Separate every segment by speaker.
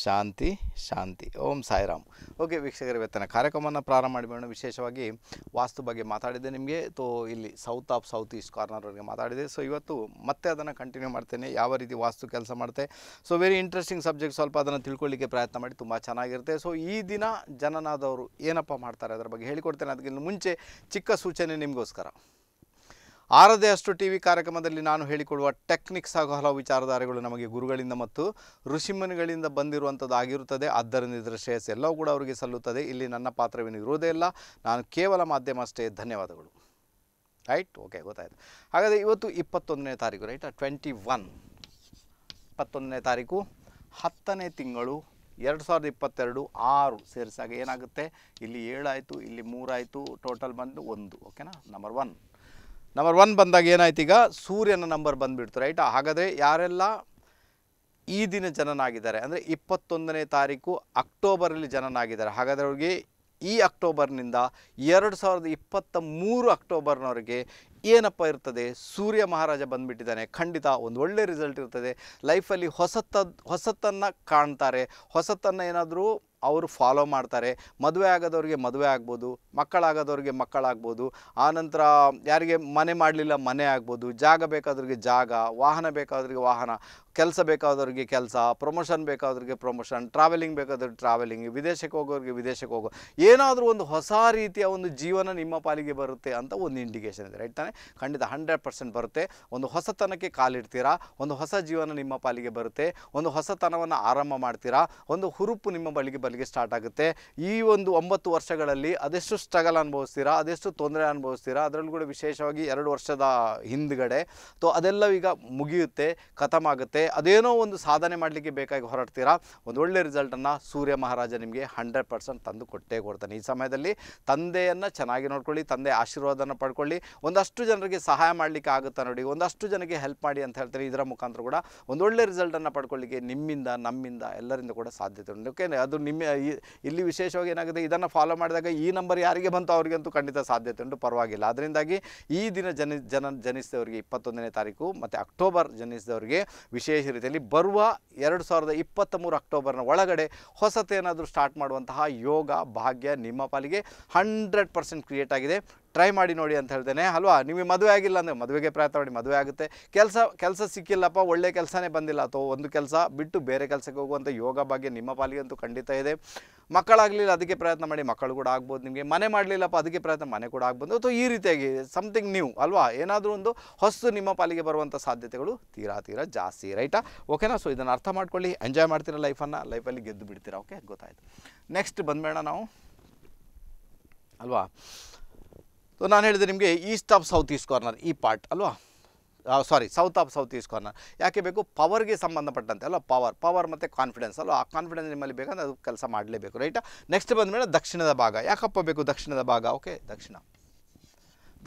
Speaker 1: ಶಾಂತಿ ಶಾಂತಿ ಓಂ Sairam okay ವೀಕ್ಷಕರ ವೇತನ ಕಾರ್ಯಕ್ರಮವನ್ನು ಪ್ರಾರಂಭ ಮಾಡಿಬಿಡೋಣ ವಿಶೇಷವಾಗಿ ವಾಸ್ತು ಬಗ್ಗೆ ಮಾತಾಡಿದೆ ನಿಮಗೆ ತೋ ಇಲ್ಲಿ ಸೌತ್ ಆಫ್ ಸೌತ್ ಈಸ್ಟ್ ಕಾರ್ನರ್ವರೆಗೆ ಮಾತಾಡಿದೆ ಸೊ ಇವತ್ತು ಮತ್ತೆ ಅದನ್ನು ಕಂಟಿನ್ಯೂ ಮಾಡ್ತೇನೆ ಯಾವ ರೀತಿ ವಾಸ್ತು ಕೆಲಸ ಮಾಡುತ್ತೆ ಸೊ ವೆರಿ ಇಂಟ್ರೆಸ್ಟಿಂಗ್ ಸಬ್ಜೆಕ್ಟ್ ಸ್ವಲ್ಪ ಅದನ್ನು ತಿಳ್ಕೊಳ್ಳಿಕ್ಕೆ ಪ್ರಯತ್ನ ಮಾಡಿ ತುಂಬ ಚೆನ್ನಾಗಿರುತ್ತೆ ಸೊ ಈ ದಿನ ಜನನಾದವರು ಏನಪ್ಪ ಮಾಡ್ತಾರೆ ಅದರ ಬಗ್ಗೆ ಹೇಳಿಕೊಡ್ತೇನೆ ಅದಕ್ಕಿಂತ ಮುಂಚೆ ಚಿಕ್ಕ ಸೂಚನೆ ನಿಮಗೋಸ್ಕರ ಆರದೇ ಅಷ್ಟು ಟಿ ವಿ ಕಾರ್ಯಕ್ರಮದಲ್ಲಿ ನಾನು ಹೇಳಿಕೊಡುವ ಟೆಕ್ನಿಕ್ಸ್ ಹಾಗೂ ಹಲವು ವಿಚಾರಧಾರೆಗಳು ನಮಗೆ ಗುರುಗಳಿಂದ ಮತ್ತು ಋಷಿಮುನಿಗಳಿಂದ ಬಂದಿರುವಂಥದ್ದು ಆಗಿರುತ್ತದೆ ಆದ್ದರಿಂದ ಇದರ ಶ್ರೇಯಸ್ ಎಲ್ಲವೂ ಕೂಡ ಅವರಿಗೆ ಸಲ್ಲುತ್ತದೆ ಇಲ್ಲಿ ನನ್ನ ಪಾತ್ರವೇನು ಇರೋದೇ ಇಲ್ಲ ನಾನು ಕೇವಲ ಮಾಧ್ಯಮ ಅಷ್ಟೇ ಧನ್ಯವಾದಗಳು ರೈಟ್ ಓಕೆ ಗೊತ್ತಾಯಿತು ಹಾಗಾದರೆ ಇವತ್ತು ಇಪ್ಪತ್ತೊಂದನೇ ತಾರೀಕು ರೈಟ್ ಟ್ವೆಂಟಿ ಒನ್ ಇಪ್ಪತ್ತೊಂದನೇ ತಾರೀಕು ಹತ್ತನೇ ತಿಂಗಳು ಎರಡು ಸಾವಿರದ ಇಪ್ಪತ್ತೆರಡು ಆರು ಸೇರಿಸಾಗ ಏನಾಗುತ್ತೆ ಇಲ್ಲಿ ಏಳಾಯಿತು ಇಲ್ಲಿ ಮೂರಾಯಿತು ಟೋಟಲ್ ಬಂದು ಒಂದು ಓಕೆನಾ ನಂಬರ್ ಒನ್ ನಂಬರ್ ಒನ್ ಬಂದಾಗ ಏನಾಯ್ತು ಈಗ ಸೂರ್ಯನ ನಂಬರ್ ಬಂದುಬಿಡ್ತು ರೈಟ್ ಹಾಗಾದರೆ ಯಾರೆಲ್ಲ ಈ ದಿನ ಜನನಾಗಿದ್ದಾರೆ ಅಂದರೆ ಇಪ್ಪತ್ತೊಂದನೇ ತಾರೀಕು ಅಕ್ಟೋಬರಲ್ಲಿ ಜನನಾಗಿದ್ದಾರೆ ಹಾಗಾದರೆ ಅವ್ರಿಗೆ ಈ ಅಕ್ಟೋಬರ್ನಿಂದ ಎರಡು ಸಾವಿರದ ಇಪ್ಪತ್ತ ಮೂರು ಅಕ್ಟೋಬರ್ನವರೆಗೆ ಏನಪ್ಪ ಇರ್ತದೆ ಸೂರ್ಯ ಮಹಾರಾಜ ಬಂದುಬಿಟ್ಟಿದ್ದಾನೆ ಖಂಡಿತ ಒಂದು ಒಳ್ಳೆ ರಿಸಲ್ಟ್ ಇರ್ತದೆ ಲೈಫಲ್ಲಿ ಹೊಸತ್ತ ಹೊಸತನ್ನು ಕಾಣ್ತಾರೆ ಹೊಸತನ್ನು ಏನಾದರೂ ಅವರು ಫಾಲೋ ಮಾಡ್ತಾರೆ ಮದುವೆ ಆಗೋದವ್ರಿಗೆ ಮದುವೆ ಆಗ್ಬೋದು ಮಕ್ಕಳಾಗೋದವ್ರಿಗೆ ಮಕ್ಕಳಾಗ್ಬೋದು ಆನಂತರ ಯಾರಿಗೆ ಮನೆ ಮಾಡಲಿಲ್ಲ ಮನೆ ಆಗ್ಬೋದು ಜಾಗ ಬೇಕಾದವ್ರಿಗೆ ಜಾಗ ವಾಹನ ಬೇಕಾದ್ರಿಗೆ ವಾಹನ ಕೆಲಸ ಬೇಕಾದವ್ರಿಗೆ ಕೆಲಸ ಪ್ರಮೋಷನ್ ಬೇಕಾದವ್ರಿಗೆ ಪ್ರಮೋಷನ್ ಟ್ರಾವೆಲಿಂಗ್ ಬೇಕಾದ್ರೆ ಟ್ರಾವೆಲಿಂಗ್ ವಿದೇಶಕ್ಕೆ ಹೋಗೋರಿಗೆ ವಿದೇಶಕ್ಕೆ ಹೋಗೋ ಏನಾದರೂ ಒಂದು ಹೊಸ ರೀತಿಯ ಒಂದು ಜೀವನ ನಿಮ್ಮ ಪಾಲಿಗೆ ಬರುತ್ತೆ ಅಂತ ಒಂದು ಇಂಡಿಕೇಷನ್ ಇದೆ ರೈಟ್ ತಾನೆ ಖಂಡಿತ ಹಂಡ್ರೆಡ್ ಪರ್ಸೆಂಟ್ ಬರುತ್ತೆ ಒಂದು ಹೊಸತನಕ್ಕೆ ಕಾಲಿಡ್ತೀರಾ ಒಂದು ಹೊಸ ಜೀವನ ನಿಮ್ಮ ಪಾಲಿಗೆ ಬರುತ್ತೆ ಒಂದು ಹೊಸತನವನ್ನು ಆರಂಭ ಮಾಡ್ತೀರಾ ಒಂದು ಹುರುಪು ನಿಮ್ಮ ಬಳಿಗೆ ಬರುತ್ತೆ ಲೆವೆಲ್ಗೆ ಸ್ಟಾರ್ಟ್ ಆಗುತ್ತೆ ಈ ಒಂದು ಒಂಬತ್ತು ವರ್ಷಗಳಲ್ಲಿ ಅದೆಷ್ಟು ಸ್ಟ್ರಗಲ್ ಅನುಭವಿಸ್ತೀರಾ ಅದೆಷ್ಟು ತೊಂದರೆ ಅನುಭವಿಸ್ತೀರಾ ಅದರಲ್ಲೂ ಕೂಡ ವಿಶೇಷವಾಗಿ ಎರಡು ವರ್ಷದ ಹಿಂದ್ಗಡೆ ಸೊ ಅದೆಲ್ಲ ಈಗ ಮುಗಿಯುತ್ತೆ ಖತಮ್ ಆಗುತ್ತೆ ಅದೇನೋ ಒಂದು ಸಾಧನೆ ಮಾಡಲಿಕ್ಕೆ ಬೇಕಾಗಿ ಹೊರಡ್ತೀರಾ ಒಂದು ಒಳ್ಳೆ ರಿಸಲ್ಟನ್ನು ಸೂರ್ಯ ಮಹಾರಾಜ ನಿಮಗೆ ಹಂಡ್ರೆಡ್ ಪರ್ಸೆಂಟ್ ತಂದು ಕೊಟ್ಟೇ ಕೊಡ್ತಾನೆ ಈ ಸಮಯದಲ್ಲಿ ತಂದೆಯನ್ನು ಚೆನ್ನಾಗಿ ನೋಡ್ಕೊಳ್ಳಿ ತಂದೆ ಆಶೀರ್ವಾದನ ಪಡ್ಕೊಳ್ಳಿ ಒಂದಷ್ಟು ಜನರಿಗೆ ಸಹಾಯ ಮಾಡಲಿಕ್ಕೆ ಆಗುತ್ತಾ ನೋಡಿ ಒಂದಷ್ಟು ಜನಕ್ಕೆ ಹೆಲ್ಪ್ ಮಾಡಿ ಅಂತ ಹೇಳ್ತಾರೆ ಇದರ ಮುಖಾಂತರ ಕೂಡ ಒಂದೊಳ್ಳೆ ರಿಸಲ್ಟನ್ನು ಪಡ್ಕೊಳ್ಳಿಕ್ಕೆ ನಿಮ್ಮಿಂದ ನಮ್ಮಿಂದ ಎಲ್ಲರಿಂದ ಕೂಡ ಸಾಧ್ಯತೆ ಉಂಟು ಓಕೆ ಅದು ನಿಮ್ಮ ಇಲ್ಲಿ ವಿಶೇಷವಾಗಿ ಏನಾಗುತ್ತೆ ಇದನ್ನು ಫಾಲೋ ಮಾಡಿದಾಗ ಈ ನಂಬರ್ ಯಾರಿಗೆ ಬಂತು ಅಂತೂ ಖಂಡಿತ ಸಾಧ್ಯತೆ ಉಂಟು ಪರವಾಗಿಲ್ಲ ಅದರಿಂದಾಗಿ ಈ ದಿನ ಜನ ಜನ ಜನಿಸಿದವರಿಗೆ ಇಪ್ಪತ್ತೊಂದನೇ ತಾರೀಕು ಮತ್ತು ಅಕ್ಟೋಬರ್ ಜನಿಸಿದವರಿಗೆ ವಿಶೇಷ ರೀತಿಯಲ್ಲಿ ಬರುವ ಎರಡು ಸಾವಿರದ ಇಪ್ಪತ್ತ ಮೂರು ಅಕ್ಟೋಬರ್ನ ಒಳಗಡೆ ಹೊಸತೇನಾದರೂ ಸ್ಟಾರ್ಟ್ ಮಾಡುವಂತಹ ಯೋಗ ಭಾಗ್ಯ ನಿಮ್ಮ ಪಾಲಿಗೆ ಹಂಡ್ರೆಡ್ ಪರ್ಸೆಂಟ್ ಕ್ರಿಯೇಟ್ ಆಗಿದೆ ಟ್ರೈ ಮಾಡಿ ನೋಡಿ ಅಂತ ಹೇಳ್ತೇನೆ ಅಲ್ವಾ ನಿಮಗೆ ಮದುವೆ ಆಗಿಲ್ಲ ಅಂದರೆ ಮದುವೆಗೆ ಪ್ರಯತ್ನ ಮಾಡಿ ಮದುವೆ ಆಗುತ್ತೆ ಕೆಲಸ ಕೆಲಸ ಸಿಕ್ಕಿಲ್ಲಪ್ಪ ಒಳ್ಳೆ ಕೆಲಸನೇ ಬಂದಿಲ್ಲ ಅಥವಾ ಒಂದು ಕೆಲಸ ಬಿಟ್ಟು ಬೇರೆ ಕೆಲಸಕ್ಕೆ ಹೋಗುವಂಥ ಯೋಗ ಬಗ್ಗೆ ನಿಮ್ಮ ಪಾಲಿಗಂತೂ ಖಂಡಿತ ಇದೆ ಮಕ್ಕಳಾಗಲಿಲ್ಲ ಅದಕ್ಕೆ ಪ್ರಯತ್ನ ಮಾಡಿ ಮಕ್ಕಳು ಕೂಡ ಆಗ್ಬೋದು ನಿಮಗೆ ಮನೆ ಮಾಡಲಿಲ್ಲಪ್ಪ ಅದಕ್ಕೆ ಪ್ರಯತ್ನ ಮನೆ ಕೂಡ ಆಗ್ಬೋದು ಅಥವಾ ಈ ರೀತಿಯಾಗಿ ಸಮಥಿಂಗ್ ನ್ಯೂ ಅಲ್ವಾ ಏನಾದರೂ ಒಂದು ಹೊಸ್ತು ನಿಮ್ಮ ಪಾಲಿಗೆ ಬರುವಂಥ ಸಾಧ್ಯತೆಗಳು ತೀರಾ ತೀರಾ ಜಾಸ್ತಿ ರೈಟಾ ಓಕೆನಾ ಸೊ ಇದನ್ನು ಅರ್ಥ ಮಾಡ್ಕೊಳ್ಳಿ ಎಂಜಾಯ್ ಮಾಡ್ತೀರಾ ಲೈಫನ್ನು ಲೈಫಲ್ಲಿ ಗೆದ್ದು ಬಿಡ್ತೀರಾ ಓಕೆ ಗೊತ್ತಾಯಿತು ನೆಕ್ಸ್ಟ್ ಬಂದ್ಬೇಡ ನಾವು ಅಲ್ವಾ ಸೊ ನಾನು ಹೇಳಿದೆ ನಿಮಗೆ east of south east corner ಈ ಪಾರ್ಟ್ ಅಲ್ವಾ sorry south of south east corner ಯಾಕೆ ಬೇಕು ಪವರ್ಗೆ ಸಂಬಂಧಪಟ್ಟಂತೆ ಅಲ್ವಾ ಪವರ್ ಪವರ್ ಮತ್ತು ಕಾನ್ಫಿಡೆನ್ಸ್ ಅಲ್ವಾ ಆ ಕಾನ್ಫಿಡೆನ್ಸ್ ನಿಮ್ಮಲ್ಲಿ ಬೇಕಂದ್ರೆ ಅದು ಕೆಲಸ ಮಾಡಲೇಬೇಕು ರೈಟಾ ನೆಕ್ಸ್ಟ್ ಬಂದ ಮೇಲೆ ದಕ್ಷಿಣದ ಭಾಗ ಯಾಕಪ್ಪ ಬೇಕು ದಕ್ಷಿಣದ ಭಾಗ ಓಕೆ ದಕ್ಷಿಣ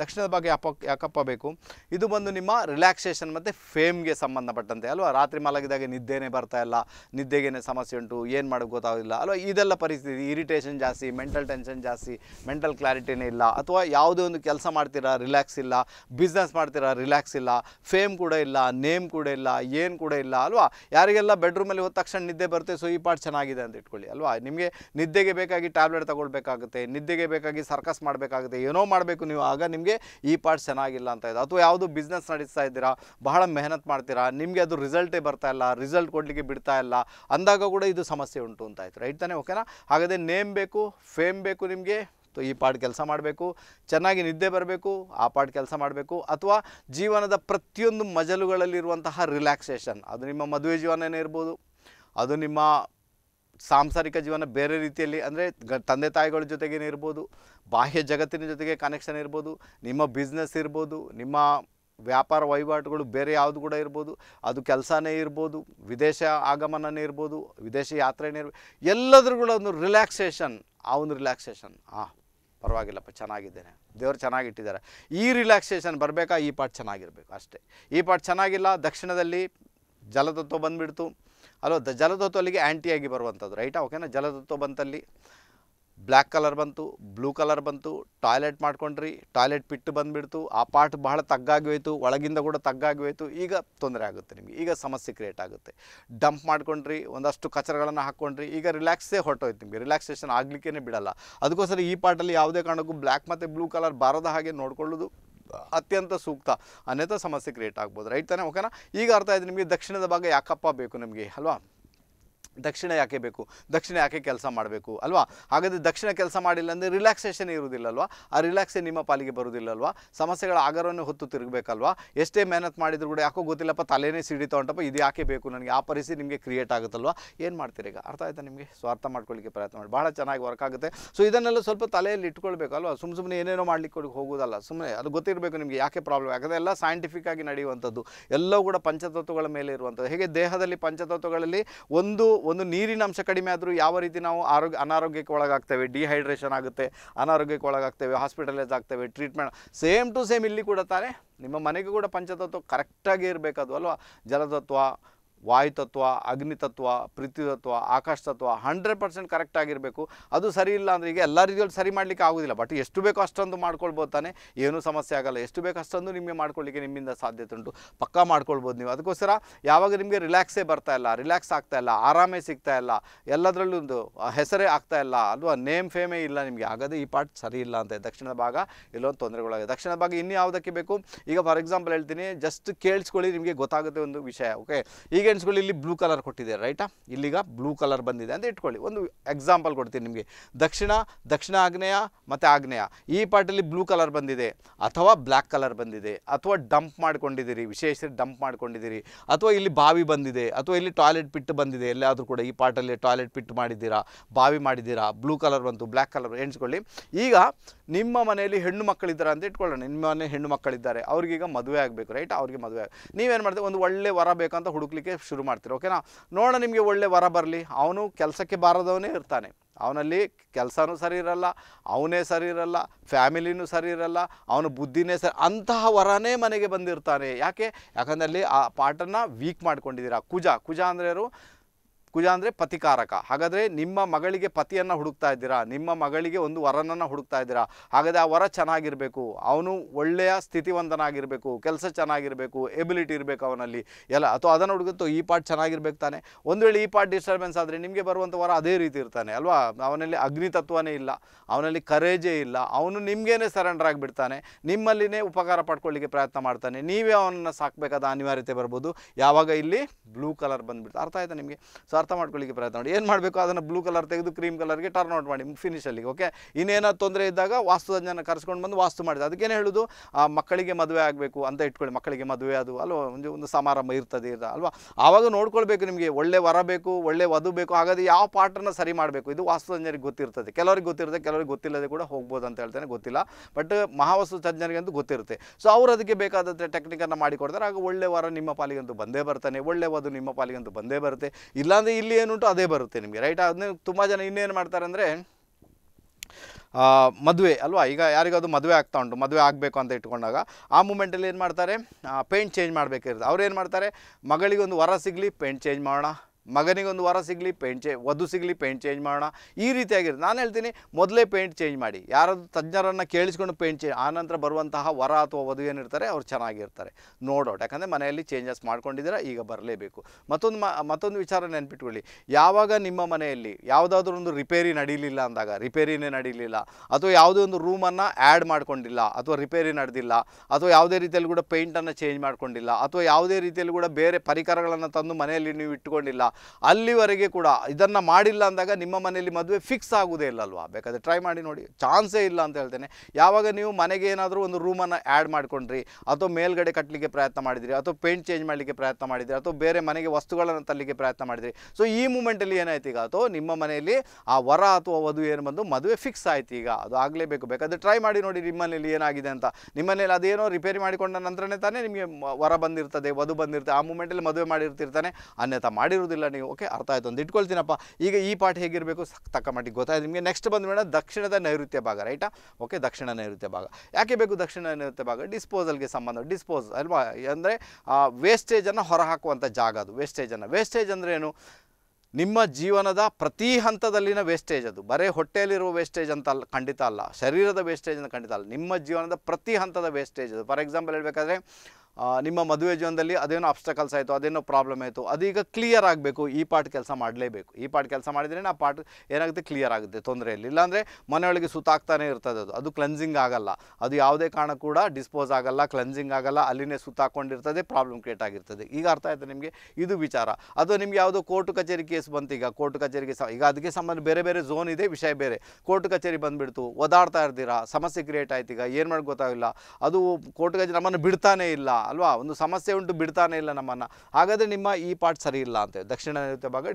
Speaker 1: ದಕ್ಷಿಣದ ಭಾಗ ಯಾಪ ಯಾಕಪ್ಪ ಬೇಕು ಇದು ಬಂದು ನಿಮ್ಮ ರಿಲ್ಯಾಕ್ಸೇಷನ್ ಮತ್ತು ಫೇಮ್ಗೆ ಸಂಬಂಧಪಟ್ಟಂತೆ ಅಲ್ವಾ ರಾತ್ರಿ ಮಲಗಿದಾಗ ನಿದ್ದೆನೇ ಬರ್ತಾ ಇಲ್ಲ ನಿದ್ದೆಗೇನೆ ಸಮಸ್ಯೆ ಉಂಟು ಏನು ಮಾಡೋಕ್ಕೆ ಗೊತ್ತಾಗೋದಿಲ್ಲ ಅಲ್ವಾ ಇದೆಲ್ಲ ಪರಿಸ್ಥಿತಿ ಇರಿಟೇಷನ್ ಜಾಸ್ತಿ ಮೆಂಟಲ್ ಟೆನ್ಷನ್ ಜಾಸ್ತಿ ಮೆಂಟಲ್ ಕ್ಲಾರಿಟಿನೇ ಇಲ್ಲ ಅಥವಾ ಯಾವುದೇ ಒಂದು ಕೆಲಸ ಮಾಡ್ತೀರಾ ರಿಲ್ಯಾಕ್ಸ್ ಇಲ್ಲ ಬಿಸ್ನೆಸ್ ಮಾಡ್ತೀರಾ ರಿಲ್ಯಾಕ್ಸ್ ಇಲ್ಲ ಫೇಮ್ ಕೂಡ ಇಲ್ಲ ನೇಮ್ ಕೂಡ ಇಲ್ಲ ಏನು ಕೂಡ ಇಲ್ಲ ಅಲ್ವಾ ಯಾರಿಗೆಲ್ಲ ಬೆಡ್ರೂಮಲ್ಲಿ ಹೋದ ತಕ್ಷಣ ನಿದ್ದೆ ಬರುತ್ತೆ ಸೊ ಈ ಪಾರ್ಟ್ ಚೆನ್ನಾಗಿದೆ ಅಂತ ಇಟ್ಕೊಳ್ಳಿ ಅಲ್ವಾ ನಿಮಗೆ ನಿದ್ದೆಗೆ ಬೇಕಾಗಿ ಟ್ಯಾಬ್ಲೆಟ್ ತಗೊಳ್ಬೇಕಾಗುತ್ತೆ ನಿದ್ದೆಗೆ ಬೇಕಾಗಿ ಸರ್ಕಸ್ ಮಾಡಬೇಕಾಗುತ್ತೆ ಏನೋ ಮಾಡಬೇಕು ನೀವು ಆಗ ನಿಮಗೆ ನಿಮಗೆ ಈ ಪಾರ್ಟ್ ಚೆನ್ನಾಗಿಲ್ಲ ಅಂತ ಇದೆ ಅಥವಾ ಯಾವುದು ಬಿಸ್ನೆಸ್ ನಡೆಸ್ತಾ ಇದ್ದೀರಾ ಬಹಳ ಮೆಹನತ್ ಮಾಡ್ತೀರಾ ನಿಮಗೆ ಅದು ರಿಸಲ್ಟೇ ಬರ್ತಾ ಇಲ್ಲ ರಿಸಲ್ಟ್ ಕೊಡಲಿಕ್ಕೆ ಬಿಡ್ತಾ ಇಲ್ಲ ಅಂದಾಗ ಕೂಡ ಇದು ಸಮಸ್ಯೆ ಉಂಟು ಅಂತ ಆಯಿತು ರೈಟ್ ತಾನೇ ಓಕೆನಾ ಹಾಗಾದರೆ ನೇಮ್ ಬೇಕು ಫೇಮ್ ಬೇಕು ನಿಮಗೆ ಈ ಪಾಡ್ ಕೆಲಸ ಮಾಡಬೇಕು ಚೆನ್ನಾಗಿ ನಿದ್ದೆ ಬರಬೇಕು ಆ ಪಾಡ್ ಕೆಲಸ ಮಾಡಬೇಕು ಅಥವಾ ಜೀವನದ ಪ್ರತಿಯೊಂದು ಮಜಲುಗಳಲ್ಲಿರುವಂತಹ ರಿಲ್ಯಾಕ್ಸೇಷನ್ ಅದು ನಿಮ್ಮ ಮದುವೆ ಜೀವನನೇ ಇರ್ಬೋದು ಅದು ನಿಮ್ಮ ಸಾಂಸಾರಿಕ ಜೀವನ ಬೇರೆ ರೀತಿಯಲ್ಲಿ ಅಂದರೆ ತಂದೆ ತಾಯಿಗಳ ಜೊತೆಗೇನೆ ಇರ್ಬೋದು ಬಾಹ್ಯ ಜಗತ್ತಿನ ಜೊತೆಗೆ ಕನೆಕ್ಷನ್ ಇರ್ಬೋದು ನಿಮ್ಮ ಬಿಸ್ನೆಸ್ ಇರ್ಬೋದು ನಿಮ್ಮ ವ್ಯಾಪಾರ ವಹಿವಾಟುಗಳು ಬೇರೆ ಯಾವುದು ಕೂಡ ಇರ್ಬೋದು ಅದು ಕೆಲಸನೇ ಇರ್ಬೋದು ವಿದೇಶ ಆಗಮನನೇ ಇರ್ಬೋದು ವಿದೇಶ ಯಾತ್ರೆನೇ ಇರ್ಬೋದು ಎಲ್ಲದರೂ ಕೂಡ ಒಂದು ರಿಲ್ಯಾಕ್ಸೇಷನ್ ಆ ಒಂದು ರಿಲ್ಯಾಕ್ಸೇಷನ್ ಹಾಂ ಪರವಾಗಿಲ್ಲಪ್ಪ ಚೆನ್ನಾಗಿದ್ದೇನೆ ದೇವರು ಚೆನ್ನಾಗಿಟ್ಟಿದ್ದಾರೆ ಈ ರಿಲ್ಯಾಕ್ಸೇಷನ್ ಬರಬೇಕಾ ಈ ಪಾಟ್ ಚೆನ್ನಾಗಿರಬೇಕು ಅಷ್ಟೇ ಈ ಪಾಟ್ ಚೆನ್ನಾಗಿಲ್ಲ ದಕ್ಷಿಣದಲ್ಲಿ ಜಲತತ್ವ ಬಂದುಬಿಡ್ತು ಅಲ್ಲೋ ದ ಜಲದತ್ತು ಅಲ್ಲಿಗೆ ಆ್ಯಂಟಿಯಾಗಿ ಬರುವಂಥದ್ದು ರೈಟಾ ಓಕೆನಾ ಜಲದತ್ತು ಬಂತಲ್ಲಿ ಬ್ಲ್ಯಾಕ್ ಕಲರ್ ಬಂತು ಬ್ಲೂ ಕಲರ್ ಬಂತು ಟಾಯ್ಲೆಟ್ ಮಾಡ್ಕೊಂಡ್ರಿ ಟಾಯ್ಲೆಟ್ ಪಿಟ್ಟು ಬಂದುಬಿಡ್ತು ಆ ಪಾರ್ಟ್ ಬಹಳ ತಗ್ಗಾಗಿ ಹೋಯಿತು ಒಳಗಿಂದ ಕೂಡ ತಗ್ಗಾಗಿ ಹೋಯ್ತು ಈಗ ತೊಂದರೆ ಆಗುತ್ತೆ ನಿಮಗೆ ಈಗ ಸಮಸ್ಯೆ ಕ್ರಿಯೇಟ್ ಆಗುತ್ತೆ ಡಂಪ್ ಮಾಡ್ಕೊಂಡ್ರಿ ಒಂದಷ್ಟು ಕಚರಗಳನ್ನು ಹಾಕ್ಕೊಂಡ್ರಿ ಈಗ ರಿಲ್ಯಾಕ್ಸೇ ಹೊರಟೋಯ್ತು ನಿಮಗೆ ರಿಲ್ಯಾಕ್ಸೇಷನ್ ಆಗಲಿಕ್ಕೇ ಬಿಡಲ್ಲ ಅದಕ್ಕೋಸ್ಕರ ಈ ಪಾರ್ಟಲ್ಲಿ ಯಾವುದೇ ಕಾರಣಕ್ಕೂ ಬ್ಲ್ಯಾಕ್ ಮತ್ತು ಬ್ಲೂ ಕಲರ್ ಬಾರದ ಹಾಗೆ ನೋಡ್ಕೊಳ್ಳೋದು ಅತ್ಯಂತ ಸೂಕ್ತ ಅನ್ಯಥ ಸಮಸ್ಯೆ ಕ್ರಿಯೇಟ್ ಆಗ್ಬೋದು ರೈಟ್ ತಾನೆ ಓಕೆನಾ ಈಗ ಅರ್ಥ ಆಯ್ತು ನಿಮಗೆ ದಕ್ಷಿಣದ ಭಾಗ ಯಾಕಪ್ಪ ಬೇಕು ನಮಗೆ ಅಲ್ವಾ ದಕ್ಷಿಣ ಯಾಕೆ ಬೇಕು ದಕ್ಷಿಣ ಯಾಕೆ ಕೆಲಸ ಮಾಡಬೇಕು ಅಲ್ವಾ ಹಾಗಾದರೆ ದಕ್ಷಿಣ ಕೆಲಸ ಮಾಡಿಲ್ಲ ಅಂದರೆ ರಿಲ್ಯಾಕ್ಸೇಷನ್ ಇರುವುದಿಲ್ಲಲ್ವಾ ಆ ರಿಲ್ಯಾಕ್ಸೇಷನ್ ನಿಮ್ಮ ಪಾಲಿಗೆ ಬರುವುದಿಲ್ಲಲ್ವಾ ಸಮಸ್ಯೆಗಳ ಆಗರವನ್ನು ಹೊತ್ತು ತಿರುಗಬೇಕಲ್ವಾ ಎಷ್ಟೇ ಮೆಹನತ್ ಮಾಡಿದ್ರು ಕೂಡ ಯಾಕೋ ಗೊತ್ತಿಲ್ಲಪ್ಪ ತಲೆನೇ ಸಿಡಿತಾ ಉಂಟಪ್ಪ ಇದು ಯಾಕೆ ಬೇಕು ನನಗೆ ಆ ಪರಿಸ್ಥಿತಿ ನಿಮಗೆ ಕ್ರಿಯೇಟ್ ಆಗುತ್ತಲ್ವಾ ಏನು ಮಾಡ್ತೀರಿ ಈಗ ಅರ್ಥ ಆಯಿತಾ ನಿಮಗೆ ಸ್ವಾರ್ಥ ಮಾಡ್ಕೊಳ್ಳಿಕ್ಕೆ ಪ್ರಯತ್ನ ಮಾಡಿ ಭಾಳ ಚೆನ್ನಾಗಿ ವರ್ಕ್ ಆಗುತ್ತೆ ಸೊ ಇದನ್ನೆಲ್ಲ ಸ್ವಲ್ಪ ತಲೆಯಲ್ಲಿ ಇಟ್ಕೊಳ್ಬೇಕಲ್ವಾ ಸುಮ್ಮ ಸುಮ್ಮನೆ ಏನೇನೋ ಮಾಡ್ಲಿಕ್ಕೆ ಹೋಗೋದಲ್ಲ ಸುಮ್ಮನೆ ಅದು ಗೊತ್ತಿರಬೇಕು ನಿಮಗೆ ಯಾಕೆ ಪ್ರಾಬ್ಲಮ್ ಯಾಕಂದರೆ ಎಲ್ಲ ಸೈಂಟಿಫಿಕ್ ಆಗಿ ನಡೆಯುವಂಥದ್ದು ಎಲ್ಲವೂ ಕೂಡ ಪಂಚತತ್ವಗಳ ಮೇಲೆ ಇರುವಂಥದ್ದು ಹೇಗೆ ದೇಹದಲ್ಲಿ ಪಂಚತತ್ವಗಳಲ್ಲಿ ಒಂದು ಒಂದು ನೀರಿನ ಅಂಶ ಕಡಿಮೆ ಆದರೂ ಯಾವ ರೀತಿ ನಾವು ಆರೋಗ್ಯ ಅನಾರೋಗ್ಯಕ್ಕೆ ಒಳಗಾಗ್ತೇವೆ ಡಿಹೈಡ್ರೇಷನ್ ಆಗುತ್ತೆ ಅನಾರೋಗ್ಯಕ್ಕೆ ಒಳಗಾಗ್ತೇವೆ ಹಾಸ್ಪಿಟಲೈಸ್ ಆಗ್ತೇವೆ ಟ್ರೀಟ್ಮೆಂಟ್ ಸೇಮ್ ಟು ಸೇಮ್ ಇಲ್ಲಿ ಕೂಡ ತಾನೇ ನಿಮ್ಮ ಮನೆಗೂ ಕೂಡ ಪಂಚತತ್ವ ಕರೆಕ್ಟಾಗಿ ಇರಬೇಕದು ಅಲ್ವಾ ಜಲತತ್ವ ವಾಯುತತ್ವ ಅಗ್ನಿತತ್ವ ತತ್ವ ಆಕಾಶ ತತ್ವ ಹಂಡ್ರೆಡ್ ಪರ್ಸೆಂಟ್ ಕರೆಕ್ಟ್ ಆಗಿರಬೇಕು ಅದು ಸರಿ ಇಲ್ಲ ಅಂದರೆ ಈಗ ಎಲ್ಲ ರೀತಿಯಲ್ಲಿ ಸರಿ ಮಾಡಲಿಕ್ಕೆ ಆಗೋದಿಲ್ಲ ಬಟ್ ಎಷ್ಟು ಬೇಕೋ ಅಷ್ಟೊಂದು ಮಾಡ್ಕೊಳ್ಬೋದು ತಾನೇ ಏನೂ ಸಮಸ್ಯೆ ಆಗಲ್ಲ ಎಷ್ಟು ಬೇಕೋ ಅಷ್ಟೊಂದು ನಿಮಗೆ ಮಾಡ್ಕೊಳ್ಳಿಕ್ಕೆ ನಿಮ್ಮಿಂದ ಸಾಧ್ಯತೆ ಉಂಟು ಪಕ್ಕಾ ಮಾಡ್ಕೊಳ್ಬೋದು ನೀವು ಅದಕ್ಕೋಸ್ಕರ ಯಾವಾಗ ನಿಮಗೆ ರಿಲ್ಯಾಕ್ಸೇ ಬರ್ತಾ ಇಲ್ಲ ರಿಲ್ಯಾಕ್ಸ್ ಆಗ್ತಾ ಇಲ್ಲ ಆರಾಮೇ ಸಿಗ್ತಾ ಇಲ್ಲ ಎಲ್ಲದರಲ್ಲೂ ಒಂದು ಹೆಸರೇ ಆಗ್ತಾ ಇಲ್ಲ ಅಲ್ವಾ ನೇಮ್ ಫೇಮೇ ಇಲ್ಲ ನಿಮಗೆ ಆಗದೆ ಈ ಪಾರ್ಟ್ ಸರಿ ಇಲ್ಲ ಅಂತ ದಕ್ಷಿಣ ಭಾಗ ಇಲ್ಲೊಂದು ತೊಂದರೆಗಳಾಗಿದೆ ದಕ್ಷಿಣ ಭಾಗ ಇನ್ನು ಯಾವುದಕ್ಕೆ ಬೇಕು ಈಗ ಫಾರ್ ಎಕ್ಸಾಂಪಲ್ ಹೇಳ್ತೀನಿ ಜಸ್ಟ್ ಕೇಳಿಸ್ಕೊಳ್ಳಿ ನಿಮಗೆ ಗೊತ್ತಾಗುತ್ತೆ ಒಂದು ವಿಷಯ ಓಕೆ ಈಗ ಇಲ್ಲಿ ಬ್ಲೂ ಕಲರ್ ಕೊಟ್ಟಿದ್ದಾರೆ ರೈಟಾ ಇಲ್ಲಿಗ ಬ್ಲೂ ಕಲರ್ ಬಂದಿದೆ ಅಂತ ಇಟ್ಕೊಳ್ಳಿ ಒಂದು ಎಕ್ಸಾಂಪಲ್ ಕೊಡ್ತೀನಿ ನಿಮಗೆ ದಕ್ಷಿಣ ದಕ್ಷಿಣ ಆಗ್ನೇಯ ಮತ್ತು ಆಗ್ನೇಯ ಈ ಪಾರ್ಟಲ್ಲಿ ಬ್ಲೂ ಕಲರ್ ಬಂದಿದೆ ಅಥವಾ ಬ್ಲ್ಯಾಕ್ ಕಲರ್ ಬಂದಿದೆ ಅಥವಾ ಡಂಪ್ ಮಾಡ್ಕೊಂಡಿದ್ದೀರಿ ವಿಶೇಷ ಡಂಪ್ ಮಾಡ್ಕೊಂಡಿದ್ದೀರಿ ಅಥವಾ ಇಲ್ಲಿ ಬಾವಿ ಬಂದಿದೆ ಅಥವಾ ಇಲ್ಲಿ ಟಾಯ್ಲೆಟ್ ಪಿಟ್ ಬಂದಿದೆ ಎಲ್ಲಾದರೂ ಕೂಡ ಈ ಪಾರ್ಟಲ್ಲಿ ಟಾಯ್ಲೆಟ್ ಪಿಟ್ ಮಾಡಿದ್ದೀರಾ ಬಾವಿ ಮಾಡಿದ್ದೀರಾ ಬ್ಲೂ ಕಲರ್ ಬಂತು ಬ್ಲ್ಯಾಕ್ ಕಲರ್ ಎಣಿಸ್ಕೊಳ್ಳಿ ಈಗ ನಿಮ್ಮ ಮನೆಯಲ್ಲಿ ಹೆಣ್ಣು ಮಕ್ಕಳಿದ್ದಾರೆ ಅಂತ ಇಟ್ಕೊಳ್ಳೋಣ ನಿಮ್ಮ ಮನೆ ಹೆಣ್ಣು ಮಕ್ಕಳಿದ್ದಾರೆ ಅವ್ರಿಗೀಗ ಮದುವೆ ಆಗಬೇಕು ರೈಟ್ ಅವ್ರಿಗೆ ಮದುವೆ ನೀವೇನು ಮಾಡಿದೆ ಒಂದು ಒಳ್ಳೆ ವರ ಬೇಕಂತ ಹುಡುಕ್ಲಿಕ್ಕೆ ಶುರು ಮಾಡ್ತೀರಿ ಓಕೆನಾ ನೋಡೋಣ ನಿಮಗೆ ಒಳ್ಳೆ ವರ ಬರಲಿ ಅವನು ಕೆಲಸಕ್ಕೆ ಬಾರದವನೇ ಇರ್ತಾನೆ ಅವನಲ್ಲಿ ಕೆಲಸನೂ ಸರಿ ಇರಲ್ಲ ಅವನೇ ಸರಿ ಇರಲ್ಲ ಫ್ಯಾಮಿಲಿನೂ ಸರಿ ಇರಲ್ಲ ಅವನ ಬುದ್ಧಿನೇ ಸರಿ ಅಂತಹ ವರನೇ ಮನೆಗೆ ಬಂದಿರ್ತಾನೆ ಯಾಕೆ ಯಾಕಂದರೆ ಅಲ್ಲಿ ಆ ಪಾಠನ ವೀಕ್ ಮಾಡ್ಕೊಂಡಿದ್ದೀರಾ ಕುಜ ಕುಜ ಅಂದರೆ ಕುಜ ಅಂದರೆ ಪತಿಕಾರಕ ಹಾಗಾದರೆ ನಿಮ್ಮ ಮಗಳಿಗೆ ಪತಿಯನ್ನು ಹುಡುಕ್ತಾ ಇದ್ದೀರಾ ನಿಮ್ಮ ಮಗಳಿಗೆ ಒಂದು ವರನನ್ನು ಹುಡುಕ್ತಾ ಇದ್ದೀರಾ ಹಾಗಾದರೆ ಆ ವರ ಚೆನ್ನಾಗಿರಬೇಕು ಅವನು ಒಳ್ಳೆಯ ಸ್ಥಿತಿವಂತನಾಗಿರಬೇಕು ಕೆಲಸ ಚೆನ್ನಾಗಿರಬೇಕು ಎಬಿಲಿಟಿ ಇರಬೇಕು ಅವನಲ್ಲಿ ಎಲ್ಲ ಅಥವಾ ಅದನ್ನು ಹುಡುಗುತ್ತೋ ಈ ಪಾರ್ಟ್ ಚೆನ್ನಾಗಿರ್ಬೇಕು ತಾನೆ ಒಂದು ವೇಳೆ ಈ ಪಾರ್ಟ್ ಡಿಸ್ಟರ್ಬೆನ್ಸ್ ಆದರೆ ನಿಮಗೆ ಬರುವಂಥ ವರ ಅದೇ ರೀತಿ ಇರ್ತಾನೆ ಅಲ್ವಾ ಅವನಲ್ಲಿ ಅಗ್ನಿ ತತ್ವನೇ ಇಲ್ಲ ಅವನಲ್ಲಿ ಕರೇಜೇ ಇಲ್ಲ ಅವನು ನಿಮಗೇನೆ ಸರೆಂಡರ್ ಆಗಿಬಿಡ್ತಾನೆ ನಿಮ್ಮಲ್ಲಿನೇ ಉಪಕಾರ ಪಡ್ಕೊಳ್ಳಿಕ್ಕೆ ಪ್ರಯತ್ನ ಮಾಡ್ತಾನೆ ನೀವೇ ಅವನನ್ನು ಸಾಕಬೇಕಾದ ಅನಿವಾರ್ಯತೆ ಬರ್ಬೋದು ಯಾವಾಗ ಇಲ್ಲಿ ಬ್ಲೂ ಕಲರ್ ಬಂದುಬಿಡ್ತು ಅರ್ಥ ಆಯ್ತಾ ನಿಮಗೆ ಸೊ ಅರ್ಥ ಮಾಡ್ಕೊಳ್ಳಿಕ್ಕೆ ಪ್ರಯತ್ನ ಮಾಡಿ ಏನು ಮಾಡಬೇಕು ಅದನ್ನು ಬ್ಲೂ ಕಲರ್ ತೆಗೆದು ಕ್ರೀಮ್ ಕಲರ್ಗೆ ಟರ್ನ್ ಔಟ್ ಮಾಡಿ ಫಿನಿಶಲ್ಲಿ ಓಕೆ ಇನ್ನೇನೋ ತೊಂದರೆ ಇದ್ದಾಗ ವಾಸ್ತುದನ್ನ ಕರ್ಸ್ಕೊಂಡು ಬಂದು ವಾಸ್ತು ಮಾಡಿದೆ ಅದಕ್ಕೇನು ಹೇಳೋದು ಮಕ್ಕಳಿಗೆ ಮದುವೆ ಆಗಬೇಕು ಅಂತ ಇಟ್ಕೊಳ್ಳಿ ಮಕ್ಕಳಿಗೆ ಮದುವೆ ಅದು ಅಲ್ವಾ ಒಂದು ಒಂದು ಸಮಾರಂಭ ಇರ್ತದೆ ಇರ ಅಲ್ವಾ ಆವಾಗ ನೋಡ್ಕೊಳ್ಬೇಕು ನಿಮಗೆ ಒಳ್ಳೆ ವರ ಬೇಕು ಒಳ್ಳೆ ವಧು ಬೇಕು ಹಾಗಾದ್ರೆ ಯಾವ ಪಾರ್ಟನ್ನ ಸರಿ ಮಾಡಬೇಕು ಇದು ವಾಸ್ತು ಗೊತ್ತಿರ್ತದೆ ಕೆಲವರಿಗೆ ಗೊತ್ತಿರುತ್ತೆ ಕೆಲವರಿಗೆ ಗೊತ್ತಿಲ್ಲದೆ ಕೂಡ ಹೋಗ್ಬೋದು ಅಂತ ಹೇಳ್ತೇನೆ ಗೊತ್ತಿಲ್ಲ ಬಟ್ ಮಹಾವಸ್ತು ತಜ್ಞರಿಗೆ ಅಂತೂ ಗೊತ್ತಿರುತ್ತೆ ಸೊ ಅವರು ಅದಕ್ಕೆ ಬೇಕಾದಂಥ ಟೆಕ್ನಿಕನ್ನು ಮಾಡಿಕೊಡ್ತಾರೆ ಆಗ ಒಳ್ಳೆ ವರ ನಿಮ್ಮ ಪಾಲಿಗಂತೂ ಬಂದೇ ಬರ್ತಾನೆ ಒಳ್ಳೆ ವಧು ನಿಮ್ಮ ಅಂತೂ ಬಂದೇ ಬರುತ್ತೆ ಇಲ್ಲಾಂದರೆ ಇಲ್ಲಿ ಏನುಂಟು ಅದೇ ಬರುತ್ತೆ ನಿಮಗೆ ರೈಟ್ ಅದನ್ನ ತುಂಬ ಜನ ಇನ್ನೇನು ಮಾಡ್ತಾರೆ ಅಂದರೆ ಮದುವೆ ಅಲ್ವಾ ಈಗ ಯಾರಿಗಾದ್ರು ಮದುವೆ ಆಗ್ತಾ ಉಂಟು ಮದುವೆ ಆಗಬೇಕು ಅಂತ ಇಟ್ಕೊಂಡಾಗ ಆ ಮೂಮೆಂಟಲ್ಲಿ ಏನು ಮಾಡ್ತಾರೆ ಪೇಂಟ್ ಚೇಂಜ್ ಮಾಡಬೇಕಿರುತ್ತೆ ಅವ್ರು ಏನು ಮಾಡ್ತಾರೆ ಮಗಳಿಗೊಂದು ವರ ಸಿಗಲಿ ಪೇಂಟ್ ಚೇಂಜ್ ಮಾಡೋಣ ಮಗನಿಗೊಂದು ವರ ಸಿಗಲಿ ಪೇಂಟ್ ಚೇ ವಧು ಸಿಗಲಿ ಪೇಂಟ್ ಚೇಂಜ್ ಮಾಡೋಣ ಈ ರೀತಿಯಾಗಿರುತ್ತೆ ನಾನು ಹೇಳ್ತೀನಿ ಮೊದಲೇ ಪೇಂಟ್ ಚೇಂಜ್ ಮಾಡಿ ಯಾರಾದರೂ ತಜ್ಞರನ್ನು ಕೇಳಿಸ್ಕೊಂಡು ಪೇಂಟ್ ಚೇಂಜ್ ಆನಂತರ ಬರುವಂತಹ ವರ ಅಥವಾ ವಧು ಏನಿರ್ತಾರೆ ಅವ್ರು ಚೆನ್ನಾಗಿರ್ತಾರೆ ನೋ ಡೌಟ್ ಯಾಕಂದರೆ ಮನೆಯಲ್ಲಿ ಚೇಂಜಸ್ ಮಾಡ್ಕೊಂಡಿದ್ದೀರಾ ಈಗ ಬರಲೇಬೇಕು ಮತ್ತೊಂದು ಮತ್ತೊಂದು ವಿಚಾರ ನೆನ್ಪಿಟ್ಕೊಳ್ಳಿ ಯಾವಾಗ ನಿಮ್ಮ ಮನೆಯಲ್ಲಿ ಯಾವುದಾದ್ರೂ ಒಂದು ರಿಪೇರಿ ನಡೀಲಿಲ್ಲ ಅಂದಾಗ ರಿಪೇರಿನೇ ನಡೀಲಿಲ್ಲ ಅಥವಾ ಯಾವುದೇ ಒಂದು ರೂಮನ್ನು ಆ್ಯಡ್ ಮಾಡ್ಕೊಂಡಿಲ್ಲ ಅಥವಾ ರಿಪೇರಿ ನಡೆದಿಲ್ಲ ಅಥವಾ ಯಾವುದೇ ರೀತಿಯಲ್ಲಿ ಕೂಡ ಪೇಂಟನ್ನು ಚೇಂಜ್ ಮಾಡ್ಕೊಂಡಿಲ್ಲ ಅಥವಾ ಯಾವುದೇ ರೀತಿಯಲ್ಲಿ ಕೂಡ ಬೇರೆ ಪರಿಕರಗಳನ್ನು ತಂದು ಮನೆಯಲ್ಲಿ ನೀವು ಇಟ್ಕೊಂಡಿಲ್ಲ ಅಲ್ಲಿವರೆಗೆ ಕೂಡ ಇದನ್ನು ಮಾಡಿಲ್ಲ ಅಂದಾಗ ನಿಮ್ಮ ಮನೆಯಲ್ಲಿ ಮದುವೆ ಫಿಕ್ಸ್ ಆಗುವುದೇ ಇಲ್ಲಲ್ವಾ ಬೇಕಾದರೆ ಟ್ರೈ ಮಾಡಿ ನೋಡಿ ಚಾನ್ಸೇ ಇಲ್ಲ ಅಂತ ಹೇಳ್ತೇನೆ ಯಾವಾಗ ನೀವು ಮನೆಗೆ ಏನಾದರೂ ಒಂದು ರೂಮನ್ನು ಆ್ಯಡ್ ಮಾಡ್ಕೊಂಡ್ರಿ ಅಥವಾ ಮೇಲ್ಗಡೆ ಕಟ್ಟಲಿಕ್ಕೆ ಪ್ರಯತ್ನ ಮಾಡಿದ್ರಿ ಅಥವಾ ಪೇಂಟ್ ಚೇಂಜ್ ಮಾಡಲಿಕ್ಕೆ ಪ್ರಯತ್ನ ಮಾಡಿದ್ರಿ ಅಥವಾ ಬೇರೆ ಮನೆಗೆ ವಸ್ತುಗಳನ್ನು ತರಲಿಕ್ಕೆ ಪ್ರಯತ್ನ ಮಾಡಿದಿರಿ ಸೊ ಈ ಮೂಮೆಂಟಲ್ಲಿ ಏನಾಯ್ತು ಈಗ ಅಥವಾ ನಿಮ್ಮ ಮನೆಯಲ್ಲಿ ಆ ವರ ಅಥವಾ ವಧು ಏನು ಬಂದು ಮದುವೆ ಫಿಕ್ಸ್ ಆಯ್ತು ಈಗ ಅದು ಆಗಲೇಬೇಕು ಬೇಕಾದರೆ ಟ್ರೈ ಮಾಡಿ ನೋಡಿ ನಿಮ್ಮ ಮನೆಯಲ್ಲಿ ಏನಾಗಿದೆ ಅಂತ ನಿಮ್ಮ ಮನೇಲಿ ಅದೇನೋ ರಿಪೇರಿ ಮಾಡಿಕೊಂಡ ನಂತರನೇ ತಾನೇ ನಿಮಗೆ ವರ ಬಂದಿರ್ತದೆ ವಧು ಬಂದಿರ್ತದೆ ಆ ಮೂಮೆಂಟಲ್ಲಿ ಮದುವೆ ಮಾಡಿರ್ತಿರ್ತಾನೆ ಅನ್ಯಥ ಮಾಡಿರುವುದಿಲ್ಲ ನೀವು ಓಕೆ ಅರ್ಥ ಆಯಿತು ಅಂತ ಇಟ್ಕೊಳ್ತೀನಪ್ಪ ಈಗ ಈ ಪಾಠ ಹೇಗಿರಬೇಕು ತಕ್ಕ ಮಟ್ಟಿಗೆ ಗೊತ್ತಾಯ್ತು ನಿಮಗೆ ನೆಕ್ಸ್ಟ್ ಬಂದ ಮೇಡಮ್ ದಕ್ಷಿಣದ ನೈಋತ್ಯ ಭಾಗ ರೈಟಾ ಓಕೆ ದಕ್ಷಿಣ ನೈಋತ್ಯ ಭಾಗ ಯಾಕೆ ಬೇಕು ದಕ್ಷಿಣ ನೈಋತ್ಯ ಭಾಗ ಡಿಸ್ಪೋಸಲ್ಗೆ ಸಂಬಂಧ ಡಿಸ್ಪೋಸ್ ಅಲ್ವಾ ಅಂದರೆ ವೇಸ್ಟೇಜನ್ನು ಹೊರಹಾಕುವಂಥ ಜಾಗ ಅದು ವೇಸ್ಟೇಜನ್ನು ವೇಸ್ಟೇಜ್ ಅಂದರೆ ಏನು ನಿಮ್ಮ ಜೀವನದ ಪ್ರತಿ ಹಂತದಲ್ಲಿನ ವೇಸ್ಟೇಜ್ ಅದು ಬರೇ ಹೊಟ್ಟೆಯಲ್ಲಿರುವ ವೇಸ್ಟೇಜ್ ಅಂತ ಅಲ್ಲ ಖಂಡಿತ ಅಲ್ಲ ಶರೀರದ ವೇಸ್ಟೇಜ್ ಅಂತ ಖಂಡಿತ ಅಲ್ಲ ನಿಮ್ಮ ಜೀವನದ ಪ್ರತಿ ಹಂತದ ವೇಸ್ಟೇಜ್ ಅದು ಫಾರ್ ಎಕ್ಸಾಂಪಲ್ ಹೇಳಬೇಕಾದ್ರೆ ನಿಮ್ಮ ಮದುವೆ ಜೀವನದಲ್ಲಿ ಅದೇನೋ ಅಬ್ಸ್ಟಕಲ್ಸ್ ಆಯಿತು ಅದೇನೋ ಪ್ರಾಬ್ಲಮ್ ಆಯಿತು ಅದೀಗ ಕ್ಲಿಯರ್ ಆಗಬೇಕು ಈ ಪಾರ್ಟ್ ಕೆಲಸ ಮಾಡಲೇಬೇಕು ಈ ಪಾರ್ಟ್ ಕೆಲಸ ಮಾಡಿದರೆ ಆ ಪಾರ್ಟ್ ಏನಾಗುತ್ತೆ ಕ್ಲಿಯರ್ ಆಗುತ್ತೆ ತೊಂದರೆಯಲ್ಲಿ ಇಲ್ಲಾಂದರೆ ಮನೆಯೊಳಗೆ ಸುತ್ತಾಗ್ತಾನೆ ಇರ್ತದೆ ಅದು ಅದು ಕ್ಲೆನ್ಸಿಂಗ್ ಆಗಲ್ಲ ಅದು ಯಾವುದೇ ಕಾರಣ ಕೂಡ ಡಿಸ್ಪೋಸ್ ಆಗಲ್ಲ ಕ್ಲೆನ್ಸಿಂಗ್ ಆಗಲ್ಲ ಅಲ್ಲಿನೇ ಸುತ್ತಾಕೊಂಡಿರ್ತದೆ ಪ್ರಾಬ್ಲಮ್ ಕ್ರಿಯೇಟ್ ಆಗಿರ್ತದೆ ಈಗ ಅರ್ಥ ಆಯಿತು ನಿಮಗೆ ಇದು ವಿಚಾರ ಅದು ನಿಮ್ಗೆ ಯಾವುದೋ ಕೋರ್ಟ್ ಕಚೇರಿ ಕೇಸ್ ಬಂತು ಈಗ ಕೋರ್ಟ್ ಕಚೇರಿಗೆ ಈಗ ಅದಕ್ಕೆ ಸಂಬಂಧ ಬೇರೆ ಬೇರೆ ಝೋನ್ ಇದೆ ವಿಷಯ ಬೇರೆ ಕೋರ್ಟ್ ಕಚೇರಿ ಬಂದುಬಿಡ್ತು ಓದಾಡ್ತಾ ಇರ್ತೀರಾ ಸಮಸ್ಯೆ ಕ್ರಿಯೇಟ್ ಆಯ್ತು ಈಗ ಏನು ಮಾಡಿ ಗೊತ್ತಾಗಿಲ್ಲ ಅದು ಕೋರ್ಟ್ ಕಚೇರಿ ನಮ್ಮನ್ನು ಬಿಡ್ತಾನೇ ಇಲ್ಲ ಅಲ್ವಾ ಒಂದು ಸಮಸ್ಯೆ ಉಂಟು ಬಿಡ್ತಾನೆ ಇಲ್ಲ ನಮ್ಮನ್ನು ಹಾಗಾದರೆ ನಿಮ್ಮ ಈ ಪಾರ್ಟ್ ಸರಿ ಇಲ್ಲ ಅಂತ ದಕ್ಷಿಣ ನೈಋತ್ಯ ಭಾಗ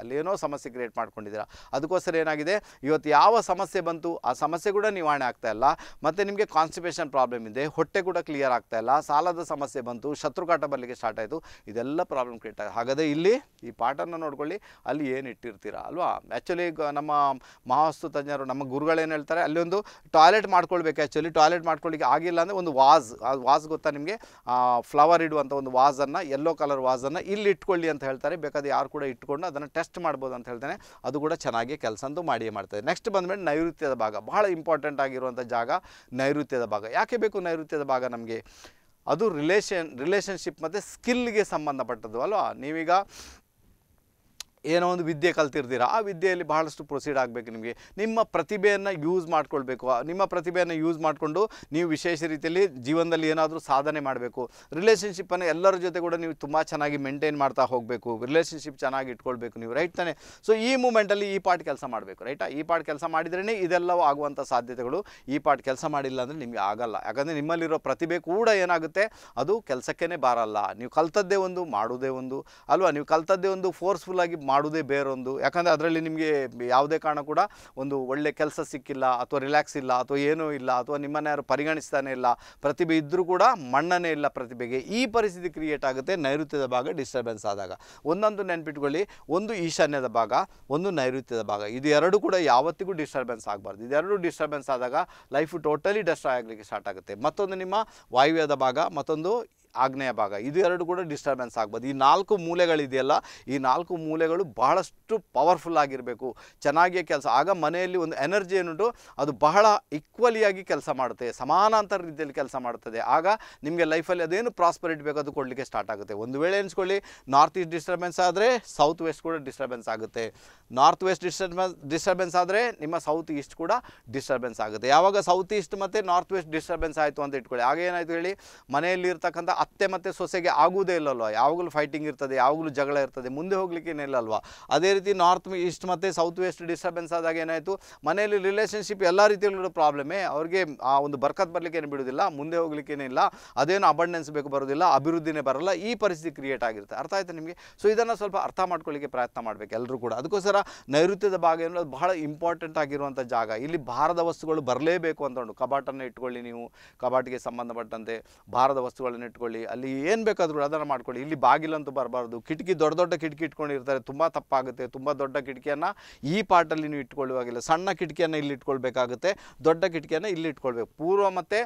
Speaker 1: ಅಲ್ಲಿ ಏನೋ ಸಮಸ್ಯೆ ಕ್ರಿಯೇಟ್ ಮಾಡ್ಕೊಂಡಿದ್ದೀರಾ ಅದಕ್ಕೋಸ್ಕರ ಏನಾಗಿದೆ ಇವತ್ತು ಯಾವ ಸಮಸ್ಯೆ ಬಂತು ಆ ಸಮಸ್ಯೆ ಕೂಡ ನಿವಾರಣೆ ಆಗ್ತಾ ಇಲ್ಲ ಮತ್ತು ನಿಮಗೆ ಕಾನ್ಸ್ಟಿಪೇಷನ್ ಪ್ರಾಬ್ಲಮ್ ಇದೆ ಹೊಟ್ಟೆ ಕೂಡ ಕ್ಲಿಯರ್ ಆಗ್ತಾ ಇಲ್ಲ ಸಾಲದ ಸಮಸ್ಯೆ ಬಂತು ಶತ್ರುಕಾಟ ಬರಲಿಕ್ಕೆ ಸ್ಟಾರ್ಟ್ ಆಯಿತು ಇದೆಲ್ಲ ಪ್ರಾಬ್ಲಮ್ ಕ್ರಿಯೇಟ್ ಆಗ ಹಾಗಾದರೆ ಇಲ್ಲಿ ಈ ಪಾಠನ ನೋಡ್ಕೊಳ್ಳಿ ಅಲ್ಲಿ ಏನು ಇಟ್ಟಿರ್ತೀರಾ ಅಲ್ವಾ ಆ್ಯಕ್ಚುಲಿ ನಮ್ಮ ಮಹಾವಸ್ತು ತಜ್ಞರು ನಮ್ಮ ಗುರುಗಳೇನು ಹೇಳ್ತಾರೆ ಅಲ್ಲಿ ಒಂದು ಟಾಯ್ಲೆಟ್ ಮಾಡ್ಕೊಳ್ಬೇಕು ಆ್ಯಕ್ಚುಲಿ ಟಾಯ್ಲೆಟ್ ಮಾಡ್ಕೊಳ್ಳಿಕ್ಕೆ ಆಗಿಲ್ಲ ಅಂದರೆ ಒಂದು ವಾಸ್ ವಾಸ್ ಗೊತ್ತಾ ನಿಮಗೆ ಫ್ಲವರ್ ಇಡುವಂಥ ಒಂದು ವಾಸನ್ನು ಯೆಲ್ಲೋ ಕಲರ್ ವಾಸನ್ನು ಇಲ್ಲಿ ಇಟ್ಕೊಳ್ಳಿ ಅಂತ ಹೇಳ್ತಾರೆ ಬೇಕಾದ ಯಾರು ಕೂಡ ಇಟ್ಕೊಂಡು ಅದನ್ನು ಟೆಸ್ಟ್ ಮಾಡ್ಬೋದು ಅಂತ ಹೇಳ್ತಾನೆ ಅದು ಕೂಡ ಚೆನ್ನಾಗಿ ಕೆಲಸಂದು ಮಾಡಿಯೇ ಮಾಡ್ತದೆ ನೆಕ್ಸ್ಟ್ ಬಂದ್ಮೇಲೆ ನೈಋತ್ಯದ ಭಾಗ ಬಹಳ ಇಂಪಾರ್ಟೆಂಟ್ ಆಗಿರುವಂಥ ಜಾಗ ನೈಋತ್ಯದ ಭಾಗ ಯಾಕೆ ಬೇಕು ನೈಋತ್ಯದ ಭಾಗ ನಮಗೆ ಅದು ರಿಲೇಷನ್ ರಿಲೇಶನ್ಶಿಪ್ ಮತ್ತು ಸ್ಕಿಲ್ಗೆ ಸಂಬಂಧಪಟ್ಟದ್ದು ಅಲ್ವಾ ನೀವೀಗ ಏನೋ ಒಂದು ವಿದ್ಯೆ ಕಲ್ತಿರ್ತೀರ ಆ ವಿದ್ಯೆಯಲ್ಲಿ ಬಹಳಷ್ಟು ಪ್ರೊಸೀಡ್ ಆಗಬೇಕು ನಿಮಗೆ ನಿಮ್ಮ ಪ್ರತಿಭೆಯನ್ನು ಯೂಸ್ ಮಾಡ್ಕೊಳ್ಬೇಕು ನಿಮ್ಮ ಪ್ರತಿಭೆಯನ್ನು ಯೂಸ್ ಮಾಡಿಕೊಂಡು ನೀವು ವಿಶೇಷ ರೀತಿಯಲ್ಲಿ ಜೀವನದಲ್ಲಿ ಏನಾದರೂ ಸಾಧನೆ ಮಾಡಬೇಕು ರಿಲೇಷನ್ಶಿಪ್ಪನ್ನು ಎಲ್ಲರ ಜೊತೆ ಕೂಡ ನೀವು ತುಂಬ ಚೆನ್ನಾಗಿ ಮೇಂಟೈನ್ ಮಾಡ್ತಾ ಹೋಗಬೇಕು ರಿಲೇಷನ್ಶಿಪ್ ಚೆನ್ನಾಗಿ ಇಟ್ಕೊಳ್ಬೇಕು ನೀವು ರೈಟ್ ತಾನೆ ಸೊ ಈ ಮೂಮೆಂಟಲ್ಲಿ ಈ ಪಾರ್ಟ್ ಕೆಲಸ ಮಾಡಬೇಕು ರೈಟಾ ಈ ಪಾರ್ಟ್ ಕೆಲಸ ಮಾಡಿದ್ರೇ ಇದೆಲ್ಲವೂ ಆಗುವಂಥ ಸಾಧ್ಯತೆಗಳು ಈ ಪಾರ್ಟ್ ಕೆಲಸ ಮಾಡಿಲ್ಲ ಅಂದರೆ ನಿಮಗೆ ಆಗಲ್ಲ ಯಾಕಂದರೆ ನಿಮ್ಮಲ್ಲಿರೋ ಪ್ರತಿಭೆ ಕೂಡ ಏನಾಗುತ್ತೆ ಅದು ಕೆಲಸಕ್ಕೇ ಬಾರಲ್ಲ ನೀವು ಕಲ್ತದ್ದೇ ಒಂದು ಮಾಡೋದೇ ಒಂದು ಅಲ್ವಾ ನೀವು ಕಲ್ತದ್ದೇ ಒಂದು ಫೋರ್ಸ್ಫುಲ್ಲಾಗಿ ಮಾಡುವುದೇ ಬೇರೊಂದು ಯಾಕಂದರೆ ಅದರಲ್ಲಿ ನಿಮಗೆ ಯಾವುದೇ ಕಾರಣ ಕೂಡ ಒಂದು ಒಳ್ಳೆ ಕೆಲಸ ಸಿಕ್ಕಿಲ್ಲ ಅಥವಾ ರಿಲ್ಯಾಕ್ಸ್ ಇಲ್ಲ ಅಥವಾ ಏನೂ ಇಲ್ಲ ಅಥವಾ ನಿಮ್ಮನ್ನು ಯಾರು ಪರಿಗಣಿಸ್ತಾನೆ ಇಲ್ಲ ಪ್ರತಿಭೆ ಇದ್ದರೂ ಕೂಡ ಮಣ್ಣನೇ ಇಲ್ಲ ಪ್ರತಿಭೆಗೆ ಈ ಪರಿಸ್ಥಿತಿ ಕ್ರಿಯೇಟ್ ಆಗುತ್ತೆ ನೈಋತ್ಯದ ಭಾಗ ಡಿಸ್ಟರ್ಬೆನ್ಸ್ ಆದಾಗ ಒಂದೊಂದು ನೆನ್ಪಿಟ್ಕೊಳ್ಳಿ ಒಂದು ಈಶಾನ್ಯದ ಭಾಗ ಒಂದು ನೈಋತ್ಯದ ಭಾಗ ಇದು ಎರಡು ಕೂಡ ಯಾವತ್ತಿಗೂ ಡಿಸ್ಟರ್ಬೆನ್ಸ್ ಆಗಬಾರ್ದು ಇದೆರಡು ಡಿಸ್ಟರ್ಬೆನ್ಸ್ ಆದಾಗ ಲೈಫು ಟೋಟಲಿ ಡೆಸ್ಟ್ರಾಯ್ ಆಗಲಿಕ್ಕೆ ಸ್ಟಾರ್ಟ್ ಆಗುತ್ತೆ ಮತ್ತೊಂದು ನಿಮ್ಮ ವಾಯುವ್ಯದ ಭಾಗ ಮತ್ತೊಂದು ಆಗ್ನೇಯ ಭಾಗ ಇದು ಎರಡು ಕೂಡ ಡಿಸ್ಟರ್ಬೆನ್ಸ್ ಆಗ್ಬೋದು ಈ ನಾಲ್ಕು ಮೂಲೆಗಳಿದೆಯಲ್ಲ ಈ ನಾಲ್ಕು ಮೂಲೆಗಳು ಬಹಳಷ್ಟು ಪವರ್ಫುಲ್ ಆಗಿರಬೇಕು ಚೆನ್ನಾಗಿ ಕೆಲಸ ಆಗ ಮನೆಯಲ್ಲಿ ಒಂದು ಎನರ್ಜಿ ಏನುಂಟು ಅದು ಬಹಳ ಈಕ್ವಲಿಯಾಗಿ ಕೆಲಸ ಮಾಡುತ್ತೆ ಸಮಾನಾಂತರ ರೀತಿಯಲ್ಲಿ ಕೆಲಸ ಮಾಡುತ್ತದೆ ಆಗ ನಿಮಗೆ ಲೈಫಲ್ಲಿ ಅದೇನು ಪ್ರಾಸ್ಪರಿಟಿ ಬೇಕು ಅದು ಕೊಡಲಿಕ್ಕೆ ಸ್ಟಾರ್ಟ್ ಆಗುತ್ತೆ ಒಂದು ವೇಳೆ ಎನಿಸ್ಕೊಳ್ಳಿ ನಾರ್ತ್ ಈಸ್ಟ್ ಡಿಸ್ಟರ್ಬೆನ್ಸ್ ಆದರೆ ಸೌತ್ ವೆಸ್ಟ್ ಕೂಡ ಡಿಸ್ಟರ್ಬೆನ್ಸ್ ಆಗುತ್ತೆ ನಾರ್ತ್ ವೆಸ್ಟ್ ಡಿಸ್ಟರ್ಬೆನ್ಸ್ ಡಿಸ್ಟರ್ಬೆನ್ಸ್ ಆದರೆ ನಿಮ್ಮ ಸೌತ್ ಈಸ್ಟ್ ಕೂಡ ಡಿಸ್ಟರ್ಬೆನ್ಸ್ ಆಗುತ್ತೆ ಯಾವಾಗ ಸೌತ್ ಈಸ್ಟ್ ಮತ್ತು ನಾರ್ತ್ ವೆಸ್ಟ್ ಡಿಸ್ಟರ್ಬೆನ್ಸ್ ಆಯಿತು ಅಂತ ಇಟ್ಕೊಳ್ಳಿ ಆಗ ಏನಾಯಿತು ಹೇಳಿ ಮನೆಯಲ್ಲಿರ್ತಕ್ಕಂಥ ಅತ್ತೆ ಮತ್ತೆ ಸೊಸೆಗೆ ಆಗುವುದೇ ಇಲ್ಲಲ್ವಾ ಯಾವಾಗಲೂ ಫೈಟಿಂಗ್ ಇರ್ತದೆ ಯಾವಾಗಲೂ ಜಗಳ ಇರ್ತದೆ ಮುಂದೆ ಇಲ್ಲ ಇಲ್ಲಲ್ವ ಅದೇ ರೀತಿ ನಾರ್ತ್ ಈಸ್ಟ್ ಮತ್ತು ಸೌತ್ ವೆಸ್ಟ್ ಡಿಸ್ಟರ್ಬೆನ್ಸ್ ಆದಾಗ ಏನಾಯಿತು ಮನೆಯಲ್ಲಿ ರಿಲೇಷನ್ಶಿಪ್ ಎಲ್ಲ ರೀತಿಯಲ್ಲಿರೋ ಪ್ರಾಬ್ಲಮೇ ಅವ್ರಿಗೆ ಆ ಒಂದು ಬರ್ಕತ್ ಬರಲಿಕ್ಕೇನು ಬಿಡೋದಿಲ್ಲ ಮುಂದೆ ಹೋಗ್ಲಿಕ್ಕೇನಿಲ್ಲ ಅದೇನು ಅಬಂಡೆನ್ಸ್ ಬೇಕು ಬರೋದಿಲ್ಲ ಅಭಿವೃದ್ಧಿನೇ ಬರಲ್ಲ ಈ ಪರಿಸ್ಥಿತಿ ಕ್ರಿಯೇಟ್ ಆಗಿರುತ್ತೆ ಅರ್ಥ ಆಯಿತು ನಿಮಗೆ ಸೊ ಇದನ್ನು ಸ್ವಲ್ಪ ಅರ್ಥ ಮಾಡ್ಕೊಳ್ಳಿಕ್ಕೆ ಪ್ರಯತ್ನ ಮಾಡಬೇಕು ಎಲ್ಲರೂ ಕೂಡ ಅದಕ್ಕೋಸ್ಕರ ನೈಋತ್ಯದ ಭಾಗ ಏನು ಬಹಳ ಇಂಪಾರ್ಟೆಂಟ್ ಆಗಿರುವಂಥ ಜಾಗ ಇಲ್ಲಿ ಭಾರದ ವಸ್ತುಗಳು ಬರಲೇಬೇಕು ಅಂತ ಉಂಟು ಕಬಾಟನ್ನು ಇಟ್ಕೊಳ್ಳಿ ನೀವು ಕಬಾಟಿಗೆ ಸಂಬಂಧಪಟ್ಟಂತೆ ಭಾರದ ವಸ್ತುಗಳನ್ನು ಇಟ್ಕೊಳ್ಳಿ ಮಾಡ್ಕೊಳ್ಳಿ ಅಲ್ಲಿ ಏನು ಬೇಕಾದರೂ ಅದನ್ನು ಮಾಡ್ಕೊಳ್ಳಿ ಇಲ್ಲಿ ಬಾಗಿಲಂತೂ ಬರಬಾರ್ದು ಕಿಟಕಿ ದೊಡ್ಡ ದೊಡ್ಡ ಕಿಟಕಿ ಇಟ್ಕೊಂಡಿರ್ತಾರೆ ತುಂಬ ತಪ್ಪಾಗುತ್ತೆ ತುಂಬ ದೊಡ್ಡ ಕಿಟಕಿಯನ್ನು ಈ ಪಾರ್ಟಲ್ಲಿ ನೀವು ಇಟ್ಕೊಳ್ಳುವಾಗಿಲ್ಲ ಸಣ್ಣ ಕಿಟಕಿಯನ್ನು ಇಲ್ಲಿ ಇಟ್ಕೊಳ್ಬೇಕಾಗುತ್ತೆ ದೊಡ್ಡ ಕಿಟಕಿಯನ್ನು ಇಲ್ಲಿ ಇಟ್ಕೊಳ್ಬೇಕು ಪೂರ್ವ ಮತ್ತು